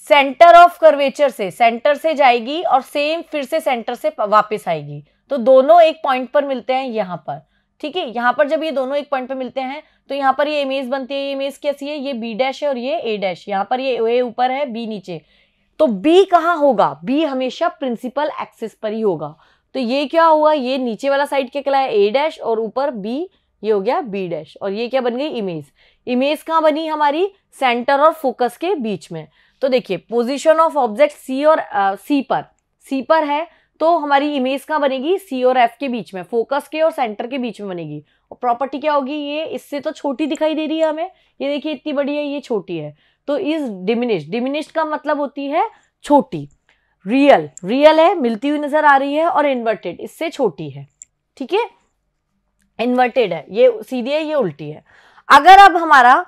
सेंटर ऑफ कर्वेचर से सेंटर से जाएगी और सेम फिर से सेंटर से वापस आएगी तो दोनों एक पॉइंट पर मिलते हैं यहां पर ठीक है यहाँ पर जब ये दोनों एक पॉइंट पे मिलते हैं तो यहाँ पर ये इमेज बनती है ये इमेज कैसी है ये बी डैश है और ये ए डैश यहाँ पर ये ए ऊपर है बी नीचे तो बी कहाँ होगा बी हमेशा प्रिंसिपल एक्सिस पर ही होगा तो ये क्या हुआ ये नीचे वाला साइड क्या कहलाया ए डैश और ऊपर बी ये हो गया बी डैश और ये क्या बन गई इमेज इमेज कहाँ बनी हमारी सेंटर और फोकस के बीच में तो देखिए पोजिशन ऑफ ऑब्जेक्ट सी और सी पर सी पर है तो हमारी इमेज कहाँ बनेगी सी और एफ के बीच में फोकस के और सेंटर के बीच में बनेगी और प्रॉपर्टी क्या होगी ये इससे तो छोटी दिखाई दे रही है हमें ये देखिए इतनी बड़ी है ये छोटी है तो इज डिमिनिश डिमिनिश का मतलब होती है छोटी रियल रियल है मिलती हुई नजर आ रही है और इन्वर्टेड इससे छोटी है ठीक है इन्वर्टेड है ये सीधी है ये उल्टी है अगर अब हमारा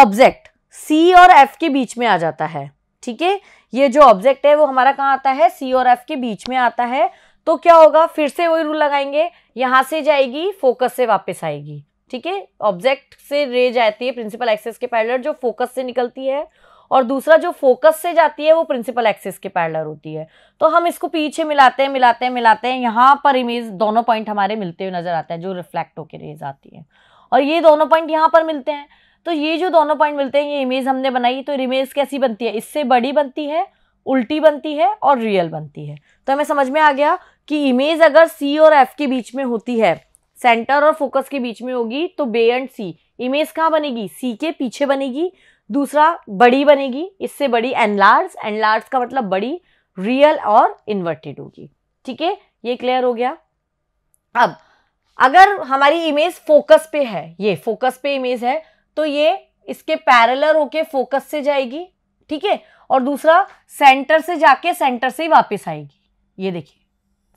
ऑब्जेक्ट सी और एफ के बीच में आ जाता है ठीक है ये जो ऑब्जेक्ट है वो हमारा कहाँ आता है सी और एफ के बीच में आता है तो क्या होगा फिर से वही रूल लगाएंगे यहाँ से जाएगी फोकस से वापस आएगी ठीक है ऑब्जेक्ट से रे जाती है प्रिंसिपल एक्सेस के पैरलर जो फोकस से निकलती है और दूसरा जो फोकस से जाती है वो प्रिंसिपल एक्सेस के पैरलर होती है तो हम इसको पीछे मिलाते हैं मिलाते हैं मिलाते हैं यहाँ पर इमेज दोनों पॉइंट हमारे मिलते हुए नजर आते हैं जो रिफ्लेक्ट होकर रेज आती है और ये दोनों पॉइंट यहाँ पर मिलते हैं तो ये जो दोनों पॉइंट मिलते हैं ये इमेज हमने बनाई तो इमेज कैसी बनती है इससे बड़ी बनती है उल्टी बनती है और रियल बनती है तो हमें समझ में आ गया कि इमेज अगर सी और एफ के बीच में होती है सेंटर और फोकस के बीच में होगी तो बे एंड सी इमेज कहाँ बनेगी सी के पीछे बनेगी दूसरा बड़ी बनेगी इससे बड़ी एनलार्ज एनलार्ज का मतलब बड़ी रियल और इन्वर्टेड होगी ठीक है ये क्लियर हो गया अब अगर हमारी इमेज फोकस पे है ये फोकस पे इमेज है तो ये इसके पैरलर होके फोकस से जाएगी ठीक है और दूसरा सेंटर से जाके सेंटर से ही वापस आएगी ये देखिए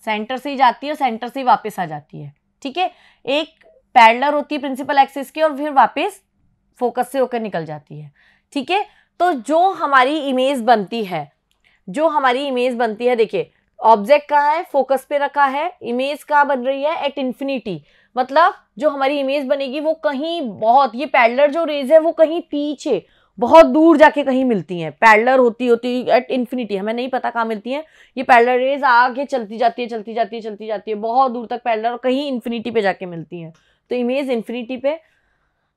सेंटर से ही जाती है सेंटर से ही वापस आ जाती है ठीक है एक पैरलर होती है प्रिंसिपल एक्सिस की और फिर वापस फोकस से होकर निकल जाती है ठीक है तो जो हमारी इमेज बनती है जो हमारी इमेज बनती है देखिए ऑब्जेक्ट कहाँ है फोकस पे रखा है इमेज कहाँ बन रही है एट इन्फिनिटी मतलब जो हमारी इमेज बनेगी वो कहीं बहुत ये पैडलर जो रेज है वो कहीं पीछे बहुत दूर जाके कहीं मिलती हैं पैडलर होती होती एट इन्फिनिटी हमें नहीं पता कहाँ मिलती हैं ये पैडलर रेज आगे चलती जाती है चलती जाती है चलती जाती है बहुत दूर तक पैडलर और कहीं इन्फिनिटी पे जाके मिलती हैं तो इमेज इन्फिनिटी पे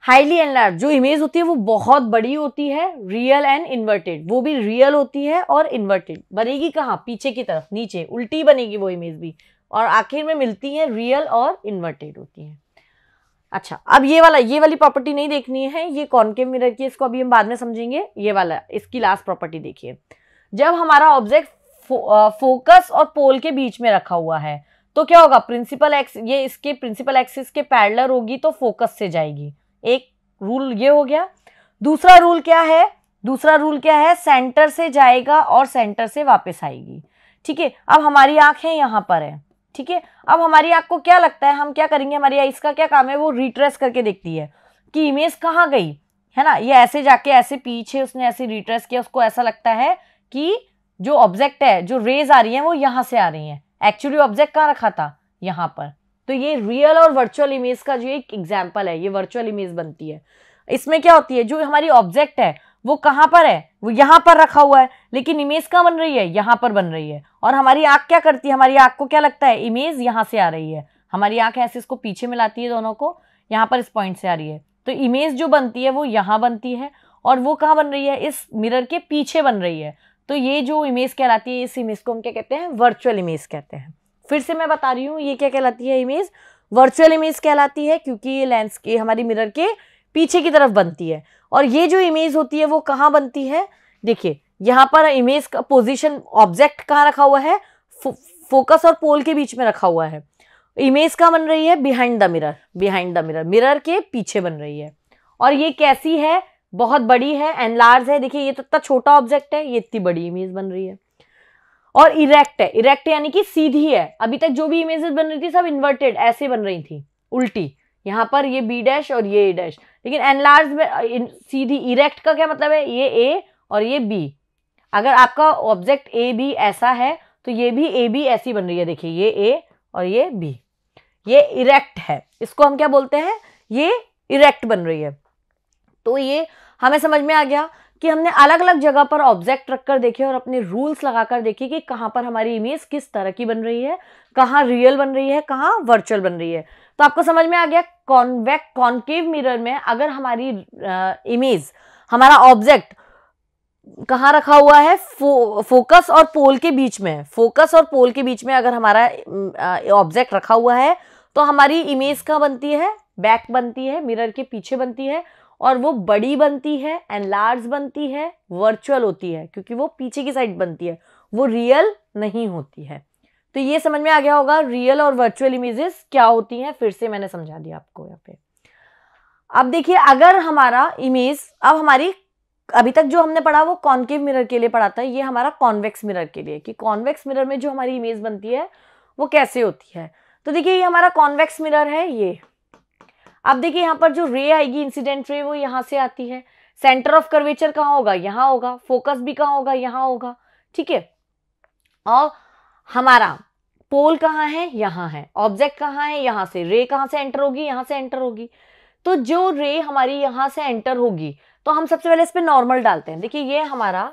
हाईली एनलार्ज जो इमेज होती है वो बहुत बड़ी होती है रियल एंड इन्वर्टेड वो भी रियल होती है और इन्वर्टेड बनेगी कहाँ पीछे की तरफ नीचे उल्टी बनेगी वो इमेज भी और आखिर में मिलती हैं रियल और इन्वर्टेड होती हैं अच्छा अब ये वाला ये वाली प्रॉपर्टी नहीं देखनी है ये कॉनकेव मिरर की इसको अभी हम बाद में समझेंगे ये वाला इसकी लास्ट प्रॉपर्टी देखिए जब हमारा ऑब्जेक्ट फो, फोकस और पोल के बीच में रखा हुआ है तो क्या होगा प्रिंसिपल एक्स ये इसके प्रिंसिपल एक्सिस के पैरलर होगी तो फोकस से जाएगी एक रूल ये हो गया दूसरा रूल क्या है दूसरा रूल क्या है सेंटर से जाएगा और सेंटर से वापस आएगी ठीक है अब हमारी आँखें यहाँ पर है ठीक है अब हमारी आँख को क्या लगता है हम क्या करेंगे हमारी आईस का क्या काम है वो रिट्रेस करके देखती है कि इमेज कहाँ गई है ना ये ऐसे जाके ऐसे पीछे उसने ऐसे रिट्रेस किया उसको ऐसा लगता है कि जो ऑब्जेक्ट है जो रेज आ रही है वो यहाँ से आ रही है एक्चुअली ऑब्जेक्ट कहाँ रखा था यहाँ पर तो ये रियल और वर्चुअल इमेज का जो एक एग्जाम्पल है ये वर्चुअल इमेज बनती है इसमें क्या होती है जो हमारी ऑब्जेक्ट है वो कहाँ पर है वो यहाँ पर रखा हुआ है लेकिन इमेज कहाँ बन रही है यहाँ पर बन रही है और हमारी आँख क्या करती है हमारी आँख को क्या लगता है इमेज यहाँ से आ रही है हमारी आँख ऐसे इसको पीछे मिलाती है दोनों को यहाँ पर इस पॉइंट से आ रही है तो इमेज जो बनती है वो यहाँ बनती है और वो कहाँ बन रही है इस मिरर के पीछे बन रही है तो ये जो इमेज कहलाती है इस इमेज को हम क्या कहते हैं वर्चुअल इमेज कहते हैं फिर से मैं बता रही हूँ ये क्या कहलाती है इमेज वर्चुअल इमेज कहलाती है क्योंकि ये लेंस के हमारी मिरर के पीछे की तरफ बनती है और ये जो इमेज होती है वो कहाँ बनती है देखिए यहाँ पर इमेज का पोजिशन ऑब्जेक्ट कहाँ रखा हुआ है फो, फोकस और पोल के बीच में रखा हुआ है इमेज कहाँ बन रही है behind the mirror behind the mirror mirror के पीछे बन रही है और ये कैसी है बहुत बड़ी है एंड लार्ज है देखिए ये तो इतना छोटा ऑब्जेक्ट है ये इतनी बड़ी इमेज बन रही है और इरेक्ट है इरेक्ट यानी कि सीधी है अभी तक जो भी इमेजेस बन रही थी सब इन्वर्टेड ऐसे बन रही थी उल्टी यहाँ पर ये बी डैश और ये ए डैश लेकिन एनलार्ज में सीधी इरेक्ट का क्या मतलब है ये ए और ये बी अगर आपका ऑब्जेक्ट ए बी ऐसा है तो ये भी ए बी ऐसी बन रही है देखिए ये ए और ये बी ये इरेक्ट है इसको हम क्या बोलते हैं ये इरेक्ट बन रही है तो ये हमें समझ में आ गया कि हमने अलग अलग जगह पर ऑब्जेक्ट रखकर देखे और अपने रूल्स लगाकर देखे कि कहाँ पर हमारी इमेज किस तरह की बन रही है कहाँ रियल बन रही है कहाँ वर्चुअल बन रही है तो आपको समझ में आ गया कॉन्वेक कॉन्केव मिरर में अगर हमारी इमेज हमारा ऑब्जेक्ट कहाँ रखा हुआ है फो, फोकस और पोल के बीच में फोकस और पोल के बीच में अगर हमारा ऑब्जेक्ट रखा हुआ है तो हमारी इमेज कहाँ बनती है बैक बनती है मिरर के पीछे बनती है और वो बड़ी बनती है एंड लार्ज बनती है वर्चुअल होती है क्योंकि वो पीछे की साइड बनती है वो रियल नहीं होती है तो ये समझ में आ गया होगा रियल और वर्चुअल इमेजेस क्या होती हैं फिर से मैंने समझा दिया आपको यहाँ पे अब देखिए अगर हमारा इमेज अब हमारी अभी तक जो हमने पढ़ा वो कॉन्केव मिरर के लिए पढ़ा था ये हमारा कॉन्वेक्स मिरर के लिए कि कॉन्वेक्स मिरर में जो हमारी इमेज बनती है वो कैसे होती है तो देखिए ये हमारा कॉन्वेक्स मिरर है ये अब देखिए यहाँ पर जो रे आएगी इंसिडेंट रे वो यहाँ से आती है सेंटर ऑफ कर्वेचर कहाँ होगा यहाँ होगा फोकस भी कहाँ होगा यहाँ होगा ठीक है और हमारा पोल कहाँ है यहाँ है ऑब्जेक्ट कहाँ है यहाँ से रे कहाँ से एंटर होगी यहाँ से एंटर होगी तो जो रे हमारी यहाँ से एंटर होगी तो हम सबसे पहले इस पर नॉर्मल डालते हैं देखिए ये हमारा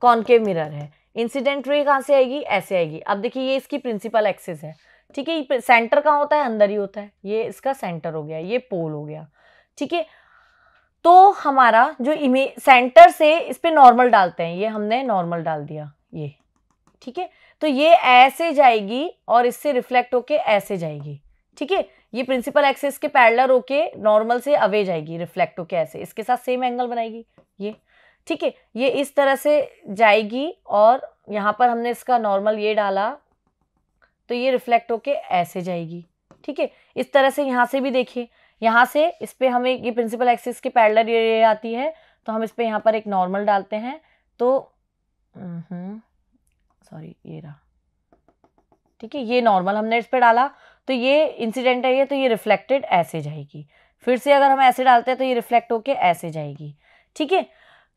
कॉनकेव मिरर है इंसिडेंट रे कहाँ से आएगी ऐसे आएगी अब देखिए ये इसकी प्रिंसिपल एक्सिस है ठीक है सेंटर कहाँ होता है अंदर ही होता है ये इसका सेंटर हो गया ये पोल हो गया ठीक है तो हमारा जो इमेज सेंटर से इस पर नॉर्मल डालते हैं ये हमने नॉर्मल डाल दिया ये ठीक है तो ये ऐसे जाएगी और इससे रिफ्लेक्ट होके ऐसे जाएगी ठीक है ये प्रिंसिपल एक्सेस के पैरलर होके नॉर्मल से अवे जाएगी रिफ्लेक्ट होके ऐसे इसके साथ सेम एंगल बनाएगी ये ठीक है ये इस तरह से जाएगी और यहाँ पर हमने इसका नॉर्मल ये डाला तो ये रिफ्लेक्ट होके ऐसे जाएगी ठीक है इस तरह से यहाँ से भी देखिए यहाँ से इस पर हमें ये प्रिंसिपल एक्सिस के पैरलर ये आती है तो हम इस पर यहाँ पर एक नॉर्मल डालते हैं तो हम्म, सॉरी ये रहा ठीक है ये नॉर्मल हमने इस पर डाला तो ये इंसिडेंट है ये तो ये रिफ्लेक्टेड ऐसे जाएगी फिर से अगर हम ऐसे डालते हैं तो ये रिफ्लेक्ट होके ऐसे जाएगी ठीक है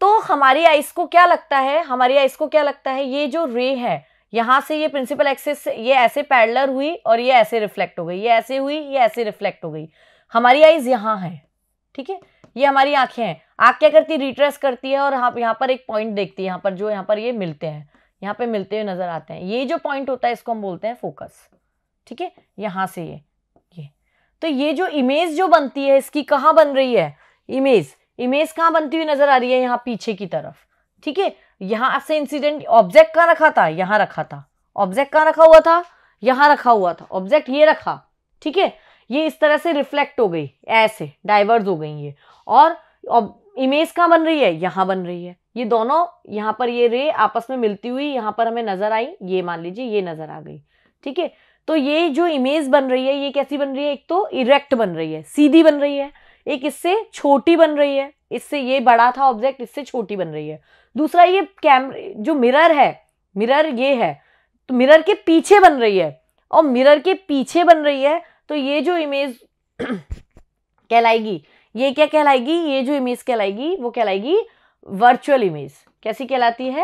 तो हमारी आइस को क्या लगता है हमारी आइस को क्या लगता है ये जो रे है यहाँ से ये प्रिंसिपल एक्सेस ये ऐसे पैडलर हुई और ये ऐसे रिफ्लेक्ट हो गई ये ऐसे हुई ये ऐसे रिफ्लेक्ट हो गई हमारी आइज यहाँ है ठीक है ये हमारी आंखें हैं आँख क्या करती है रिट्रेस करती है और यहाँ पर एक पॉइंट देखती है यहाँ पर जो यहाँ पर ये मिलते हैं यहाँ पे मिलते हुए नज़र आते हैं ये जो पॉइंट होता है इसको हम बोलते हैं फोकस ठीक है यहां से ये ये तो ये जो इमेज जो बनती है इसकी कहाँ बन रही है इमेज इमेज कहाँ बनती हुई नज़र आ रही है यहाँ पीछे की तरफ ठीक है यहाँ से इंसिडेंट ऑब्जेक्ट कहाँ रखा था यहाँ रखा था ऑब्जेक्ट कहाँ रखा हुआ था यहाँ रखा हुआ था ऑब्जेक्ट ये रखा ठीक है ये इस तरह से रिफ्लेक्ट हो गई ऐसे डाइवर्ज हो गई ये और इमेज कहाँ बन रही है यहाँ बन रही है ये दोनों यहाँ पर ये रे आपस में मिलती हुई यहाँ पर हमें नजर आई ये मान लीजिए ये नजर आ गई ठीक है तो ये जो इमेज बन रही है ये कैसी बन रही है एक तो इरेक्ट बन रही है सीधी बन रही है एक इससे छोटी बन रही है इससे ये बड़ा था ऑब्जेक्ट इससे छोटी बन रही है दूसरा ये कैमरे जो मिरर है मिरर ये है तो मिरर के पीछे बन रही है और मिरर के पीछे बन रही है तो ये जो इमेज कहलाएगी ये क्या कहलाएगी ये जो इमेज कहलाएगी वो कहलाएगी वर्चुअल इमेज कैसी कहलाती है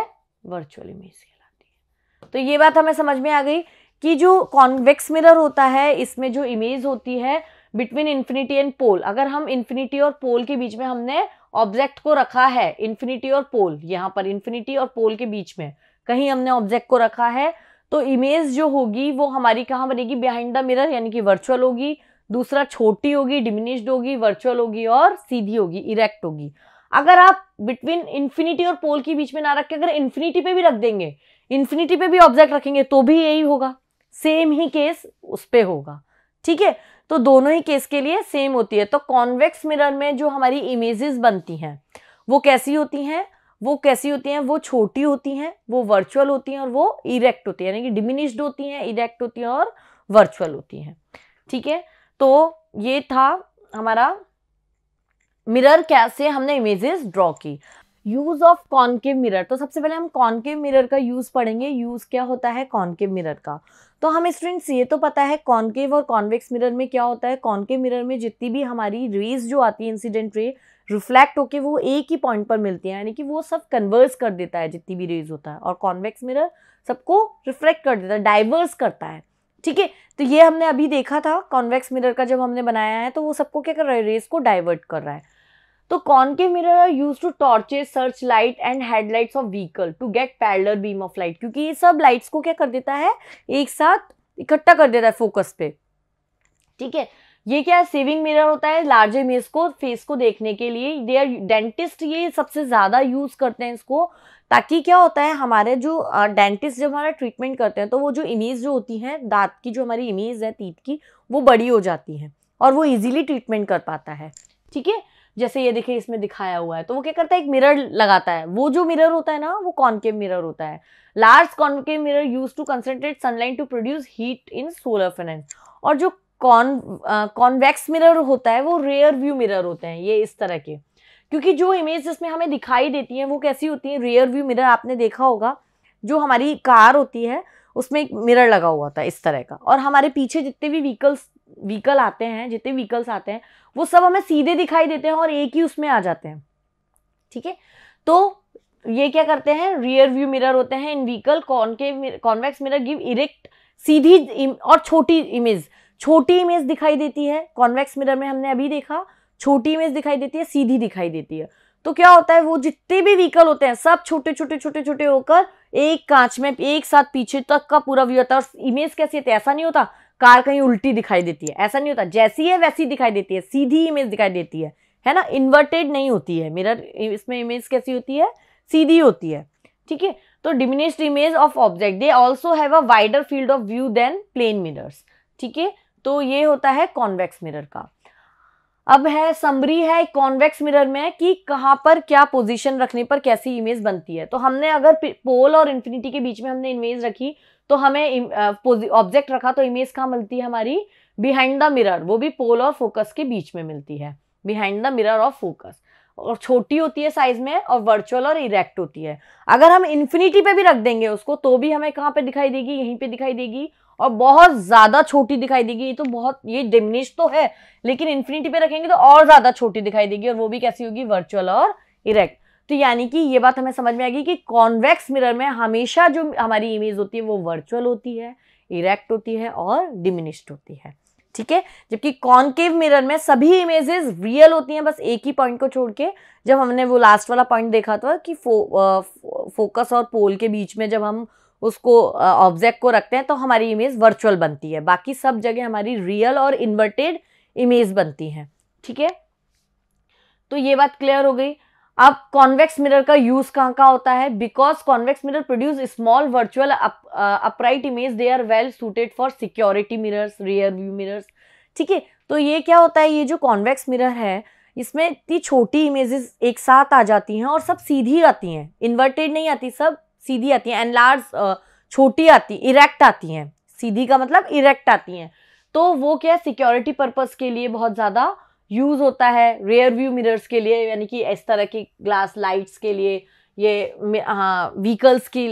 वर्चुअल इमेज कहलाती है तो ये बात हमें समझ में आ गई कि जो कॉन्वेक्स मिरर होता है इसमें जो इमेज होती है बिटवीन इन्फिनिटी एंड पोल अगर हम इन्फिनिटी और पोल के बीच में हमने ऑब्जेक्ट को रखा है इन्फिनिटी और पोल यहाँ पर इन्फिनिटी और पोल के बीच में कहीं हमने ऑब्जेक्ट को रखा है तो इमेज जो होगी वो हमारी कहाँ बनेगी बिहाइंड द मिरर यानी कि वर्चुअल होगी दूसरा छोटी होगी डिमिनिश्ड होगी वर्चुअल होगी और सीधी होगी इरेक्ट होगी अगर आप बिटवीन इन्फिनिटी और पोल के बीच में ना रख के अगर इन्फिनिटी पे भी रख देंगे इन्फिनिटी पे भी ऑब्जेक्ट रखेंगे तो भी यही होगा सेम ही केस उस पर होगा ठीक है तो दोनों ही केस के लिए सेम होती है तो कॉन्वेक्स मिरर में जो हमारी इमेजेस बनती हैं वो कैसी होती हैं वो कैसी होती हैं वो छोटी होती हैं वो वर्चुअल होती हैं और वो इरेक्ट होती है यानी कि डिमिनिश्ड होती हैं इरेक्ट होती हैं और वर्चुअल होती हैं ठीक है तो ये था हमारा मिरर कैसे हमने इमेजेस ड्रॉ की यूज ऑफ कॉनकेव मिरर तो सबसे पहले हम कॉनकेव मिरर का यूज पढ़ेंगे यूज क्या होता है कॉनकेव मिरर का तो हमें स्टूडेंट्स ये तो पता है कॉनकेव और कॉन्वेक्स मिरर में क्या होता है कॉनकेव मिरर में जितनी भी हमारी रेज जो आती है इंसिडेंट रे रिफ्लेक्ट होके वो एक ही पॉइंट पर मिलती है यानी कि वो सब कन्वर्स कर देता है जितनी भी रेज होता है और कॉन्वेक्स मिरर सबको रिफ्लेक्ट कर देता है डाइवर्स करता है ठीक है तो ये हमने अभी देखा था कॉन्वेक्स मिरर का जब हमने बनाया है तो वो सबको क्या कर रहा है रेज को डाइवर्ट कर रहा है तो concave mirror are use to torches search light and headlights of vehicle to get parallel beam of light क्योंकि ये सब लाइट्स को क्या कर देता है एक साथ इकट्ठा कर देता है फोकस पे ठीक है ये क्या है सेविंग मिरर होता है लार्ज इमेज को फेस को देखने के लिए आर डेंटिस्ट ये सबसे ज़्यादा यूज़ करते हैं इसको ताकि क्या होता है हमारे जो डेंटिस्ट जब हमारा ट्रीटमेंट करते हैं तो वो जो इमेज जो होती है दांत की जो हमारी इमेज है तीत की वो बड़ी हो जाती है और वो इजीली ट्रीटमेंट कर पाता है ठीक है जैसे ये देखिए इसमें दिखाया हुआ है तो वो क्या करता है एक मिरर लगाता है वो जो मिरर होता है ना वो कॉनकेव मिरर होता है large concave mirror use to concentrate sunlight to produce heat in solar furnaces और जो कॉन कॉन्वेक्स मिरर होता है वो रेयर व्यू मिरर होते हैं ये इस तरह के क्योंकि जो इमेज इसमें हमें दिखाई देती है वो कैसी होती है रेयर व्यू मिरर आपने देखा होगा जो हमारी कार होती है उसमें एक मिरर लगा हुआ था इस तरह का और हमारे पीछे जितने भी व्हीकल्स व्हीकल आते हैं जितने व्हीकल्स आते हैं वो सब हमें सीधे दिखाई देते हैं और एक ही उसमें आ जाते हैं ठीक है तो ये क्या करते हैं रियर व्यू मिरर होते हैं इन व्हीकल कॉनके कॉन्वेक्स मिरर गिव इरेक्ट सीधी और छोटी इमेज छोटी इमेज दिखाई देती है कॉन्वेक्स मिरर में हमने अभी देखा छोटी इमेज दिखाई देती है सीधी दिखाई देती है तो क्या होता है वो जितने भी व्हीकल होते हैं सब छोटे छोटे छोटे छोटे होकर एक कांच में एक साथ पीछे तक का पूरा व्यू होता है और इमेज कैसी होती है तो ऐसा नहीं होता कार कहीं उल्टी दिखाई देती है ऐसा नहीं होता जैसी है वैसी दिखाई देती है सीधी इमेज दिखाई देती है है ना इन्वर्टेड नहीं होती है मिरर इसमें इमेज कैसी होती है सीधी होती है ठीक है तो diminished image of object they also have a wider field of view than plane mirrors ठीक है तो ये होता है कॉन्वेक्स मिरर का अब है समरी है कॉन्वेक्स मिरर में कि कहाँ पर क्या पोजीशन रखने पर कैसी इमेज बनती है तो हमने अगर पोल और इन्फिनिटी के बीच में हमने इमेज रखी तो हमें ऑब्जेक्ट रखा तो इमेज कहाँ मिलती है हमारी बिहाइंड द मिरर वो भी पोल और फोकस के बीच में मिलती है behind the mirror of focus और छोटी होती है साइज में और वर्चुअल और इरेक्ट होती है अगर हम इन्फिनिटी पे भी रख देंगे उसको तो भी हमें कहाँ पे दिखाई देगी यहीं पे दिखाई देगी और बहुत ज़्यादा छोटी दिखाई देगी ये तो बहुत ये डिमिनिश तो है लेकिन इन्फिनिटी पे रखेंगे तो और ज़्यादा छोटी दिखाई देगी और वो भी कैसी होगी वर्चुअल और इरेक्ट तो यानी कि ये बात हमें समझ में आ गई कि कॉन्वेक्स मिरर में हमेशा जो हमारी इमेज होती है वो वर्चुअल होती है इरेक्ट होती है और डिमिनिश्ड होती है ठीक है जबकि कॉनकेव मिरर में सभी इमेजेस रियल होती हैं बस एक ही पॉइंट को छोड़ के जब हमने वो लास्ट वाला पॉइंट देखा था कि फो, आ, फोकस और पोल के बीच में जब हम उसको ऑब्जेक्ट को रखते हैं तो हमारी इमेज वर्चुअल बनती है बाकी सब जगह हमारी रियल और इन्वर्टेड इमेज बनती हैं ठीक है तो ये बात क्लियर हो गई अब कॉन्वेक्स मिरर का यूज कहाँ का होता है because convex mirror produce small virtual upright image they are well suited for security mirrors rear view mirrors ठीक है तो ये क्या होता है ये जो कॉन्वेक्स मिरर है इसमें इतनी छोटी इमेजेस एक साथ आ जाती हैं और सब सीधी आती हैं इन्वर्टेड नहीं आती सब सीधी आती हैं एंड लार्ज uh, छोटी आती इरेक्ट आती हैं सीधी का मतलब इरेक्ट आती हैं तो वो क्या है सिक्योरिटी पर्पज़ के लिए बहुत ज़्यादा यूज़ होता है रेयर व्यू मिरर्स के लिए यानी कि इस तरह की ग्लास लाइट्स के लिए ये हाँ व्हीकल्स के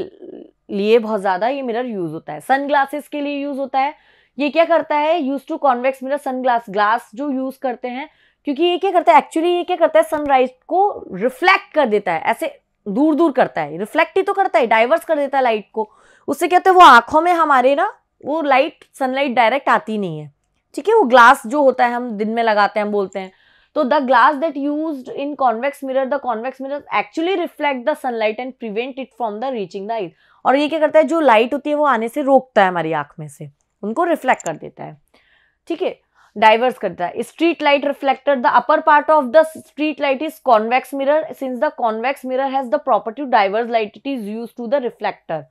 लिए बहुत ज़्यादा ये मिरर यूज़ होता है सन ग्लासेस के लिए यूज़ होता है ये क्या करता है use to convex mirror sun glass glass जो यूज़ करते हैं क्योंकि ये क्या करता है एक्चुअली ये क्या करता है सनराइज को रिफ्लेक्ट कर देता है ऐसे दूर दूर करता है रिफ्लेक्ट ही तो करता है डाइवर्स कर देता है लाइट को उससे क्या होता है वो आंखों में हमारे ना वो लाइट सनलाइट डायरेक्ट आती नहीं है ठीक है वो ग्लास जो होता है हम दिन में लगाते हैं बोलते हैं तो the glass that use in convex mirror the convex mirror actually reflect the sunlight and prevent it from the reaching the eyes और ये क्या करता है जो लाइट होती है वो आने से रोकता है हमारी आंख में से उनको रिफ्लेक्ट कर देता है ठीक है डाइवर्स करता है street light reflector the upper part of the street light is convex mirror since the convex mirror has the property to diverge light it is use to the reflector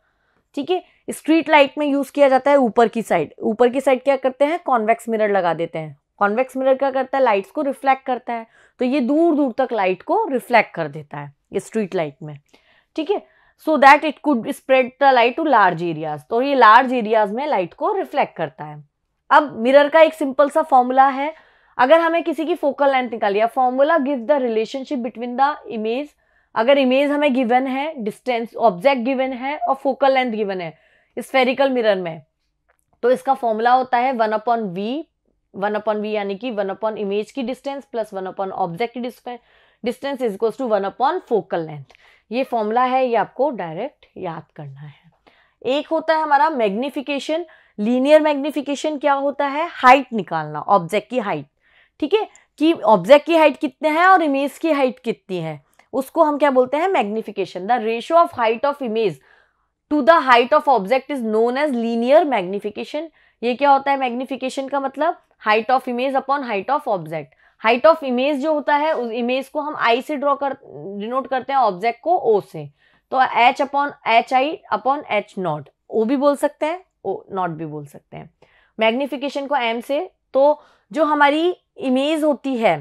ठीक है street light में use किया जाता है ऊपर की side ऊपर की साइड क्या करते हैं कॉन्वेक्स मिरर लगा देते हैं कॉन्वेक्स मिरर क्या करता है लाइट्स को रिफ्लेक्ट करता है तो ये दूर दूर तक लाइट को रिफ्लेक्ट कर देता है स्ट्रीट लाइट में ठीक है so that it could spread the light to large areas तो ये लार्ज एरियाज में लाइट को रिफ्लेक्ट करता है अब मिरर का एक सिंपल सा फॉर्मूला है अगर हमें किसी की फोकल लेंथ है formula give the relationship between the image अगर इमेज हमें गिवन है डिस्टेंस ऑब्जेक्ट गिवन है और फोकल लेंथ गिवन है स्फेरिकल मिरर में तो इसका फॉर्मूला होता है one upon V one upon V यानी कि वन अपॉन इमेज की distance plus one upon object की distance is equals to one upon focal length ये फॉर्मूला है ये आपको डायरेक्ट याद करना है एक होता है हमारा मैग्निफिकेशन लीनियर मैग्निफिकेशन क्या होता है हाइट निकालना ऑब्जेक्ट की हाइट ठीक है कि ऑब्जेक्ट की हाइट कितने हैं और इमेज की हाइट कितनी है उसको हम क्या बोलते हैं magnification the ratio of height of image to the height of object is known as linear magnification ये क्या होता है मैग्निफिकेशन का मतलब height of image upon height of object height of image जो होता है उस इमेज को हम आई से ड्रॉ कर डिनोट करते हैं ऑब्जेक्ट को ओ से तो H upon H I upon H not O भी बोल सकते हैं ओ नॉट भी बोल सकते हैं मैग्निफिकेशन को एम से तो जो हमारी इमेज होती है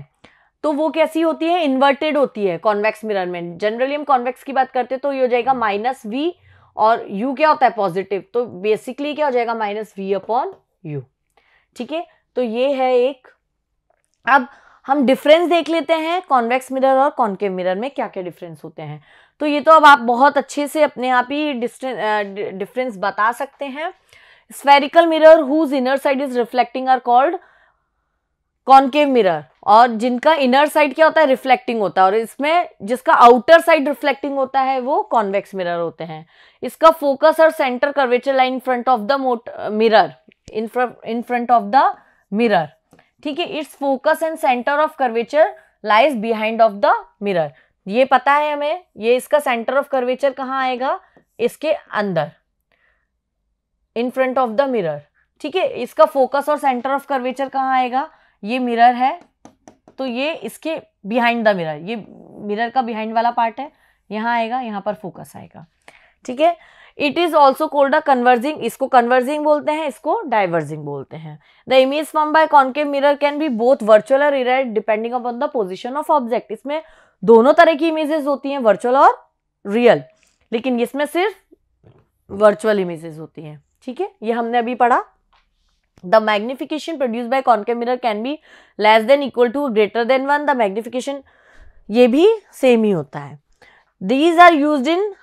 तो वो कैसी होती है इन्वर्टेड होती है कॉन्वेक्स मिरर में जनरली हम कॉन्वेक्स की बात करते हैं तो ये हो जाएगा माइनस वी और u क्या होता है पॉजिटिव तो बेसिकली क्या हो जाएगा माइनस वी अपॉन यू ठीक है तो ये है एक अब हम डिफरेंस देख लेते हैं कॉन्वेक्स मिरर और कॉन्केव मिरर में क्या क्या डिफरेंस होते हैं तो ये तो अब आप बहुत अच्छे से अपने आप ही डिफरेंस बता सकते हैं spherical mirror whose inner side is reflecting are called concave mirror और जिनका इनर साइड क्या होता है रिफ्लेक्टिंग होता है और इसमें जिसका आउटर साइड रिफ्लेक्टिंग होता है वो कॉन्वेक्स मिरर होते हैं इसका फोकस और centre curvature lie in front of the mirror in front of the mirror ठीक है it's focus and centre of curvature lies behind of the mirror ये पता है हमें ये इसका सेंटर ऑफ कर्वेचर कहाँ आएगा इसके अंदर in front of the mirror ठीक है इसका फोकस और सेंटर ऑफ कर्वेचर कहाँ आएगा ये मिरर है तो ये इसके बिहाइंड द मिरर ये मिरर का बिहाइंड वाला पार्ट है यहाँ आएगा यहाँ पर फोकस आएगा ठीक है it is also called a converging इसको कन्वर्जिंग बोलते हैं इसको डाइवर्जिंग बोलते हैं the image form by concave mirror can be both virtual और erect depending upon the position of object इसमें दोनों तरह की इमेजेस होती हैं वर्चुअल और रियल लेकिन इसमें सिर्फ वर्चुअल इमेजेस होती हैं ठीक है ये हमने अभी पढ़ा the magnification produce by concave mirror can be less than equal to greater than one the magnification ये भी सेम ही होता है these are use in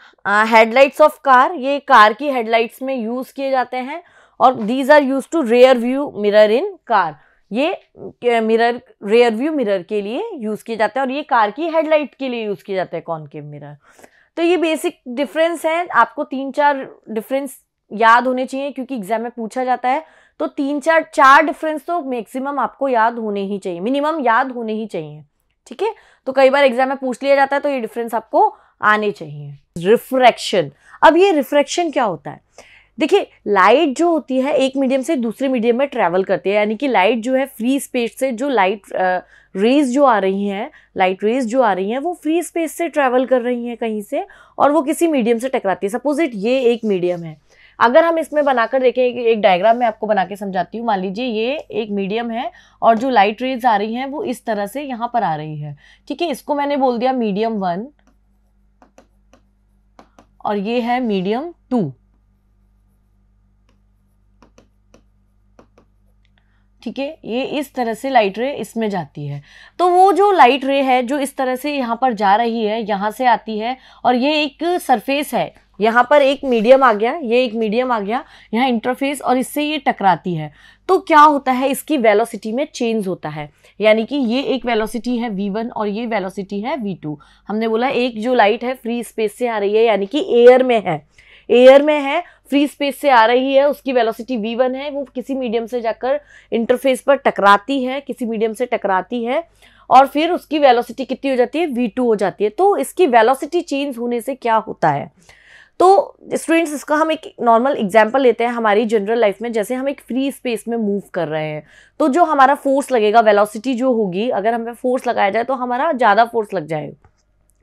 headlights of car ये कार की हेडलाइट्स में यूज किए जाते हैं और these are use to rear view mirror in car ये मिरर रेयर व्यू मिरर के लिए यूज किए जाते हैं और ये कार की हेडलाइट के लिए यूज किए जाते हैं कॉनकेव मिरर तो ये बेसिक डिफरेंस है आपको तीन चार डिफरेंस याद होने चाहिए क्योंकि एग्जाम में पूछा जाता है तो तीन चार चार डिफरेंस तो मैक्सिमम आपको याद होने ही चाहिए मिनिमम याद होने ही चाहिए ठीक है तो कई बार एग्जाम में पूछ लिया जाता है तो ये डिफरेंस आपको आने चाहिए रिफ्रैक्शन अब ये रिफ्रैक्शन क्या होता है देखिए लाइट जो होती है एक मीडियम से दूसरे मीडियम में ट्रैवल करती है यानी कि लाइट जो है फ्री स्पेस से जो लाइट रेज जो आ रही हैं लाइट रेज जो आ रही हैं वो फ्री स्पेस से ट्रैवल कर रही हैं कहीं से और वो किसी मीडियम से टकराती है सपोज इट ये एक मीडियम है अगर हम इसमें बनाकर देखें एक डायग्राम में आपको बना के समझाती हूँ मान लीजिए ये एक मीडियम है और जो लाइट रेज आ रही हैं वो इस तरह से यहाँ पर आ रही है ठीक है इसको मैंने बोल दिया मीडियम वन और ये है मीडियम टू ठीक है ये इस तरह से लाइट रे इसमें जाती है तो वो जो लाइट रे है जो इस तरह से यहाँ पर जा रही है यहाँ से आती है और ये एक सरफेस है यहाँ पर एक मीडियम आ गया ये एक मीडियम आ गया यहाँ इंटरफेस और इससे ये टकराती है तो क्या होता है इसकी वेलोसिटी में चेंज होता है यानी कि ये एक वेलोसिटी है v1 और ये वेलोसिटी है v2 हमने बोला एक जो लाइट है फ्री स्पेस से आ रही है यानी कि एयर में है एयर में है फ्री स्पेस से आ रही है उसकी वेलोसिटी v1 है वो किसी मीडियम से जाकर इंटरफेस पर टकराती है किसी मीडियम से टकराती है और फिर उसकी वेलोसिटी कितनी हो जाती है v2 हो जाती है तो इसकी वेलोसिटी चेंज होने से क्या होता है तो स्टूडेंट्स इसका हम एक नॉर्मल एग्जाम्पल लेते हैं हमारी जनरल लाइफ में जैसे हम एक फ्री स्पेस में मूव कर रहे हैं तो जो हमारा फोर्स लगेगा वेलोसिटी जो होगी अगर हमें फोर्स लगाया जाए तो हमारा ज़्यादा फोर्स लग जाएगा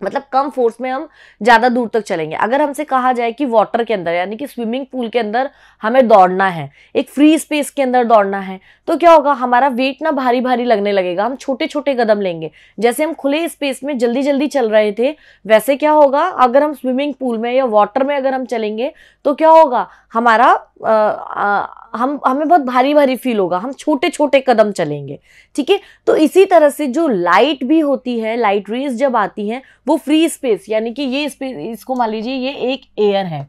मतलब कम फोर्स में हम ज़्यादा दूर तक चलेंगे अगर हमसे कहा जाए कि वाटर के अंदर यानी कि स्विमिंग पूल के अंदर हमें दौड़ना है एक फ्री स्पेस के अंदर दौड़ना है तो क्या होगा हमारा वेट ना भारी भारी लगने लगेगा हम छोटे छोटे कदम लेंगे जैसे हम खुले स्पेस में जल्दी जल्दी चल रहे थे वैसे क्या होगा अगर हम स्विमिंग पूल में या वाटर में अगर हम चलेंगे तो क्या होगा हमारा आ, आ, हम हमें बहुत भारी भारी फील होगा हम छोटे छोटे कदम चलेंगे ठीक है तो इसी तरह से जो लाइट भी होती है लाइट रेज जब आती है वो फ्री स्पेस यानी कि ये स्पेस इसको मान लीजिए ये एक एयर है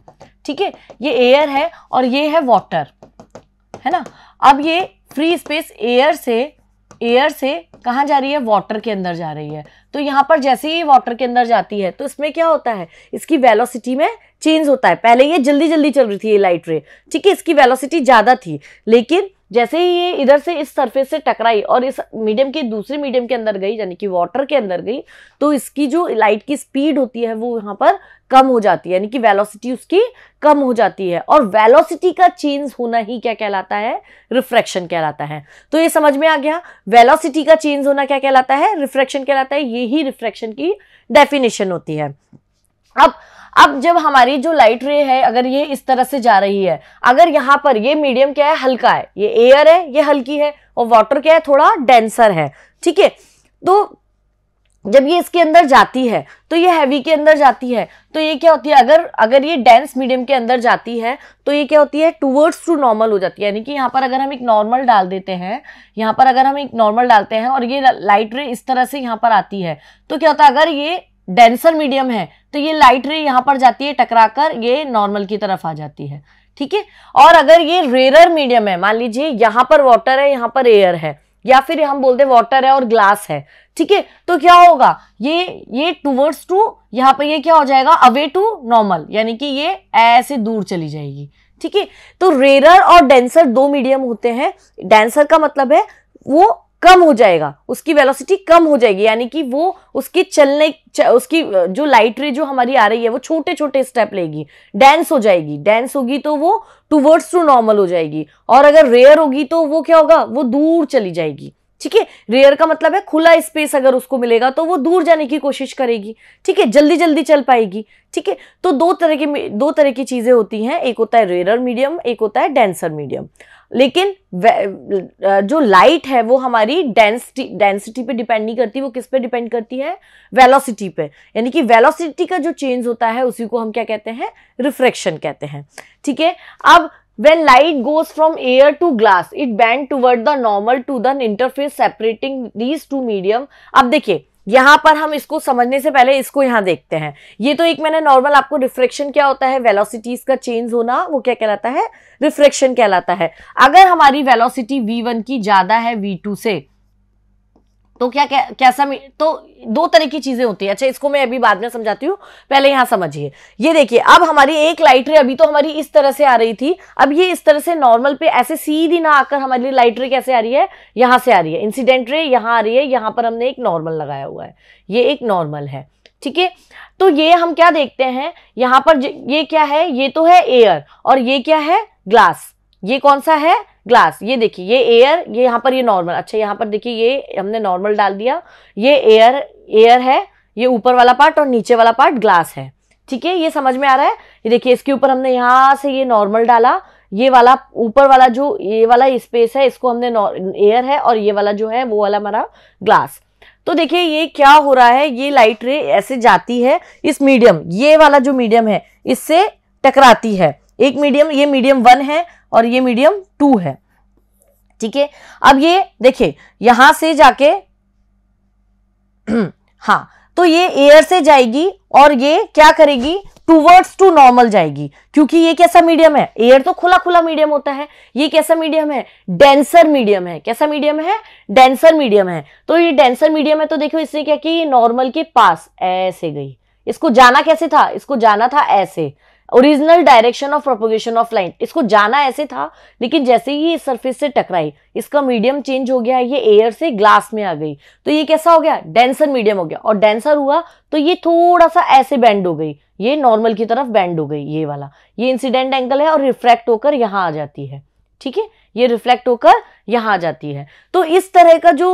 ठीक है ये एयर है और ये है वाटर है ना अब ये फ्री स्पेस एयर से एयर से कहाँ जा रही है वाटर के अंदर जा रही है तो यहाँ पर जैसे ही वाटर के अंदर जाती है तो इसमें क्या होता है इसकी वेलोसिटी में चेंज होता है पहले ये जल्दी जल्दी चल रही थी ये लाइट रे ठीक है इसकी वेलोसिटी ज़्यादा थी लेकिन जैसे ही ये इधर से इस सरफेस से टकराई और इस मीडियम के दूसरे मीडियम के अंदर गई यानी कि वाटर के अंदर गई तो इसकी जो लाइट की स्पीड होती है वो यहाँ पर कम हो जाती है यानी कि वेलोसिटी उसकी कम हो जाती है और वेलोसिटी का चेंज होना ही क्या कहलाता है रिफ्रैक्शन कहलाता है तो ये समझ में आ गया वेलोसिटी का चेंज होना क्या कहलाता है रिफ्रैक्शन कहलाता है ये ही रिफ्रैक्शन की डेफिनेशन होती है अब अब जब हमारी जो लाइट रे है अगर ये इस तरह से जा रही है अगर यहाँ पर ये मीडियम क्या है हल्का है ये एयर है ये हल्की है और वाटर क्या है थोड़ा डेंसर है ठीक है तो जब ये इसके अंदर जाती है तो ये हैवी के अंदर जाती है तो ये क्या होती है अगर अगर ये डेंस मीडियम के अंदर जाती है तो ये क्या होती है टूवर्ड्स टू नॉर्मल हो जाती है यानी कि यहाँ पर अगर हम एक नॉर्मल डाल देते हैं यहाँ पर अगर हम एक नॉर्मल डालते हैं और ये लाइट रे इस तरह से यहाँ पर आती है तो क्या होता है अगर ये डेंसर मीडियम है तो ये लाइट रे यहाँ पर जाती है कर ये नॉर्मल की तरफ आ जाती है ठीक है और अगर ये रेयर मीडियम है मान लीजिए यहाँ पर वाटर है यहाँ पर एयर है या फिर हम बोलते वाटर है और ग्लास है ठीक है तो क्या होगा ये ये टूवर्ड्स टू यहाँ पर ये क्या हो जाएगा अवे टू नॉर्मल यानी कि ये ऐसे दूर चली जाएगी ठीक है तो रेरर और डेंसर दो मीडियम होते हैं डेंसर का मतलब है वो कम हो जाएगा उसकी वेलोसिटी कम हो जाएगी यानी कि वो उसके चलने च, उसकी जो लाइट रे जो हमारी आ रही है वो छोटे छोटे स्टेप लेगी डेंस हो जाएगी डेंस होगी तो वो टूवर्ड्स टू नॉर्मल हो जाएगी और अगर रेयर होगी तो वो क्या होगा वो दूर चली जाएगी ठीक है रेयर का मतलब है खुला स्पेस अगर उसको मिलेगा तो वो दूर जाने की कोशिश करेगी ठीक है जल्दी जल्दी चल पाएगी ठीक है तो दो तरह की दो तरह की चीजें होती हैं एक होता है रेयर मीडियम एक होता है डेंसर मीडियम लेकिन जो लाइट है वो हमारी डेंसिटी डेंसिटी पे डिपेंड नहीं करती वो किस पे डिपेंड करती है वेलोसिटी पे यानी कि वेलोसिटी का जो चेंज होता है उसी को हम क्या कहते हैं रिफ्रेक्शन कहते हैं ठीक है अब when light goes from air to glass it bend toward the normal to the interface separating these two medium अब देखिए यहाँ पर हम इसको समझने से पहले इसको यहां देखते हैं ये तो एक मैंने नॉर्मल आपको रिफ्रेक्शन क्या होता है वेलोसिटीज का चेंज होना वो क्या कहलाता है रिफ्रेक्शन कहलाता है अगर हमारी वेलोसिटी वन की ज़्यादा है टू से तो क्या क्या कैसा तो दो तरह की चीज़ें होती है अच्छा इसको मैं अभी बाद में समझाती हूँ पहले यहाँ समझिए ये देखिए अब हमारी एक लाइट रे अभी तो हमारी इस तरह से आ रही थी अब ये इस तरह से नॉर्मल पे ऐसे सीधी ना आकर हमारी लाइट रे कैसे आ रही है यहां से आ रही है इंसिडेंट रे यहाँ आ रही है यहां पर हमने एक नॉर्मल लगाया हुआ है ये एक नॉर्मल है ठीक है तो ये हम क्या देखते हैं यहाँ पर ये क्या है ये तो है एयर और ये क्या है ग्लास ये कौन सा है ग्लास ये देखिए ये एयर ये यहाँ पर ये नॉर्मल अच्छा यहाँ पर देखिए ये हमने नॉर्मल डाल दिया ये एयर एयर है ये ऊपर वाला पार्ट और नीचे वाला पार्ट ग्लास है ठीक है ये समझ में आ रहा है ये देखिए इसके ऊपर हमने यहाँ से ये नॉर्मल डाला ये वाला ऊपर वाला जो ये वाला स्पेस है इसको हमने एयर है और ये वाला जो है वो वाला हमारा ग्लास तो देखिए ये क्या हो रहा है ये लाइट रे ऐसे जाती है इस मीडियम ये वाला जो मीडियम है इससे टकराती है एक मीडियम ये मीडियम वन है और ये मीडियम टू है ठीक है अब ये देखिए यहां से जाके हाँ तो ये एयर से जाएगी और ये क्या करेगी टूवर्ड्स टू नॉर्मल जाएगी क्योंकि ये कैसा मीडियम है एयर तो खुला खुला मीडियम होता है ये कैसा मीडियम है डेंसर मीडियम है कैसा मीडियम है डेंसर मीडियम है तो ये डेंसर मीडियम है तो देखो इसने क्या कि ये नॉर्मल के पास ऐसे गई इसको जाना कैसे था इसको जाना था ऐसे original direction of propagation of light इसको जाना ऐसे था लेकिन जैसे ही ये सरफेस से टकराई इसका मीडियम चेंज हो गया ये एयर से ग्लास में आ गई तो ये कैसा हो गया डेंसर मीडियम हो गया और डेंसर हुआ तो ये थोड़ा सा ऐसे बैंड हो गई ये नॉर्मल की तरफ बैंड हो गई ये वाला ये इंसिडेंट एंगल है और रिफ्रैक्ट होकर यहाँ आ जाती है ठीक है ये रिफ्लेक्ट होकर यहां आ जाती है तो इस तरह का जो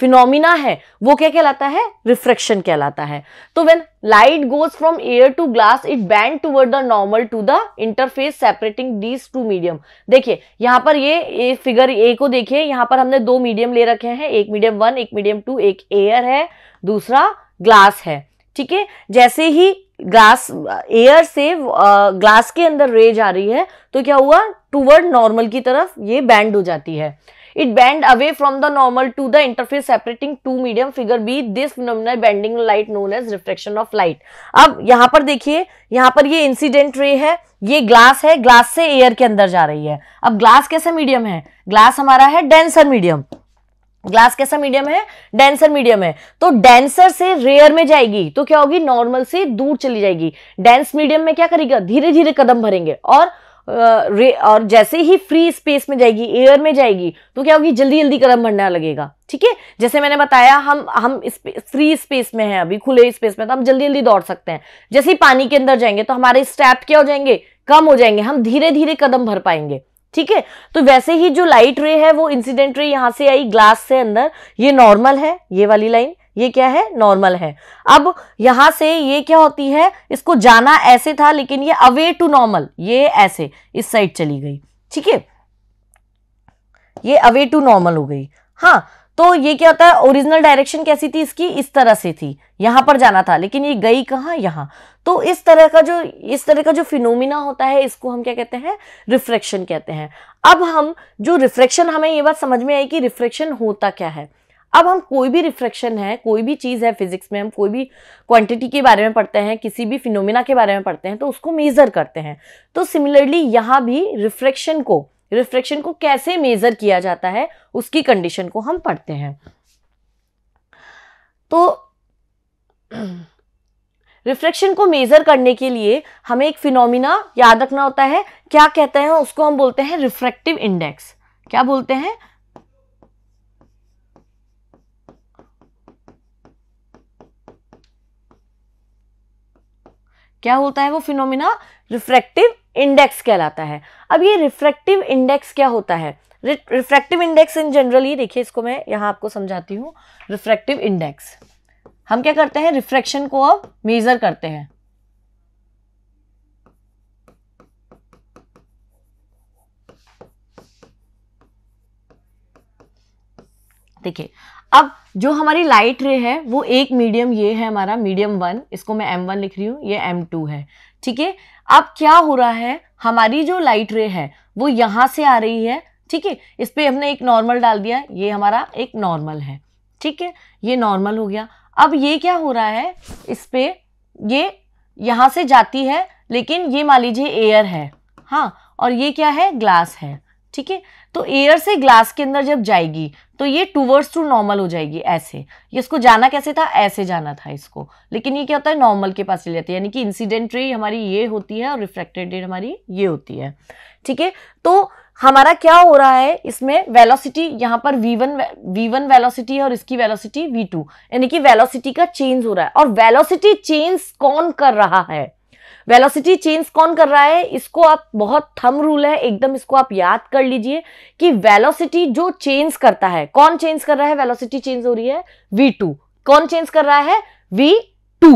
फिनोमिना है वो क्या कहलाता है रिफ्रेक्शन कहलाता है तो when light goes from air to glass it bend toward the normal to the interface separating these two medium देखिए यहां पर ये फिगर ए को देखिए यहां पर हमने दो मीडियम ले रखे हैं एक मीडियम वन एक मीडियम टू एक एयर है दूसरा ग्लास है ठीक है जैसे ही ग्लास एयर से ग्लास uh, के अंदर रेज आ रही है तो क्या हुआ टूवर्ड नॉर्मल की तरफ ये बैंड हो जाती है it bend away from the normal to the interface separating two medium figure B this bending light known as reflection of light अब यहां पर देखिए यहां पर ये इंसिडेंट रे है ये ग्लास है ग्लास से एयर के अंदर जा रही है अब ग्लास कैसा मीडियम है ग्लास हमारा है डेंसर मीडियम ग्लास कैसा मीडियम है डेंसर मीडियम है तो डेंसर से रेयर में जाएगी तो क्या होगी नॉर्मल से दूर चली जाएगी डेंस मीडियम में क्या करेगा धीरे धीरे कदम भरेंगे और रे और जैसे ही फ्री स्पेस में जाएगी एयर में जाएगी तो क्या होगी जल्दी जल्दी कदम भरना लगेगा ठीक है जैसे मैंने बताया हम हम फ्री स्पेस में हैं अभी खुले स्पेस में तो हम जल्दी जल्दी दौड़ सकते हैं जैसे ही पानी के अंदर जाएंगे तो हमारे स्टेप क्या हो जाएंगे कम हो जाएंगे हम धीरे धीरे कदम भर पाएंगे ठीक है तो वैसे ही जो लाइट रे है वो इंसिडेंट रे यहां से आई ग्लास से अंदर ये नॉर्मल है ये वाली लाइन ये क्या है नॉर्मल है अब यहां से ये क्या होती है इसको जाना ऐसे था लेकिन ये अवे टू नॉर्मल ये ऐसे इस साइड चली गई ठीक है ये अवे टू नॉर्मल हो गई हाँ तो ये क्या होता है ओरिजिनल डायरेक्शन कैसी थी इसकी इस तरह से थी यहां पर जाना था लेकिन ये गई कहाँ यहां तो इस तरह का जो इस तरह का जो फिनोमिना होता है इसको हम क्या कहते हैं रिफ्रेक्शन कहते हैं अब हम जो रिफ्रेक्शन हमें ये बात समझ में आई कि रिफ्रेक्शन होता क्या है अब हम कोई भी रिफ्रेक्शन है कोई भी चीज़ है फिजिक्स में हम कोई भी क्वांटिटी के बारे में पढ़ते हैं किसी भी फिनोमिना के बारे में पढ़ते हैं तो उसको मेज़र करते हैं तो सिमिलरली यहाँ भी रिफ्रेक्शन को रिफ्रेक्शन को कैसे मेज़र किया जाता है उसकी कंडीशन को हम पढ़ते हैं तो रिफ्रेक्शन को मेज़र करने के लिए हमें एक फिनोमिना याद रखना होता है क्या कहते हैं उसको हम बोलते हैं रिफ्रेक्टिव इंडेक्स क्या बोलते हैं क्या होता है वो फिनोमिना रिफ्रैक्टिव इंडेक्स कहलाता है अब ये रिफ्रैक्टिव इंडेक्स क्या होता है रिफ्रैक्टिव इंडेक्स इन जनरली देखिए इसको मैं यहाँ आपको समझाती हूँ रिफ्रैक्टिव इंडेक्स हम क्या करते हैं रिफ्रैक्शन को अब मेजर करते हैं देखिए अब जो हमारी लाइट रे है वो एक मीडियम ये है हमारा मीडियम वन इसको मैं एम वन लिख रही हूं ये एम टू है ठीक है अब क्या हो रहा है हमारी जो लाइट रे है वो यहाँ से आ रही है ठीक है इस पर हमने एक नॉर्मल डाल दिया ये हमारा एक नॉर्मल है ठीक है ये नॉर्मल हो गया अब ये क्या हो रहा है इस पर ये यहाँ से जाती है लेकिन ये मान लीजिए एयर है हाँ और ये क्या है ग्लास है ठीक है तो एयर से ग्लास के अंदर जब जाएगी तो ये टूवर्ड्स टू नॉर्मल हो जाएगी ऐसे ये इसको जाना कैसे था ऐसे जाना था इसको लेकिन ये क्या होता है नॉर्मल के पास चले जाती है यानी कि इंसिडेंट रे हमारी ये होती है और रिफ्रेक्टेड रे हमारी ये होती है ठीक है तो हमारा क्या हो रहा है इसमें वेलोसिटी यहाँ पर v1 v1 वेलोसिटी है और इसकी वेलोसिटी v2 यानी कि वेलोसिटी का चेंज हो रहा है और वेलोसिटी चेंज कौन कर रहा है वेलोसिटी चेंज कौन कर रहा है इसको आप बहुत थम रूल है एकदम इसको आप याद कर लीजिए कि वेलोसिटी जो चेंज करता है कौन चेंज कर रहा है वेलोसिटी चेंज हो रही है वी टू कौन चेंज कर रहा है वी टू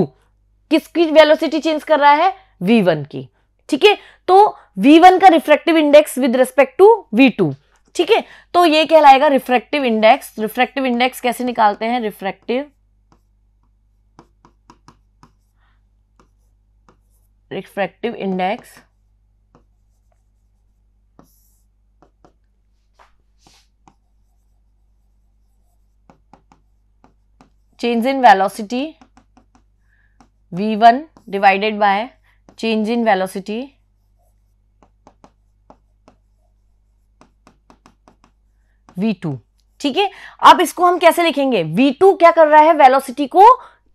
किसकी वेलोसिटी चेंज कर रहा है वी वन की ठीक है तो वी वन का refractive index with respect to V two ठीक है तो ये कहलाएगा रिफ्रेक्टिव इंडेक्स रिफ्रेक्टिव इंडेक्स कैसे निकालते हैं refractive refractive index change in velocity V one divided by change in velocity V two ठीक है अब इसको हम कैसे लिखेंगे वी टू क्या कर रहा है वेलोसिटी को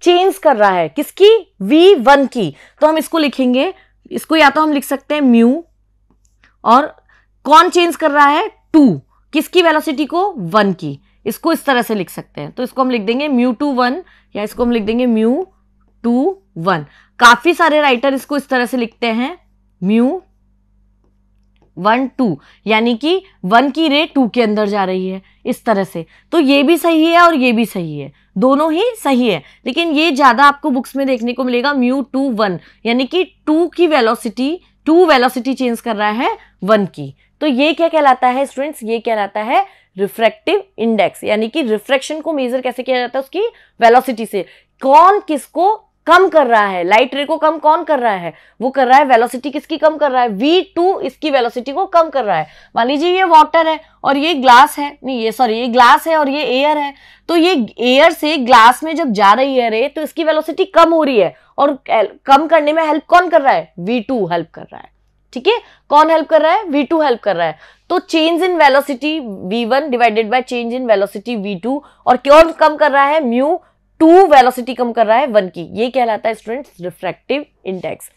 चेंज कर रहा है किसकी वी वन की तो हम इसको लिखेंगे इसको या तो हम लिख सकते हैं म्यू और कौन चेंज कर रहा है टू किसकी वेलोसिटी को वन की इसको इस तरह से लिख सकते हैं तो इसको हम लिख देंगे म्यू टू वन या इसको हम लिख देंगे म्यू टू वन काफ़ी सारे राइटर इसको इस तरह से लिखते हैं म्यू वन टू यानी कि वन की रे टू के अंदर जा रही है इस तरह से तो ये भी सही है और ये भी सही है दोनों ही सही है लेकिन ये ज़्यादा आपको बुक्स में देखने को मिलेगा म्यू टू वन यानी कि टू की वेलोसिटी टू वेलोसिटी चेंज कर रहा है वन की तो ये क्या कहलाता है स्टूडेंट्स ये कहलाता है रिफ्रैक्टिव इंडेक्स यानी कि रिफ्रैक्शन को मेजर कैसे किया जाता है उसकी वेलोसिटी से कौन किसको कम कर रहा है लाइट रे को कम कौन कर रहा है वो कर रहा है वेलोसिटी किसकी कम कर रहा है वी टू इसकी वेलोसिटी को कम कर रहा है मान लीजिए ये वाटर है और ये ग्लास है नहीं ये सॉरी ये ग्लास है और ये एयर है तो ये एयर से ग्लास में जब जा रही है रे तो इसकी वेलोसिटी कम हो रही है और कम करने में हेल्प कौन कर रहा है वी टू हेल्प कर रहा है ठीक है कौन हेल्प कर रहा है वी टू हेल्प कर रहा है तो change in velocity V one divided by change in velocity V two और क्यों कम कर रहा है म्यू टू वेलोसिटी कम कर रहा है वन की ये कहलाता है स्टूडेंट्स रिफ्रैक्टिव इंडेक्स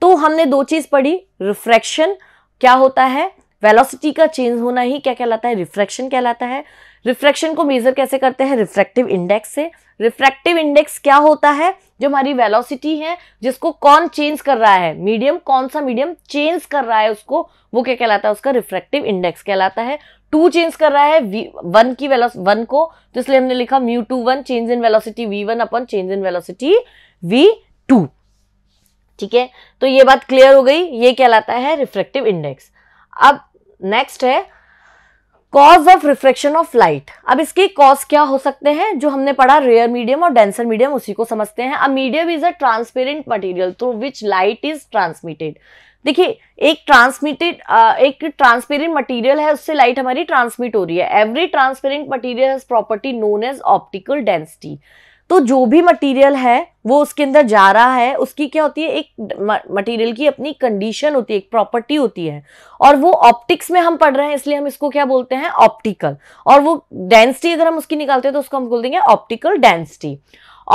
तो हमने दो चीज पढ़ी रिफ्रैक्शन क्या होता है वेलोसिटी का चेंज होना ही क्या कहलाता है रिफ्रैक्शन कहलाता है रिफ्रैक्शन को मेजर कैसे करते हैं रिफ्रैक्टिव इंडेक्स से रिफ्रैक्टिव इंडेक्स क्या होता है जो हमारी वेलोसिटी है जिसको कौन चेंज कर रहा है मीडियम कौन सा मीडियम चेंज कर रहा है उसको वो क्या कहलाता है उसका रिफ्रैक्टिव इंडेक्स कहलाता है टू चेंज कर रहा है वन की वन को तो इसलिए हमने लिखा mu two one change in velocity V one upon change in velocity V two ठीक है तो ये बात क्लियर हो गई ये कहलाता है रिफ्रेक्टिव इंडेक्स अब नेक्स्ट है cause of refraction of light अब इसके कॉज क्या हो सकते हैं जो हमने पढ़ा रेयर मीडियम और डेंसर मीडियम उसी को समझते हैं a medium is a transparent material through which light is transmitted देखिए एक ट्रांसमिटेड एक ट्रांसपेरेंट मटेरियल है उससे लाइट हमारी ट्रांसमिट हो रही है every transparent material has property known as optical density तो जो भी मटेरियल है वो उसके अंदर जा रहा है उसकी क्या होती है एक मटेरियल की अपनी कंडीशन होती है एक प्रॉपर्टी होती है और वो ऑप्टिक्स में हम पढ़ रहे हैं इसलिए हम इसको क्या बोलते हैं ऑप्टिकल और वो डेंसिटी अगर हम उसकी निकालते हैं तो उसको हम बोल देंगे optical density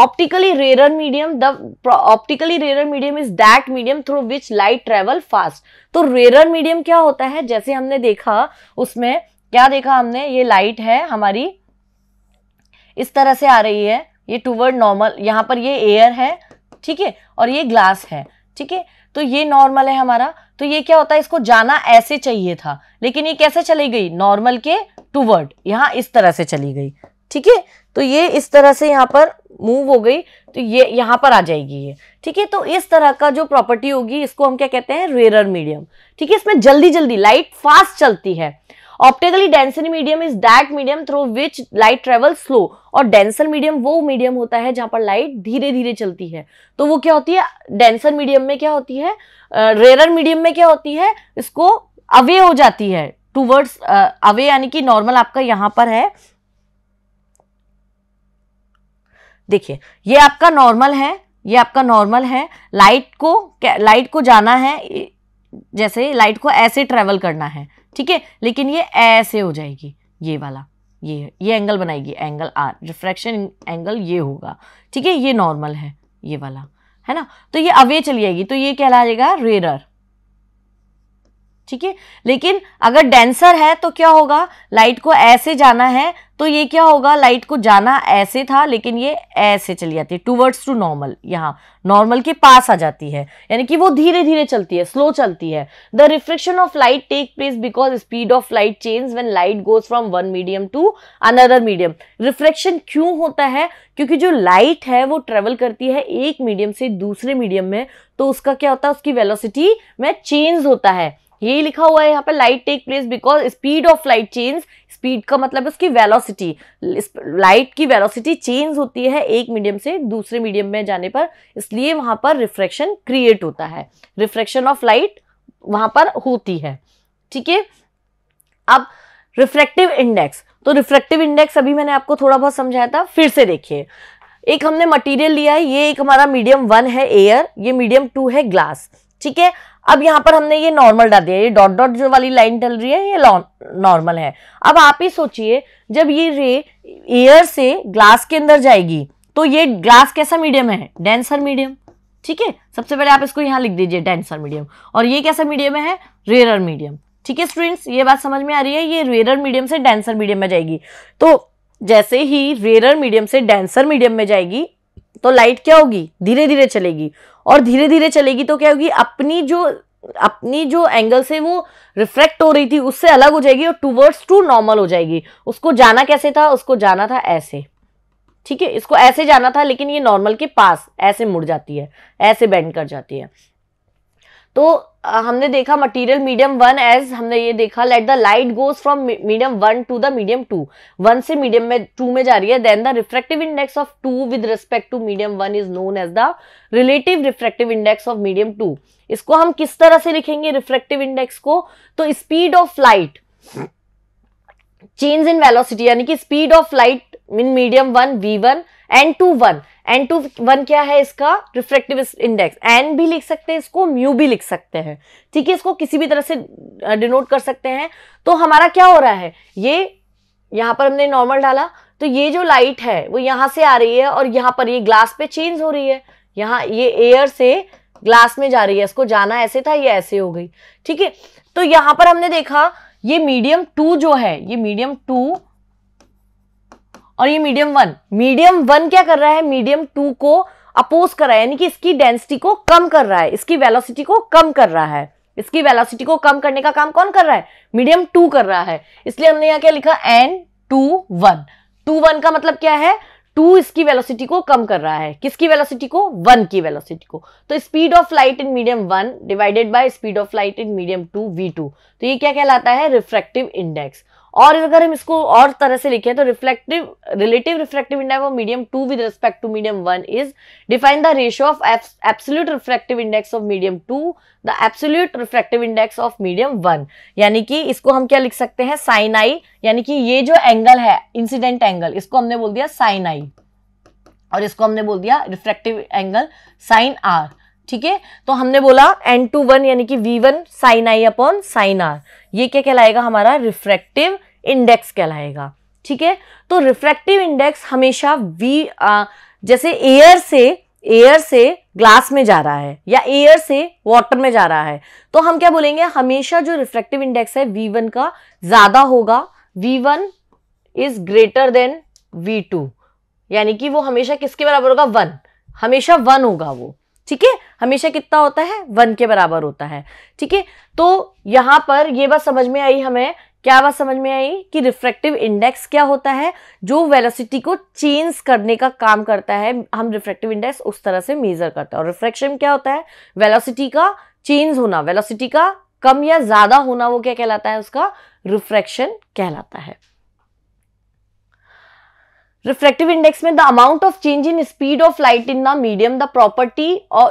optically rarer medium the optically rarer medium is that medium through which light travel fast तो रेरर मीडियम क्या होता है जैसे हमने देखा उसमें क्या देखा हमने ये लाइट है हमारी इस तरह से आ रही है ये टूवर्ड नॉर्मल यहाँ पर ये एयर है ठीक है और ये ग्लास है ठीक है तो ये नॉर्मल है हमारा तो ये क्या होता है इसको जाना ऐसे चाहिए था लेकिन ये कैसे चली गई नॉर्मल के टूवर्ड यहाँ इस तरह से चली गई ठीक है तो ये इस तरह से यहाँ पर मूव हो गई तो ये यहाँ पर आ जाएगी ये ठीक है तो इस तरह का जो प्रॉपर्टी होगी इसको हम क्या कहते हैं रेरर मीडियम ठीक है इसमें जल्दी जल्दी लाइट फास्ट चलती है optically denser medium is that medium through which light travel slow और डेंसर मीडियम वो मीडियम होता है जहां पर लाइट धीरे धीरे चलती है तो वो क्या होती है डेंसर मीडियम में क्या होती है uh, मीडियम में क्या होती है इसको अवे हो जाती है टूवर्ड्स अवे यानी कि नॉर्मल आपका यहाँ पर है देखिए ये आपका नॉर्मल है ये आपका नॉर्मल है लाइट को लाइट को जाना है जैसे लाइट को ऐसे ट्रेवल करना है ठीक है लेकिन ये ऐसे हो जाएगी ये वाला ये ये एंगल बनाएगी एंगल आर रिफ्रैक्शन एंगल ये होगा ठीक है ये नॉर्मल है ये वाला है ना तो ये अवे चली जाएगी तो ये कहलाएगा रेरर ठीक है लेकिन अगर डेंसर है तो क्या होगा लाइट को ऐसे जाना है तो ये क्या होगा लाइट को जाना ऐसे था लेकिन ये ऐसे चली जाती है टूवर्ड्स टू नॉर्मल यहाँ नॉर्मल के पास आ जाती है यानी कि वो धीरे धीरे चलती है स्लो चलती है the reflection of light take place because speed of light change when light goes from one medium to another medium reflection क्यों होता है क्योंकि जो लाइट है वो ट्रेवल करती है एक मीडियम से दूसरे मीडियम में तो उसका क्या होता है उसकी वेलोसिटी में चेंज होता है ये लिखा हुआ है यहाँ पे light take place because speed of light change speed का मतलब उसकी वेलोसिटी लाइट की वेलोसिटी चेंज होती है एक मीडियम से दूसरे मीडियम में जाने पर इसलिए वहां पर रिफ्रेक्शन क्रिएट होता है रिफ्रेक्शन ऑफ लाइट वहां पर होती है ठीक है अब रिफ्रेक्टिव इंडेक्स तो रिफ्रेक्टिव इंडेक्स अभी मैंने आपको थोड़ा बहुत समझाया था फिर से देखिए एक हमने मटेरियल लिया है ये एक हमारा मीडियम वन है एयर ये मीडियम टू है ग्लास ठीक है अब यहाँ पर हमने ये नॉर्मल डाल दिया ये डॉट डॉट जो वाली लाइन डल रही है ये नॉर्मल है अब आप ही सोचिए जब ये रे एयर से ग्लास के अंदर जाएगी तो ये ग्लास कैसा मीडियम है डेंसर मीडियम ठीक है सबसे पहले आप इसको यहाँ लिख दीजिए डेंसर मीडियम और ये कैसा मीडियम है रेयर मीडियम ठीक है स्टूडेंट्स ये बात समझ में आ रही है ये रेयर मीडियम से डेंसर मीडियम में जाएगी तो जैसे ही रेयर मीडियम से डेंसर मीडियम में जाएगी तो लाइट क्या होगी धीरे धीरे चलेगी और धीरे धीरे चलेगी तो क्या होगी अपनी जो अपनी जो एंगल से वो रिफ्लेक्ट हो रही थी उससे अलग हो जाएगी और टूवर्ड्स टू नॉर्मल हो जाएगी उसको जाना कैसे था उसको जाना था ऐसे ठीक है इसको ऐसे जाना था लेकिन ये नॉर्मल के पास ऐसे मुड़ जाती है ऐसे बेंड कर जाती है तो हमने देखा मटेरियल मीडियम वन एज हमने ये देखा let the light goes from medium one to the medium two one से मीडियम में टू में जा रही है then the refractive index of two with respect to medium one is known as the relative refractive index of medium two इसको हम किस तरह से लिखेंगे रिफ्रेक्टिव इंडेक्स को तो speed of light change in velocity यानी कि speed of light mean medium one V one N two one N two one क्या है इसका रिफ्रेक्टिव इंडेक्स एन भी लिख सकते हैं इसको म्यू भी लिख सकते हैं ठीक है इसको किसी भी तरह से डिनोट कर सकते हैं तो हमारा क्या हो रहा है ये यहाँ पर हमने नॉर्मल डाला तो ये जो लाइट है वो यहाँ से आ रही है और यहाँ पर ये ग्लास पे चेंज हो रही है यहाँ ये एयर से ग्लास में जा रही है इसको जाना ऐसे था ये ऐसे हो गई ठीक है तो यहाँ पर हमने देखा ये मीडियम टू जो है ये मीडियम टू और ये मीडियम वन मीडियम वन क्या कर रहा है मीडियम टू को अपोज कर रहा है यानी कि इसकी डेंसिटी को कम कर रहा है इसकी वेलोसिटी को कम कर रहा है इसकी वेलोसिटी को कम करने का काम कौन कर रहा है मीडियम टू कर रहा है इसलिए हमने यहाँ क्या लिखा N two one two one का मतलब क्या है टू इसकी वेलोसिटी को कम कर रहा है किसकी वेलोसिटी को वन की वेलोसिटी को तो speed of light in medium one divided by speed of light in medium two V two तो ये क्या कहलाता है रिफ्रेक्टिव इंडेक्स और अगर हम इसको और तरह से लिखें तो reflective relative reflective index of medium two with respect to medium one is define the ratio of absolute reflective index of medium two the absolute reflective index of medium one यानी कि इसको हम क्या लिख सकते हैं साइन आई यानी कि ये जो एंगल है इंसिडेंट एंगल इसको हमने बोल दिया साइन आई और इसको हमने बोल दिया रिफ्लेक्टिव एंगल साइन आर ठीक है तो हमने बोला एन टू वन यानी कि V one sine I upon sine R ये क्या कहलाएगा हमारा रिफ्रैक्टिव इंडेक्स कहलाएगा ठीक है तो रिफ्रैक्टिव इंडेक्स हमेशा वी आ, जैसे एयर से एयर से ग्लास में जा रहा है या एयर से वाटर में जा रहा है तो हम क्या बोलेंगे हमेशा जो रिफ्रैक्टिव इंडेक्स है वी वन का ज़्यादा होगा V one is greater than V two यानी कि वो हमेशा किसके बराबर होगा वन हमेशा वन होगा वो ठीक है हमेशा कितना होता है वन के बराबर होता है ठीक है तो यहां पर ये बात समझ में आई हमें क्या बात समझ में आई कि रिफ्रैक्टिव इंडेक्स क्या होता है जो वेलोसिटी को चेंज करने का काम करता है हम रिफ्रैक्टिव इंडेक्स उस तरह से मेजर करते हैं और रिफ्रैक्शन क्या होता है वेलोसिटी का चेंज होना वेलोसिटी का कम या ज्यादा होना वो क्या कहलाता है उसका रिफ्रैक्शन कहलाता है रिफ्रेक्टिव इंडेक्स में the amount of change in speed of light in the medium the property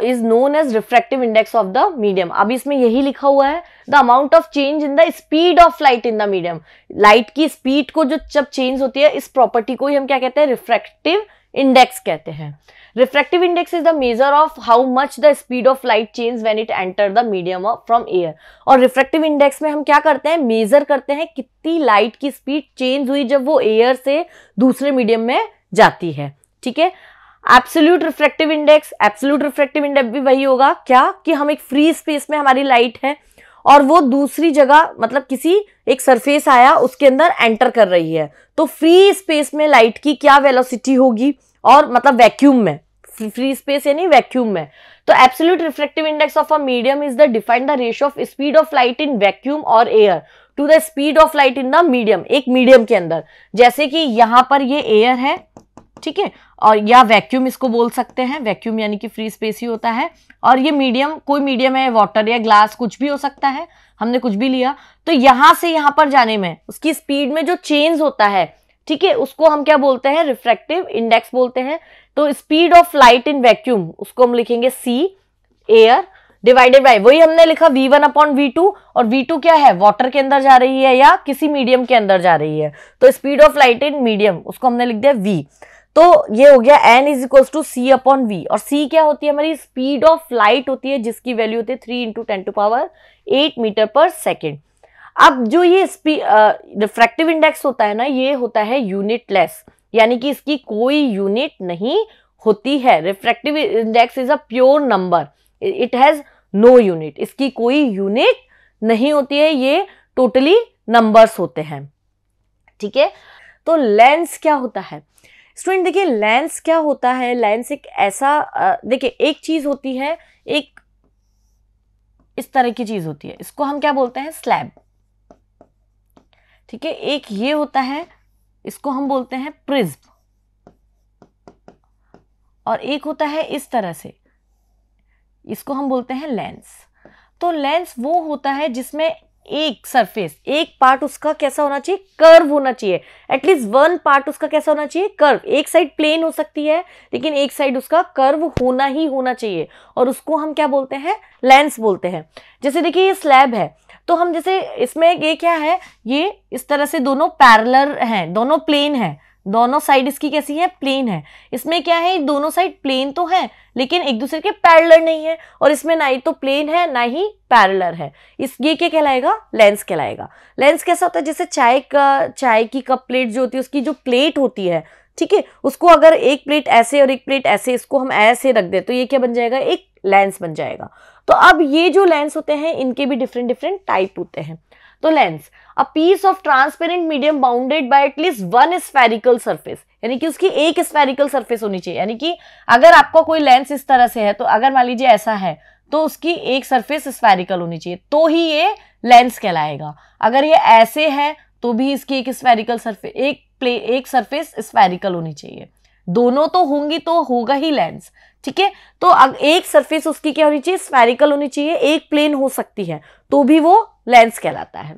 is known as refractive index of the medium अब इसमें यही लिखा हुआ है the amount of change in the speed of light in the medium light की speed को जो जब चेंज होती है इस प्रॉपर्टी को ही हम क्या कहते हैं रिफ्रेक्टिव इंडेक्स कहते हैं refractive index is the measure of how much the speed of light change when it enter the medium from air और रिफ्रेक्टिव इंडेक्स में हम क्या करते हैं मेजर करते हैं कितनी लाइट की स्पीड चेंज हुई जब वो एयर से दूसरे मीडियम में जाती है ठीक है absolute refractive index absolute refractive index भी वही होगा क्या कि हम एक फ्री स्पेस में हमारी लाइट है और वो दूसरी जगह मतलब किसी एक सरफेस आया उसके अंदर एंटर कर रही है तो फ्री स्पेस में लाइट की क्या वेलोसिटी होगी और मतलब वैक्यूम में फ्री स्पेस यानी वैक्यूम में तो absolute reflective index of a medium is the defined the ratio of speed of light in vacuum और air to the speed of light in the medium एक medium के अंदर जैसे कि यहां पर ये एयर है ठीक है और या वैक्यूम इसको बोल सकते हैं वैक्यूम यानी कि फ्री स्पेस ही होता है और ये मीडियम कोई मीडियम है वाटर या ग्लास कुछ भी हो सकता है हमने कुछ भी लिया तो यहां से यहां पर जाने में उसकी स्पीड में जो चेंज होता है ठीक है उसको हम क्या बोलते हैं रिफ्रैक्टिव इंडेक्स बोलते हैं तो speed of light in vacuum उसको हम लिखेंगे सी एयर डिवाइडेड बाय वही हमने लिखा V one upon V two और वी टू क्या है वाटर के अंदर जा रही है या किसी मीडियम के अंदर जा रही है तो speed of light in medium उसको हमने लिख दिया वी तो ये हो गया N is equal to C upon we और सी क्या होती है हमारी स्पीड ऑफ लाइट होती है जिसकी वैल्यू होती है three into ten to power eight metre पर सेकेंड अब जो ये रिफ्रैक्टिव इंडेक्स होता है ना ये होता है यूनिट लेस यानी कि इसकी कोई यूनिट नहीं होती है refractive index is a pure number it has no unit इसकी कोई यूनिट नहीं होती है ये टोटली नंबर्स होते हैं ठीक है तो लेंस क्या होता है स्टूडेंट देखिए लेंस क्या होता है लेंस एक ऐसा देखिए एक चीज़ होती है एक इस तरह की चीज़ होती है इसको हम क्या बोलते हैं स्लैब ठीक है एक ये होता है इसको हम बोलते हैं प्रिज्म और एक होता है इस तरह से इसको हम बोलते हैं लेंस तो लेंस वो होता है जिसमें एक सरफेस एक पार्ट उसका कैसा होना चाहिए कर्व होना चाहिए एटलीस्ट वन पार्ट उसका कैसा होना चाहिए कर्व एक साइड प्लेन हो सकती है लेकिन एक साइड उसका कर्व होना ही होना चाहिए और उसको हम क्या बोलते हैं लेंस बोलते हैं जैसे देखिए ये स्लैब है तो हम जैसे इसमें ये क्या है ये इस तरह से दोनों पैरलर हैं दोनों प्लेन हैं दोनों साइड इसकी कैसी है प्लेन है इसमें क्या है दोनों साइड प्लेन तो है लेकिन एक दूसरे के पैरलर नहीं है और इसमें ना ही तो प्लेन है ना ही पैरलर है इस ये क्या कहलाएगा लेंस कहलाएगा लेंस कैसा होता है जैसे चाय का चाय की कप प्लेट जो होती है उसकी जो प्लेट होती है ठीक है उसको अगर एक प्लेट ऐसे और एक प्लेट ऐसे इसको हम ऐसे रख दे तो ये क्या बन जाएगा एक लेंस बन जाएगा तो अब ये जो लेंस होते हैं इनके भी डिफरेंट डिफरेंट टाइप होते हैं तो lens a piece of transparent medium bounded by at least one spherical surface यानी कि उसकी एक स्पेरिकल सरफेस होनी चाहिए यानी कि अगर आपका कोई लेंस इस तरह से है तो अगर मान लीजिए ऐसा है तो उसकी एक सरफेस स्पेरिकल होनी चाहिए तो ही ये लेंस कहलाएगा अगर ये ऐसे है तो भी इसकी एक स्पेरिकल सरफेस एक प्ले एक सरफेस स्पेरिकल होनी चाहिए दोनों तो होंगी तो होगा ही लेंस ठीक है तो अग, एक सरफेस उसकी क्या होनी चाहिए स्पेरिकल होनी चाहिए एक प्लेन हो सकती है तो भी वो लेंस कहलाता है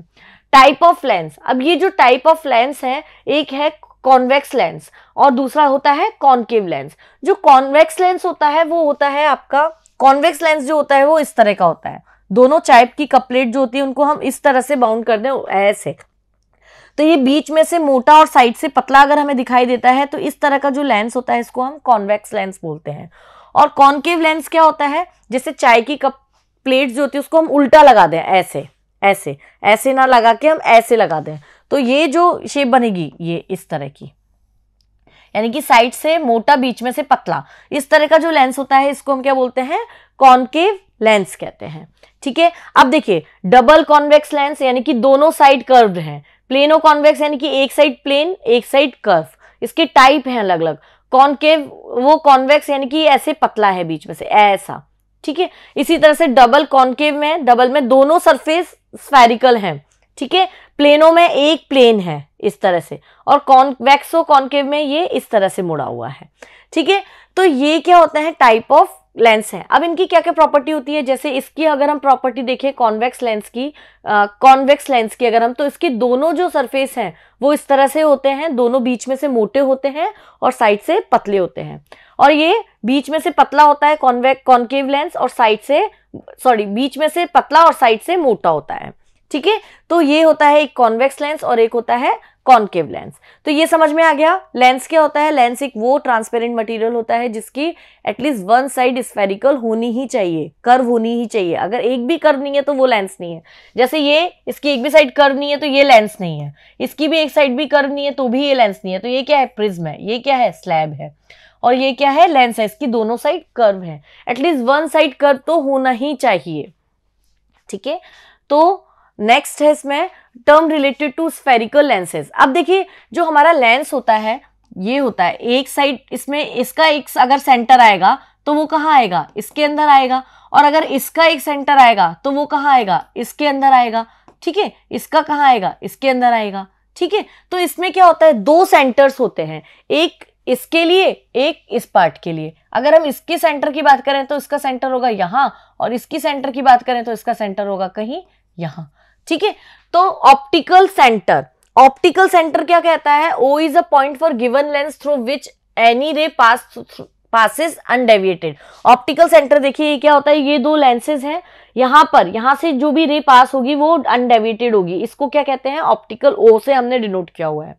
टाइप ऑफ लेंस अब ये जो टाइप ऑफ लेंस है एक है कॉन्वेक्स लेंस और दूसरा होता है कॉन्केव लेंस जो कॉन्वेक्स लेंस होता है वो होता है आपका कॉन्वेक्स लेंस जो होता है वो इस तरह का होता है दोनों चाइप की कपलेट जो होती है उनको हम इस तरह से बाउंड कर दें ऐसे तो ये बीच में से मोटा और साइड से पतला अगर हमें दिखाई देता है तो इस तरह का जो लेंस होता है इसको हम कॉन्वेक्स लेंस बोलते हैं और कॉन्केव लेंस क्या होता है जैसे चाय की कप प्लेट जो होती है उसको हम उल्टा लगा दें ऐसे ऐसे ऐसे ना लगा के हम ऐसे लगा दें तो ये जो शेप बनेगी ये इस तरह की यानी कि साइड से मोटा बीच में से पतला इस तरह का जो लेंस होता है इसको हम क्या बोलते हैं कॉन्केव लेंस कहते हैं ठीक है अब देखिए डबल कॉन्वेक्स लेंस यानी कि दोनों साइड कर्व्ड हैं प्लेनो कॉन्वेक्स यानी कि एक साइड प्लेन एक साइड कर्व इसके टाइप हैं अलग अलग कॉनकेव वो कॉन्वेक्स यानी कि ऐसे पतला है बीच में से ऐसा ठीक है इसी तरह से डबल कॉन्केव में डबल में दोनों सरफेस स्फेरिकल हैं ठीक है प्लेनों में एक प्लेन है इस तरह से और कॉन्वेक्सो कॉन्केव में ये इस तरह से मुड़ा हुआ है ठीक है तो ये क्या होता है टाइप ऑफ लेंस है अब इनकी क्या क्या प्रॉपर्टी होती है जैसे इसकी अगर हम प्रॉपर्टी देखें कॉन्वेक्स लेंस की कॉन्वेक्स लेंस की अगर हम तो इसकी दोनों जो सरफेस हैं वो इस तरह से होते हैं दोनों बीच में से मोटे होते हैं और साइड से पतले होते हैं और ये बीच में से पतला होता है कॉन्वेक कॉन्केव लेंस और साइड से सॉरी बीच में से पतला और साइड से मोटा होता है ठीक है तो ये होता है एक कॉन्वेक्स लेंस और एक होता है कॉन्केव लेंस तो ये समझ में आ गया लेंस क्या होता है लेंस एक वो ट्रांसपेरेंट मटेरियल होता है जिसकी एटलीस्ट वन साइड स्फेरिकल होनी ही चाहिए कर्व होनी ही चाहिए अगर एक भी कर्व नहीं है तो वो लेंस नहीं है जैसे ये इसकी एक भी साइड कर्व नहीं है तो ये लेंस नहीं है इसकी भी एक साइड भी कर्व नहीं है तो भी ये लेंस नहीं है तो ये क्या है प्रिज्म है ये क्या है स्लैब है और ये क्या है लेंस है इसकी दोनों साइड कर्व है एटलीस्ट वन साइड कर्व तो होना ही चाहिए ठीक है तो नेक्स्ट है इसमें term related to spherical lenses अब देखिए जो हमारा लेंस होता है ये होता है एक साइड इसमें इसका एक अगर सेंटर आएगा तो वो कहाँ आएगा इसके अंदर आएगा और अगर इसका एक सेंटर आएगा तो वो कहाँ आएगा इसके अंदर आएगा ठीक है इसका कहाँ आएगा इसके अंदर आएगा ठीक है तो इसमें क्या होता है दो सेंटर्स होते हैं एक इसके लिए एक इस पार्ट के लिए अगर हम इसके सेंटर की बात करें तो इसका सेंटर होगा यहाँ और इसकी सेंटर की बात करें तो इसका सेंटर होगा कहीं यहाँ ठीक है तो ऑप्टिकल सेंटर ऑप्टिकल सेंटर क्या कहता है O is a point for given lens through which any ray pass passes undeviated optical centre देखिए ये क्या होता है ये दो लेंसेज हैं यहाँ पर यहाँ से जो भी रे पास होगी वो अनडेविएटेड होगी इसको क्या कहते हैं ऑप्टिकल ओ से हमने डिनोट किया हुआ है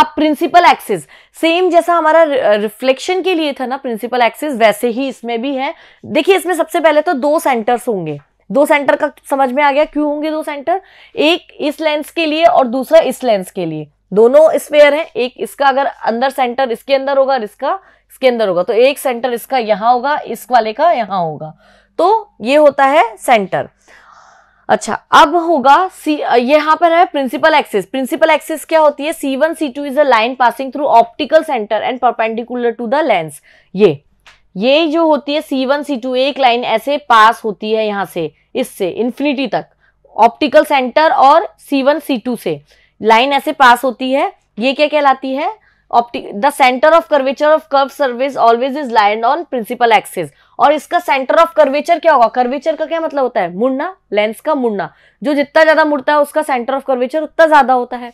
अब प्रिंसिपल एक्सिस सेम जैसा हमारा रिफ्लेक्शन के लिए था ना प्रिंसिपल एक्सिस वैसे ही इसमें भी है देखिए इसमें सबसे पहले तो दो सेंटर्स होंगे दो सेंटर का समझ में आ गया क्यों होंगे दो सेंटर एक इस लेंस के लिए और दूसरा इस लेंस के लिए दोनों स्पेयर हैं एक इसका अगर अंदर सेंटर इसके अंदर होगा और इसका इसके अंदर होगा तो एक सेंटर इसका यहां होगा इस वाले का यहां होगा तो ये होता है सेंटर अच्छा अब होगा सी यहाँ पर है प्रिंसिपल एक्सिस प्रिंसिपल एक्सिस क्या होती है C one C two is a line passing through optical centre and perpendicular to the lens ये ये जो होती है सी वन सी टू एक लाइन ऐसे पास होती है यहां से इससे इन्फिनिटी तक ऑप्टिकल सेंटर और सी वन सी टू से लाइन ऐसे पास होती है ये क्या कहलाती है optic the centre of curvature of curve surface always is line on principal axis और इसका सेंटर ऑफ कर्वेचर क्या होगा कर्वेचर का क्या मतलब होता है मुड़ना लेंस का मुड़ना जो जितना ज्यादा मुड़ता है उसका सेंटर ऑफ कर्वेचर उतना ज्यादा होता है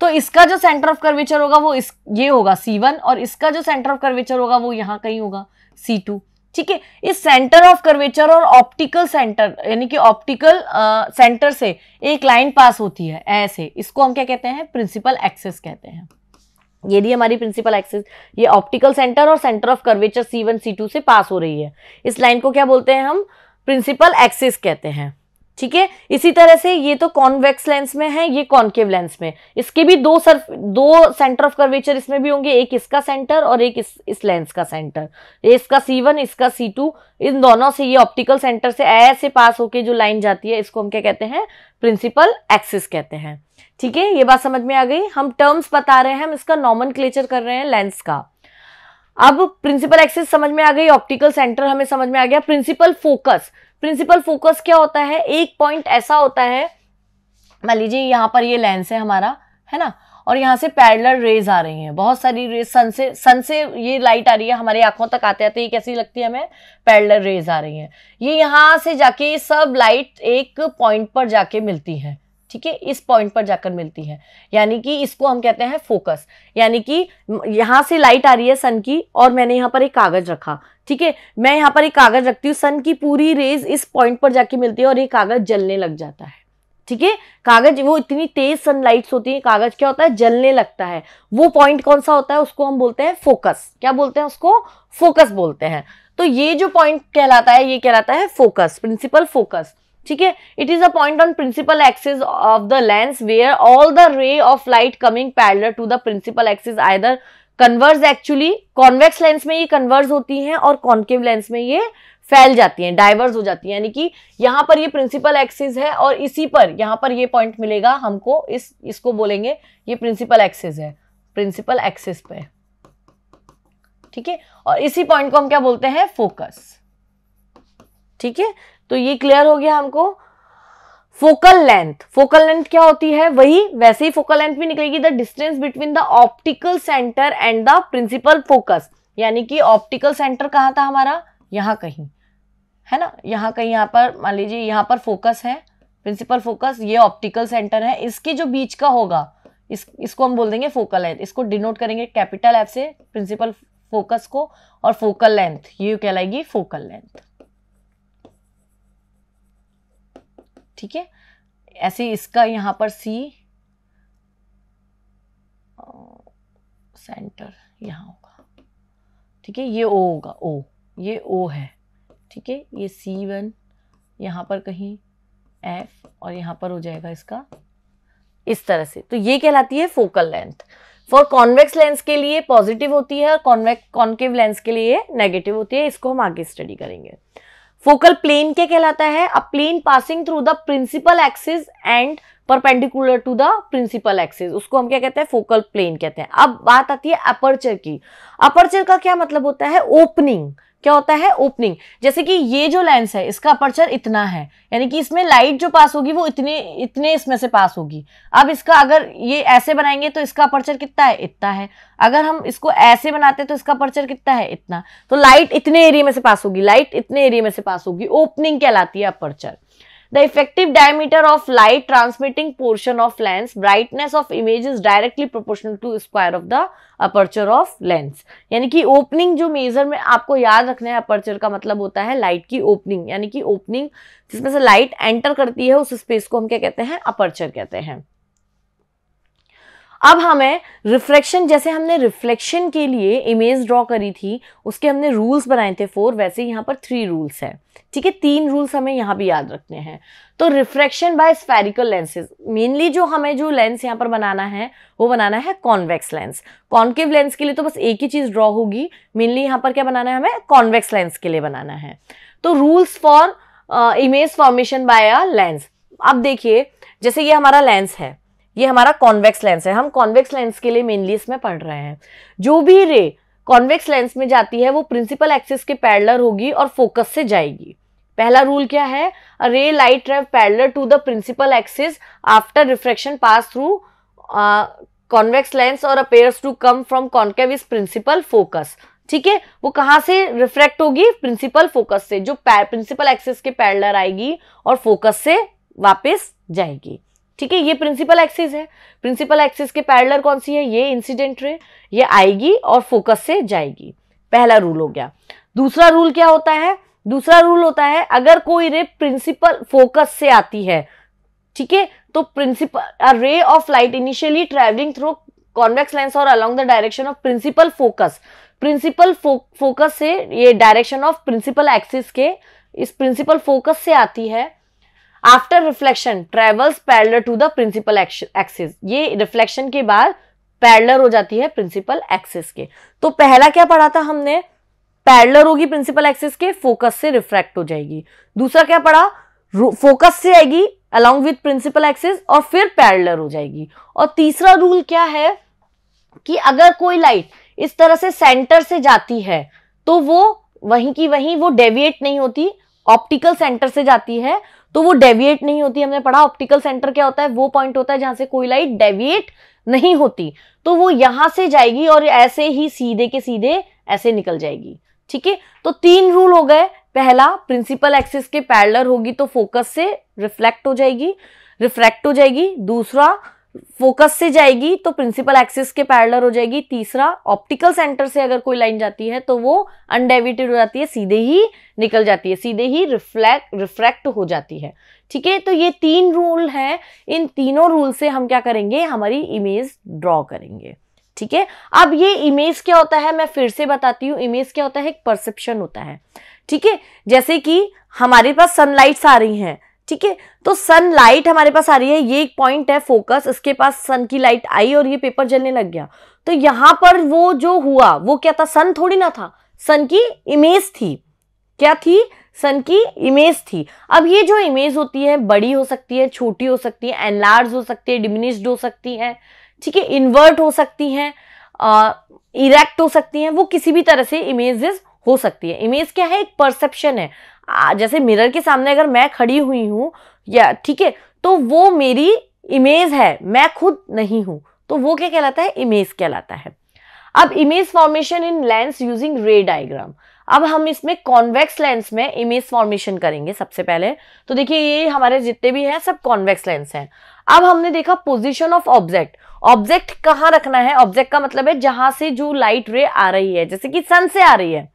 तो इसका जो सेंटर ऑफ कर्वेचर होगा वो इस ये होगा सी वन और इसका जो सेंटर ऑफ कर्वेचर होगा वो यहाँ कहीं होगा सी टू ठीक है इस सेंटर ऑफ कर्वेचर और ऑप्टिकल सेंटर यानी कि ऑप्टिकल सेंटर से एक लाइन पास होती है ऐसे इसको हम क्या कहते हैं प्रिंसिपल एक्सेस कहते हैं ये दी हमारी प्रिंसिपल एक्सेस ये ऑप्टिकल सेंटर और centre of curvature C one C two से पास हो रही है इस लाइन को क्या बोलते हैं हम प्रिंसिपल एक्सेस कहते हैं ठीक है इसी तरह से ये तो कॉन्वेक्स लेंस में है ये कॉन्केव लेंस में इसके भी दो सर्फ दो सेंटर ऑफ कर्वेचर इसमें भी होंगे एक इसका सेंटर और एक इस इस लेंस का सेंटर इसका सी वन इसका सी टू इन दोनों से ये ऑप्टिकल सेंटर से ऐसे पास होके जो लाइन जाती है इसको हम क्या कहते हैं प्रिंसिपल एक्सिस कहते हैं ठीक है ये बात समझ में आ गई हम टर्म्स बता रहे हैं हम इसका नॉमन कर रहे हैं लेंस का अब प्रिंसिपल एक्सिस समझ में आ गई ऑप्टिकल सेंटर हमें समझ में आ गया प्रिंसिपल फोकस प्रिंसिपल फोकस क्या होता है एक पॉइंट ऐसा होता है मान लीजिए यहाँ पर ये लेंस है हमारा है ना और यहाँ से पैरलर रेज आ रही हैं बहुत सारी रेज सन से सन से ये लाइट आ रही है हमारी आंखों तक आते आते ये कैसी लगती है हमें पैरलर रेज आ रही हैं ये यहाँ से जाके ये सब लाइट एक पॉइंट पर जाके मिलती है ठीक है इस पॉइंट पर जाकर मिलती है यानी कि इसको हम कहते हैं फोकस यानी कि यहां से लाइट आ रही है सन की और मैंने यहाँ पर एक कागज रखा ठीक है मैं यहाँ पर एक कागज रखती हूँ सन की पूरी रेज इस पॉइंट पर जाके मिलती है और ये कागज जलने लग जाता है ठीक है कागज वो इतनी तेज सनलाइट्स होती है कागज क्या होता है जलने लगता है वो पॉइंट कौन सा होता है उसको हम बोलते हैं फोकस क्या बोलते हैं उसको फोकस बोलते हैं तो ये जो पॉइंट कहलाता है ये कहलाता है फोकस प्रिंसिपल फोकस ठीक है it is a point on principal axis of the lens where all the ray of light coming parallel to the principal axis either converges actually convex lens में ये converse होती हैं और concave lens में ये फैल जाती हैं डाइवर्स हो जाती हैं यानी कि यहां पर ये प्रिंसिपल एक्सिस है और इसी पर यहां पर ये पॉइंट मिलेगा हमको इस इसको बोलेंगे ये प्रिंसिपल एक्सिस है प्रिंसिपल एक्सिस पे ठीक है और इसी पॉइंट को हम क्या बोलते हैं फोकस ठीक है तो ये क्लियर हो गया हमको फोकल लेंथ फोकल लेंथ क्या होती है वही वैसे ही फोकल लेंथ भी निकलेगी the distance between the optical centre and the principal focus यानी कि ऑप्टिकल सेंटर कहाँ था हमारा यहाँ कहीं है ना यहाँ कहीं यहाँ पर मान लीजिए यहाँ पर फोकस है प्रिंसिपल फोकस ये ऑप्टिकल सेंटर है इसके जो बीच का होगा इस इसको हम बोल देंगे फोकल लेंथ इसको डिनोट करेंगे कैपिटल एफ से प्रिंसिपल फोकस को और फोकल लेंथ ये कहलाएगी फोकल लेंथ ठीक है ऐसे इसका यहाँ पर सी सेंटर यहाँ होगा ठीक है ये ओ होगा ओ ये ओ है ठीक है ये सी वन यहाँ पर कहीं एफ और यहाँ पर हो जाएगा इसका इस तरह से तो ये कहलाती है focal length for convex lens के लिए पॉजिटिव होती है और कॉन्वेक्स कॉन्केव लेंस के लिए नेगेटिव होती है इसको हम आगे स्टडी करेंगे फोकल प्लेन क्या कहलाता है a plane passing through the principal axis and perpendicular to the principal axis उसको हम क्या कहते हैं फोकल प्लेन कहते हैं अब बात आती है अपर्चर की अपर्चर का क्या मतलब होता है ओपनिंग क्या होता है ओपनिंग जैसे कि ये जो लेंस है इसका अपर्चर इतना है यानी कि इसमें लाइट जो पास होगी वो इतने इतने इसमें से पास होगी अब इसका अगर ये ऐसे बनाएंगे तो इसका अपर्चर कितना है इतना है अगर हम इसको ऐसे बनाते तो इसका अपर्चर कितना है इतना तो लाइट इतने एरिया में से पास होगी लाइट इतने एरिया में से पास होगी ओपनिंग कहलाती है aperture The effective diameter of light transmitting portion of lens, brightness of image is directly proportional to square of the aperture of lens. यानी कि ओपनिंग जो मेजर में आपको याद रखना है अपर्चर का मतलब होता है लाइट की ओपनिंग यानी कि ओपनिंग जिसमें से लाइट एंटर करती है उस स्पेस को हम क्या कहते हैं अपर्चर कहते हैं अब हमें रिफ्लेक्शन जैसे हमने रिफ्लेक्शन के लिए इमेज ड्रॉ करी थी उसके हमने रूल्स बनाए थे फोर वैसे यहाँ पर थ्री रूल्स है ठीक है तीन रूल्स हमें यहाँ भी याद रखने हैं तो reflection by spherical lenses mainly जो हमें जो लेंस यहाँ पर बनाना है वो बनाना है कॉन्वेक्स लेंस कॉन्केव लेंस के लिए तो बस एक ही चीज़ ड्रॉ होगी मेनली यहाँ पर क्या बनाना है हमें कॉन्वेक्स लेंस के लिए बनाना है तो rules for image formation by a lens अब देखिए जैसे ये हमारा लेंस है ये हमारा कॉन्वेक्स लेंस है हम कॉन्वेक्स लेंस के लिए मेनली इसमें पढ़ रहे हैं जो भी रे कॉन्वेक्स लेंस में जाती है वो प्रिंसिपल एक्सिस के पैडलर होगी और फोकस से जाएगी पहला रूल क्या है ray light travel parallel to the principal axis after refraction pass through convex lens or appears to come from concave is principal focus ठीक है वो कहां से रिफ्लेक्ट होगी प्रिंसिपल फोकस से जो प्रिंसिपल एक्सिस के पैडलर आएगी और फोकस से वापस जाएगी ठीक है ये प्रिंसिपल एक्सिस है प्रिंसिपल एक्सिस के पैरलर कौन सी है ये इंसिडेंट रे ये आएगी और फोकस से जाएगी पहला रूल हो गया दूसरा रूल क्या होता है दूसरा रूल होता है अगर कोई रे प्रिंसिपल फोकस से आती है ठीक है तो principal ray of light initially travelling through convex lens और along the direction of principal focus principal focus से ये डायरेक्शन ऑफ प्रिंसिपल एक्सिस के इस प्रिंसिपल फोकस से आती है after reflection travels parallel to the principal axis ये reflection के बाद पैरलर हो जाती है प्रिंसिपल एक्सिस के तो पहला क्या पढ़ा था हमने पैरलर होगी प्रिंसिपल एक्सिस के फोकस से रिफ्रैक्ट हो जाएगी दूसरा क्या पढ़ा फोकस से आएगी अलॉन्ग विथ प्रिंसिपल एक्सिस और फिर पैरलर हो जाएगी और तीसरा रूल क्या है कि अगर कोई लाइट इस तरह से सेंटर से जाती है तो वो वहीं की वहीं वो डेविएट नहीं होती ऑप्टिकल सेंटर से जाती है तो वो डेविएट नहीं होती हमने पढ़ा ऑप्टिकल सेंटर क्या होता है वो पॉइंट होता है जहां से कोई लाइट डेविएट नहीं होती तो वो यहां से जाएगी और ऐसे ही सीधे के सीधे ऐसे निकल जाएगी ठीक है तो तीन रूल हो गए पहला प्रिंसिपल एक्सिस के पैरलर होगी तो फोकस से रिफ्लेक्ट हो जाएगी रिफ्रैक्ट हो जाएगी दूसरा फोकस से जाएगी तो प्रिंसिपल एक्सिस के पैरलर हो जाएगी तीसरा ऑप्टिकल सेंटर से अगर कोई लाइन जाती है तो वो अनडेविटेड हो जाती है सीधे ही निकल जाती है सीधे ही रिफ्लेक्ट रिफ्रैक्ट हो जाती है ठीक है तो ये तीन रूल है इन तीनों रूल से हम क्या करेंगे हमारी इमेज ड्रॉ करेंगे ठीक है अब ये इमेज क्या होता है मैं फिर से बताती हूँ इमेज क्या होता है एक परसेप्शन होता है ठीक है जैसे कि हमारे पास सनलाइट्स आ रही हैं ठीक है तो सन लाइट हमारे पास आ रही है ये एक पॉइंट है फोकस इसके पास सन की लाइट आई और ये पेपर जलने लग गया तो यहां पर वो जो हुआ वो क्या था सन थोड़ी ना था सन की इमेज थी क्या थी सन की इमेज थी अब ये जो इमेज होती है बड़ी हो सकती है छोटी हो सकती है एनलार्ज हो सकती है डिमिनिश्ड हो सकती है ठीक है इन्वर्ट हो सकती है इरेक्ट हो सकती है वो किसी भी तरह से इमेजेस हो सकती है इमेज क्या है एक परसेप्शन है जैसे मिरर के सामने अगर मैं खड़ी हुई हूँ या ठीक है तो वो मेरी इमेज है मैं खुद नहीं हूँ तो वो क्या कहलाता है इमेज कहलाता है अब image formation in lens using ray diagram अब हम इसमें कॉन्वेक्स लेंस में इमेज फॉर्मेशन करेंगे सबसे पहले तो देखिए ये हमारे जितने भी हैं सब कॉन्वेक्स लेंस हैं अब हमने देखा पोजीशन ऑफ ऑब्जेक्ट ऑब्जेक्ट कहाँ रखना है ऑब्जेक्ट का मतलब है जहां से जो लाइट रे आ रही है जैसे कि सन से आ रही है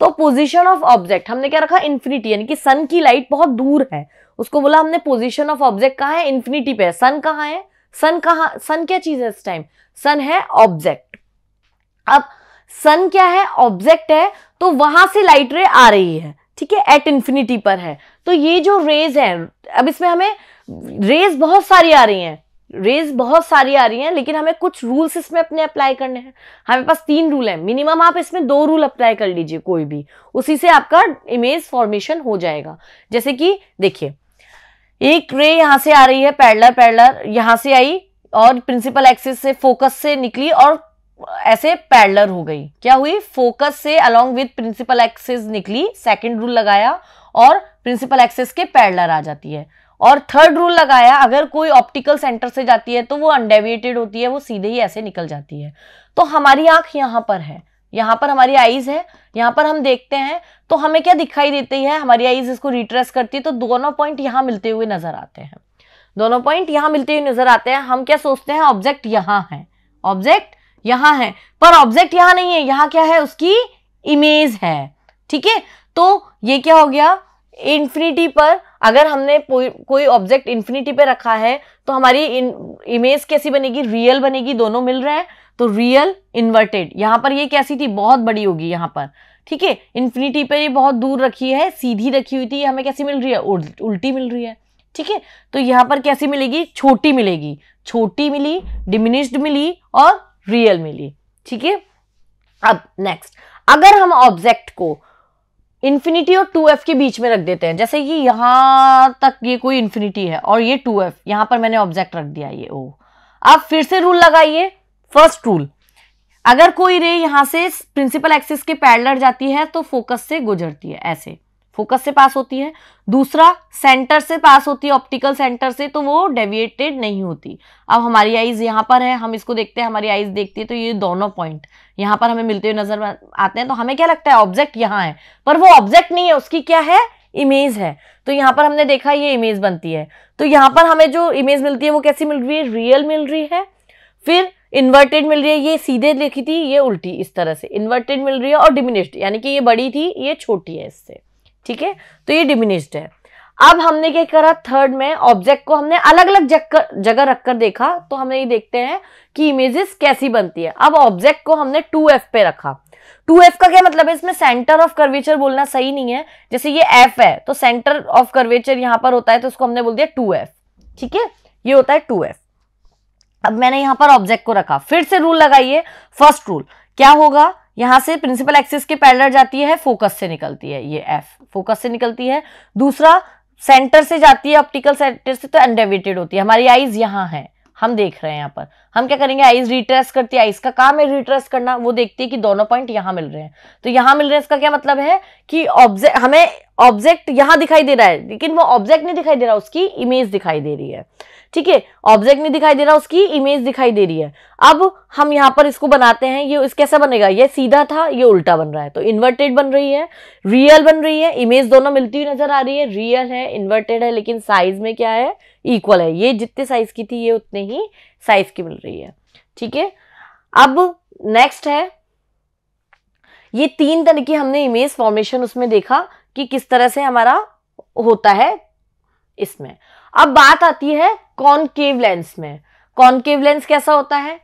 तो पोजिशन ऑफ ऑब्जेक्ट हमने क्या रखा इन्फिनिटी यानी कि सन की लाइट बहुत दूर है उसको बोला हमने पोजिशन ऑफ ऑब्जेक्ट कहा है इन्फिनिटी पे है सन कहाँ है सन कहा सन क्या चीज है इस टाइम सन है ऑब्जेक्ट अब सन क्या है ऑब्जेक्ट है तो वहां से लाइट रे आ रही है ठीक है एट इन्फिनिटी पर है तो ये जो रेज है अब इसमें हमें रेज बहुत सारी आ रही हैं रेज बहुत सारी आ रही हैं लेकिन हमें कुछ रूल्स इसमें अपने अप्लाई करने हैं हमारे पास तीन रूल हैं मिनिमम आप इसमें दो रूल अप्लाई कर लीजिए कोई भी उसी से आपका इमेज फॉर्मेशन हो जाएगा जैसे कि देखिए एक रे यहां से आ रही है पैडलर पैडलर यहां से आई और प्रिंसिपल एक्सिस से फोकस से निकली और ऐसे पैडलर हो गई क्या हुई फोकस से अलोंग विद प्रिंसिपल एक्सिस निकली सेकेंड रूल लगाया और प्रिंसिपल एक्सिस के पैडलर आ जाती है और थर्ड रूल लगाया अगर कोई ऑप्टिकल सेंटर से जाती है तो वो अनडेविएटेड होती है वो सीधे ही ऐसे निकल जाती है तो हमारी आंख यहां पर है यहां पर हमारी आईज है यहां पर हम देखते हैं तो हमें क्या दिखाई देती है हमारी आईज इसको रिट्रेस करती है तो दोनों पॉइंट यहां मिलते हुए नजर आते हैं दोनों पॉइंट यहां मिलते हुए नजर आते हैं हम क्या सोचते हैं ऑब्जेक्ट यहाँ है ऑब्जेक्ट यहां है पर ऑब्जेक्ट यहां नहीं है यहां क्या है उसकी इमेज है ठीक है तो ये क्या हो गया इन्फिनिटी पर अगर हमने कोई ऑब्जेक्ट इन्फिनिटी पे रखा है तो हमारी इमेज कैसी बनेगी रियल बनेगी दोनों मिल रहे हैं तो रियल इन्वर्टेड यहाँ पर ये कैसी थी बहुत बड़ी होगी यहाँ पर ठीक है इन्फिनिटी पे ये बहुत दूर रखी है सीधी रखी हुई थी हमें कैसी मिल रही है उल्टी मिल रही है ठीक है तो यहाँ पर कैसी मिलेगी छोटी मिलेगी छोटी मिली डिमिनिश्ड मिली और रियल मिली ठीक है अब नेक्स्ट अगर हम ऑब्जेक्ट को इन्फिनिटी और टू एफ के बीच में रख देते हैं जैसे कि यहां तक ये कोई इन्फिनिटी है और ये टू एफ यहां पर मैंने ऑब्जेक्ट रख दिया ये ओ आप फिर से रूल लगाइए फर्स्ट रूल अगर कोई रे यहां से प्रिंसिपल एक्सिस के पैरलर जाती है तो फोकस से गुजरती है ऐसे फोकस से पास होती है दूसरा सेंटर से पास होती है ऑप्टिकल सेंटर से तो वो डेविएटेड नहीं होती अब हमारी आईज यहाँ पर है हम इसको देखते हैं हमारी आईज देखती है तो ये दोनों पॉइंट यहाँ पर हमें मिलते हुए नज़र आते हैं तो हमें क्या लगता है ऑब्जेक्ट यहाँ है पर वो ऑब्जेक्ट नहीं है उसकी क्या है इमेज है तो यहाँ पर हमने देखा ये इमेज बनती है तो यहाँ पर हमें जो इमेज मिलती है वो कैसी मिल रही है रियल मिल रही है फिर इन्वर्टेड मिल रही है ये सीधे लिखी थी ये उल्टी इस तरह से इन्वर्टेड मिल रही है और डिमिनिश्ड यानी कि ये बड़ी थी ये छोटी है इससे ठीक है तो ये डिमिनिस्ड है अब हमने क्या करा थर्ड में ऑब्जेक्ट को हमने अलग अलग जगह रखकर देखा तो हमें ये देखते हैं कि इमेजेस कैसी बनती है अब ऑब्जेक्ट को हमने टू एफ पे रखा टू एफ का क्या मतलब है इसमें सेंटर ऑफ कर्वेचर बोलना सही नहीं है जैसे ये एफ है तो सेंटर ऑफ कर्वेचर यहां पर होता है तो उसको हमने बोल दिया टू एफ ठीक है ये होता है टू एफ अब मैंने यहां पर ऑब्जेक्ट को रखा फिर से रूल लगाइए फर्स्ट रूल क्या होगा यहां से प्रिंसिपल एक्सिस के पैरल जाती है फोकस से निकलती है ये एफ फोकस से निकलती है दूसरा सेंटर से जाती है ऑप्टिकल सेंटर से तो एंडेविटेड होती है हमारी आईज यहाँ है हम देख रहे हैं यहाँ पर हम क्या करेंगे आईज रिट्रेस करती है आईज का काम है रिट्रेस करना वो देखती है कि दोनों पॉइंट यहाँ मिल रहे हैं तो यहाँ मिल रहे हैं इसका क्या मतलब है कि ऑब्जेक्ट हमें ऑब्जेक्ट यहां दिखाई दे रहा है लेकिन वो ऑब्जेक्ट नहीं दिखाई दे रहा उसकी इमेज दिखाई दे रही है ठीक है ऑब्जेक्ट नहीं दिखाई दे रहा उसकी इमेज दिखाई दे रही है अब हम यहाँ पर इसको बनाते हैं ये इस कैसा बनेगा ये सीधा था ये उल्टा बन रहा है तो इन्वर्टेड बन रही है रियल बन रही है इमेज दोनों मिलती हुई नजर आ रही है रियल है इन्वर्टेड है लेकिन साइज में क्या है इक्वल है ये जितने साइज की थी ये उतने ही साइज की मिल रही है ठीक है अब नेक्स्ट है ये तीन तरह की हमने इमेज फॉर्मेशन उसमें देखा कि किस तरह से हमारा होता है इसमें अब बात आती है कॉनकेव लेंस में कॉनकेव लेंस कैसा होता है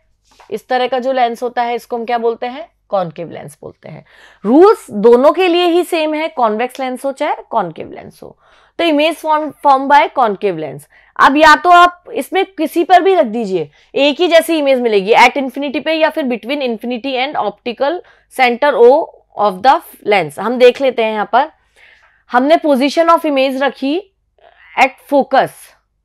इस तरह का जो लेंस होता है इसको हम क्या बोलते हैं कॉनकेव लेंस बोलते हैं रूल्स दोनों के लिए ही सेम है कॉन्वेक्स लेंस हो चाहे कॉनकेव लेंस हो तो image form form by concave lens अब या तो आप इसमें किसी पर भी रख दीजिए एक ही जैसी इमेज मिलेगी एट इन्फिनिटी पे या फिर between infinity and optical centre O of the lens हम देख लेते हैं यहां पर हमने पोजिशन ऑफ इमेज रखी एट फोकस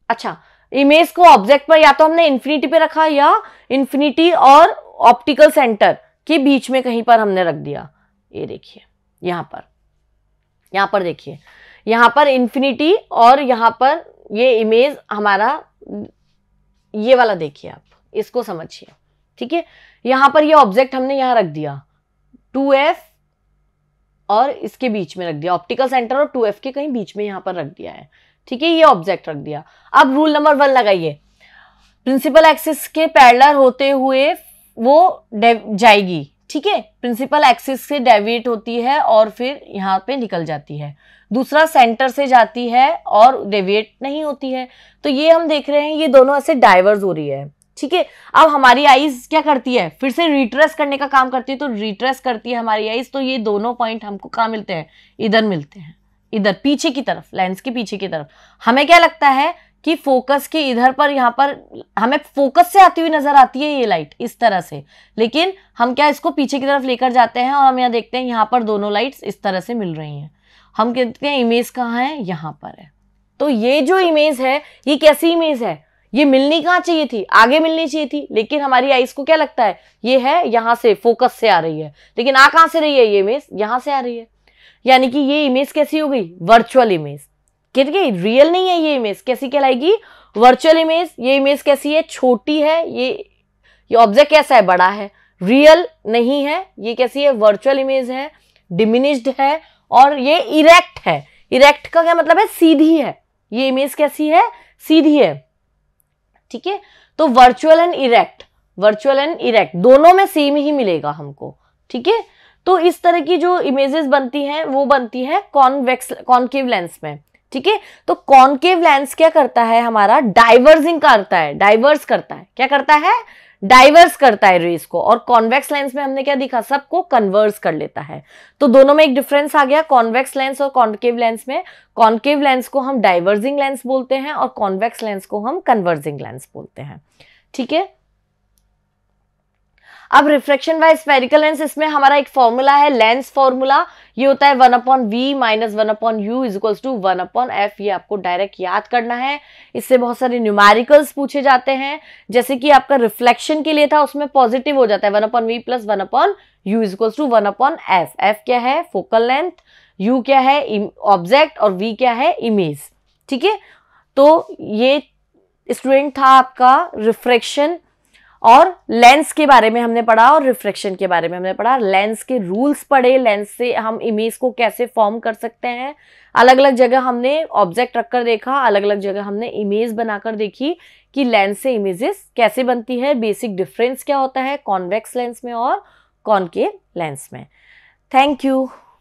अच्छा इमेज को ऑब्जेक्ट पर या तो हमने इन्फिनिटी पे रखा या इन्फिनिटी और ऑप्टिकल सेंटर के बीच में कहीं पर हमने रख दिया ये देखिए यहाँ पर यहाँ पर देखिए यहाँ पर इन्फिनिटी और यहाँ पर ये इमेज हमारा ये वाला देखिए आप इसको समझिए ठीक है यहाँ पर ये ऑब्जेक्ट हमने यहाँ रख दिया टू एफ और इसके बीच में रख दिया ऑप्टिकल सेंटर और टू एफ के कहीं बीच में यहाँ पर रख दिया है ठीक है ये ऑब्जेक्ट रख दिया अब रूल नंबर वन लगाइए प्रिंसिपल एक्सिस के पैरलर होते हुए वो जाएगी ठीक है प्रिंसिपल एक्सिस से डेविएट होती है और फिर यहाँ पे निकल जाती है दूसरा सेंटर से जाती है और डेविएट नहीं होती है तो ये हम देख रहे हैं ये दोनों ऐसे डाइवर्स हो रही है ठीक है अब हमारी आईज क्या करती है फिर से रिट्रेस करने का काम करती है तो रिट्रेस करती है हमारी आईज तो ये दोनों पॉइंट हमको कहाँ मिलते हैं इधर मिलते हैं इधर पीछे की तरफ लेंस के पीछे की तरफ हमें क्या लगता है कि फोकस के इधर पर यहाँ पर हमें फोकस से आती हुई नजर आती है ये लाइट इस तरह से लेकिन हम क्या इसको पीछे की तरफ लेकर जाते हैं और हम यहां देखते हैं यहाँ पर दोनों लाइट्स इस तरह से मिल रही हैं हम कहते हैं इमेज कहाँ है यहां पर है तो ये जो इमेज है ये कैसी इमेज है ये मिलनी कहाँ चाहिए थी आगे मिलनी चाहिए थी लेकिन हमारी आईज को क्या लगता है ये है यहां से फोकस से आ रही है लेकिन आ कहां से रही है ये इमेज यहां से आ रही है यानी कि ये इमेज कैसी हो गई वर्चुअल इमेज ठीक है रियल नहीं है ये इमेज कैसी कहलाएगी वर्चुअल इमेज ये इमेज कैसी है छोटी है ये ये ऑब्जेक्ट कैसा है बड़ा है रियल नहीं है ये कैसी है वर्चुअल इमेज है डिमिनिश्ड है और ये इरेक्ट है इरेक्ट का क्या मतलब है सीधी है ये इमेज कैसी है सीधी है ठीक है तो virtual and erect virtual and erect दोनों में सेम ही मिलेगा हमको ठीक है तो इस तरह की जो इमेजेस बनती हैं वो बनती है कॉन्वेक्स कॉन्केव लेंस में ठीक है तो कॉन्केव लेंस क्या करता है हमारा डाइवर्सिंग करता है डाइवर्स करता है क्या करता है डाइवर्स करता है रेस को और कॉन्वेक्स लेंस में हमने क्या दिखा सबको कन्वर्स कर लेता है तो दोनों में एक डिफरेंस आ गया कॉन्वेक्स लेंस और कॉन्केव लेंस में कॉन्केव लेंस को हम डाइवर्सिंग लेंस बोलते हैं और कॉन्वेक्स लेंस को हम कन्वर्जिंग लेंस बोलते हैं ठीक है अब रिफ्लेक्शन बाय स्पेरिकल लेंस इसमें हमारा एक फॉर्मूला है लेंस फॉर्मूला ये होता है one upon V minus one upon U is equals to one upon F ये आपको डायरेक्ट याद करना है इससे बहुत सारे न्यूमेरिकल्स पूछे जाते हैं जैसे कि आपका रिफ्लेक्शन के लिए था उसमें पॉजिटिव हो जाता है one upon V plus one upon U is equals to one upon F F क्या है फोकल लेंथ यू क्या है ऑब्जेक्ट और वी क्या है इमेज ठीक है तो ये स्टूडेंट था आपका रिफ्रेक्शन और लेंस के बारे में हमने पढ़ा और रिफ्रेक्शन के बारे में हमने पढ़ा लेंस के रूल्स पढ़े लेंस से हम इमेज को कैसे फॉर्म कर सकते हैं अलग अलग जगह हमने ऑब्जेक्ट रखकर देखा अलग अलग जगह हमने इमेज बनाकर देखी कि लेंस से इमेजेस कैसे बनती है बेसिक डिफरेंस क्या होता है कॉन्वेक्स लेंस में और कॉनकेव लेंस में थैंक यू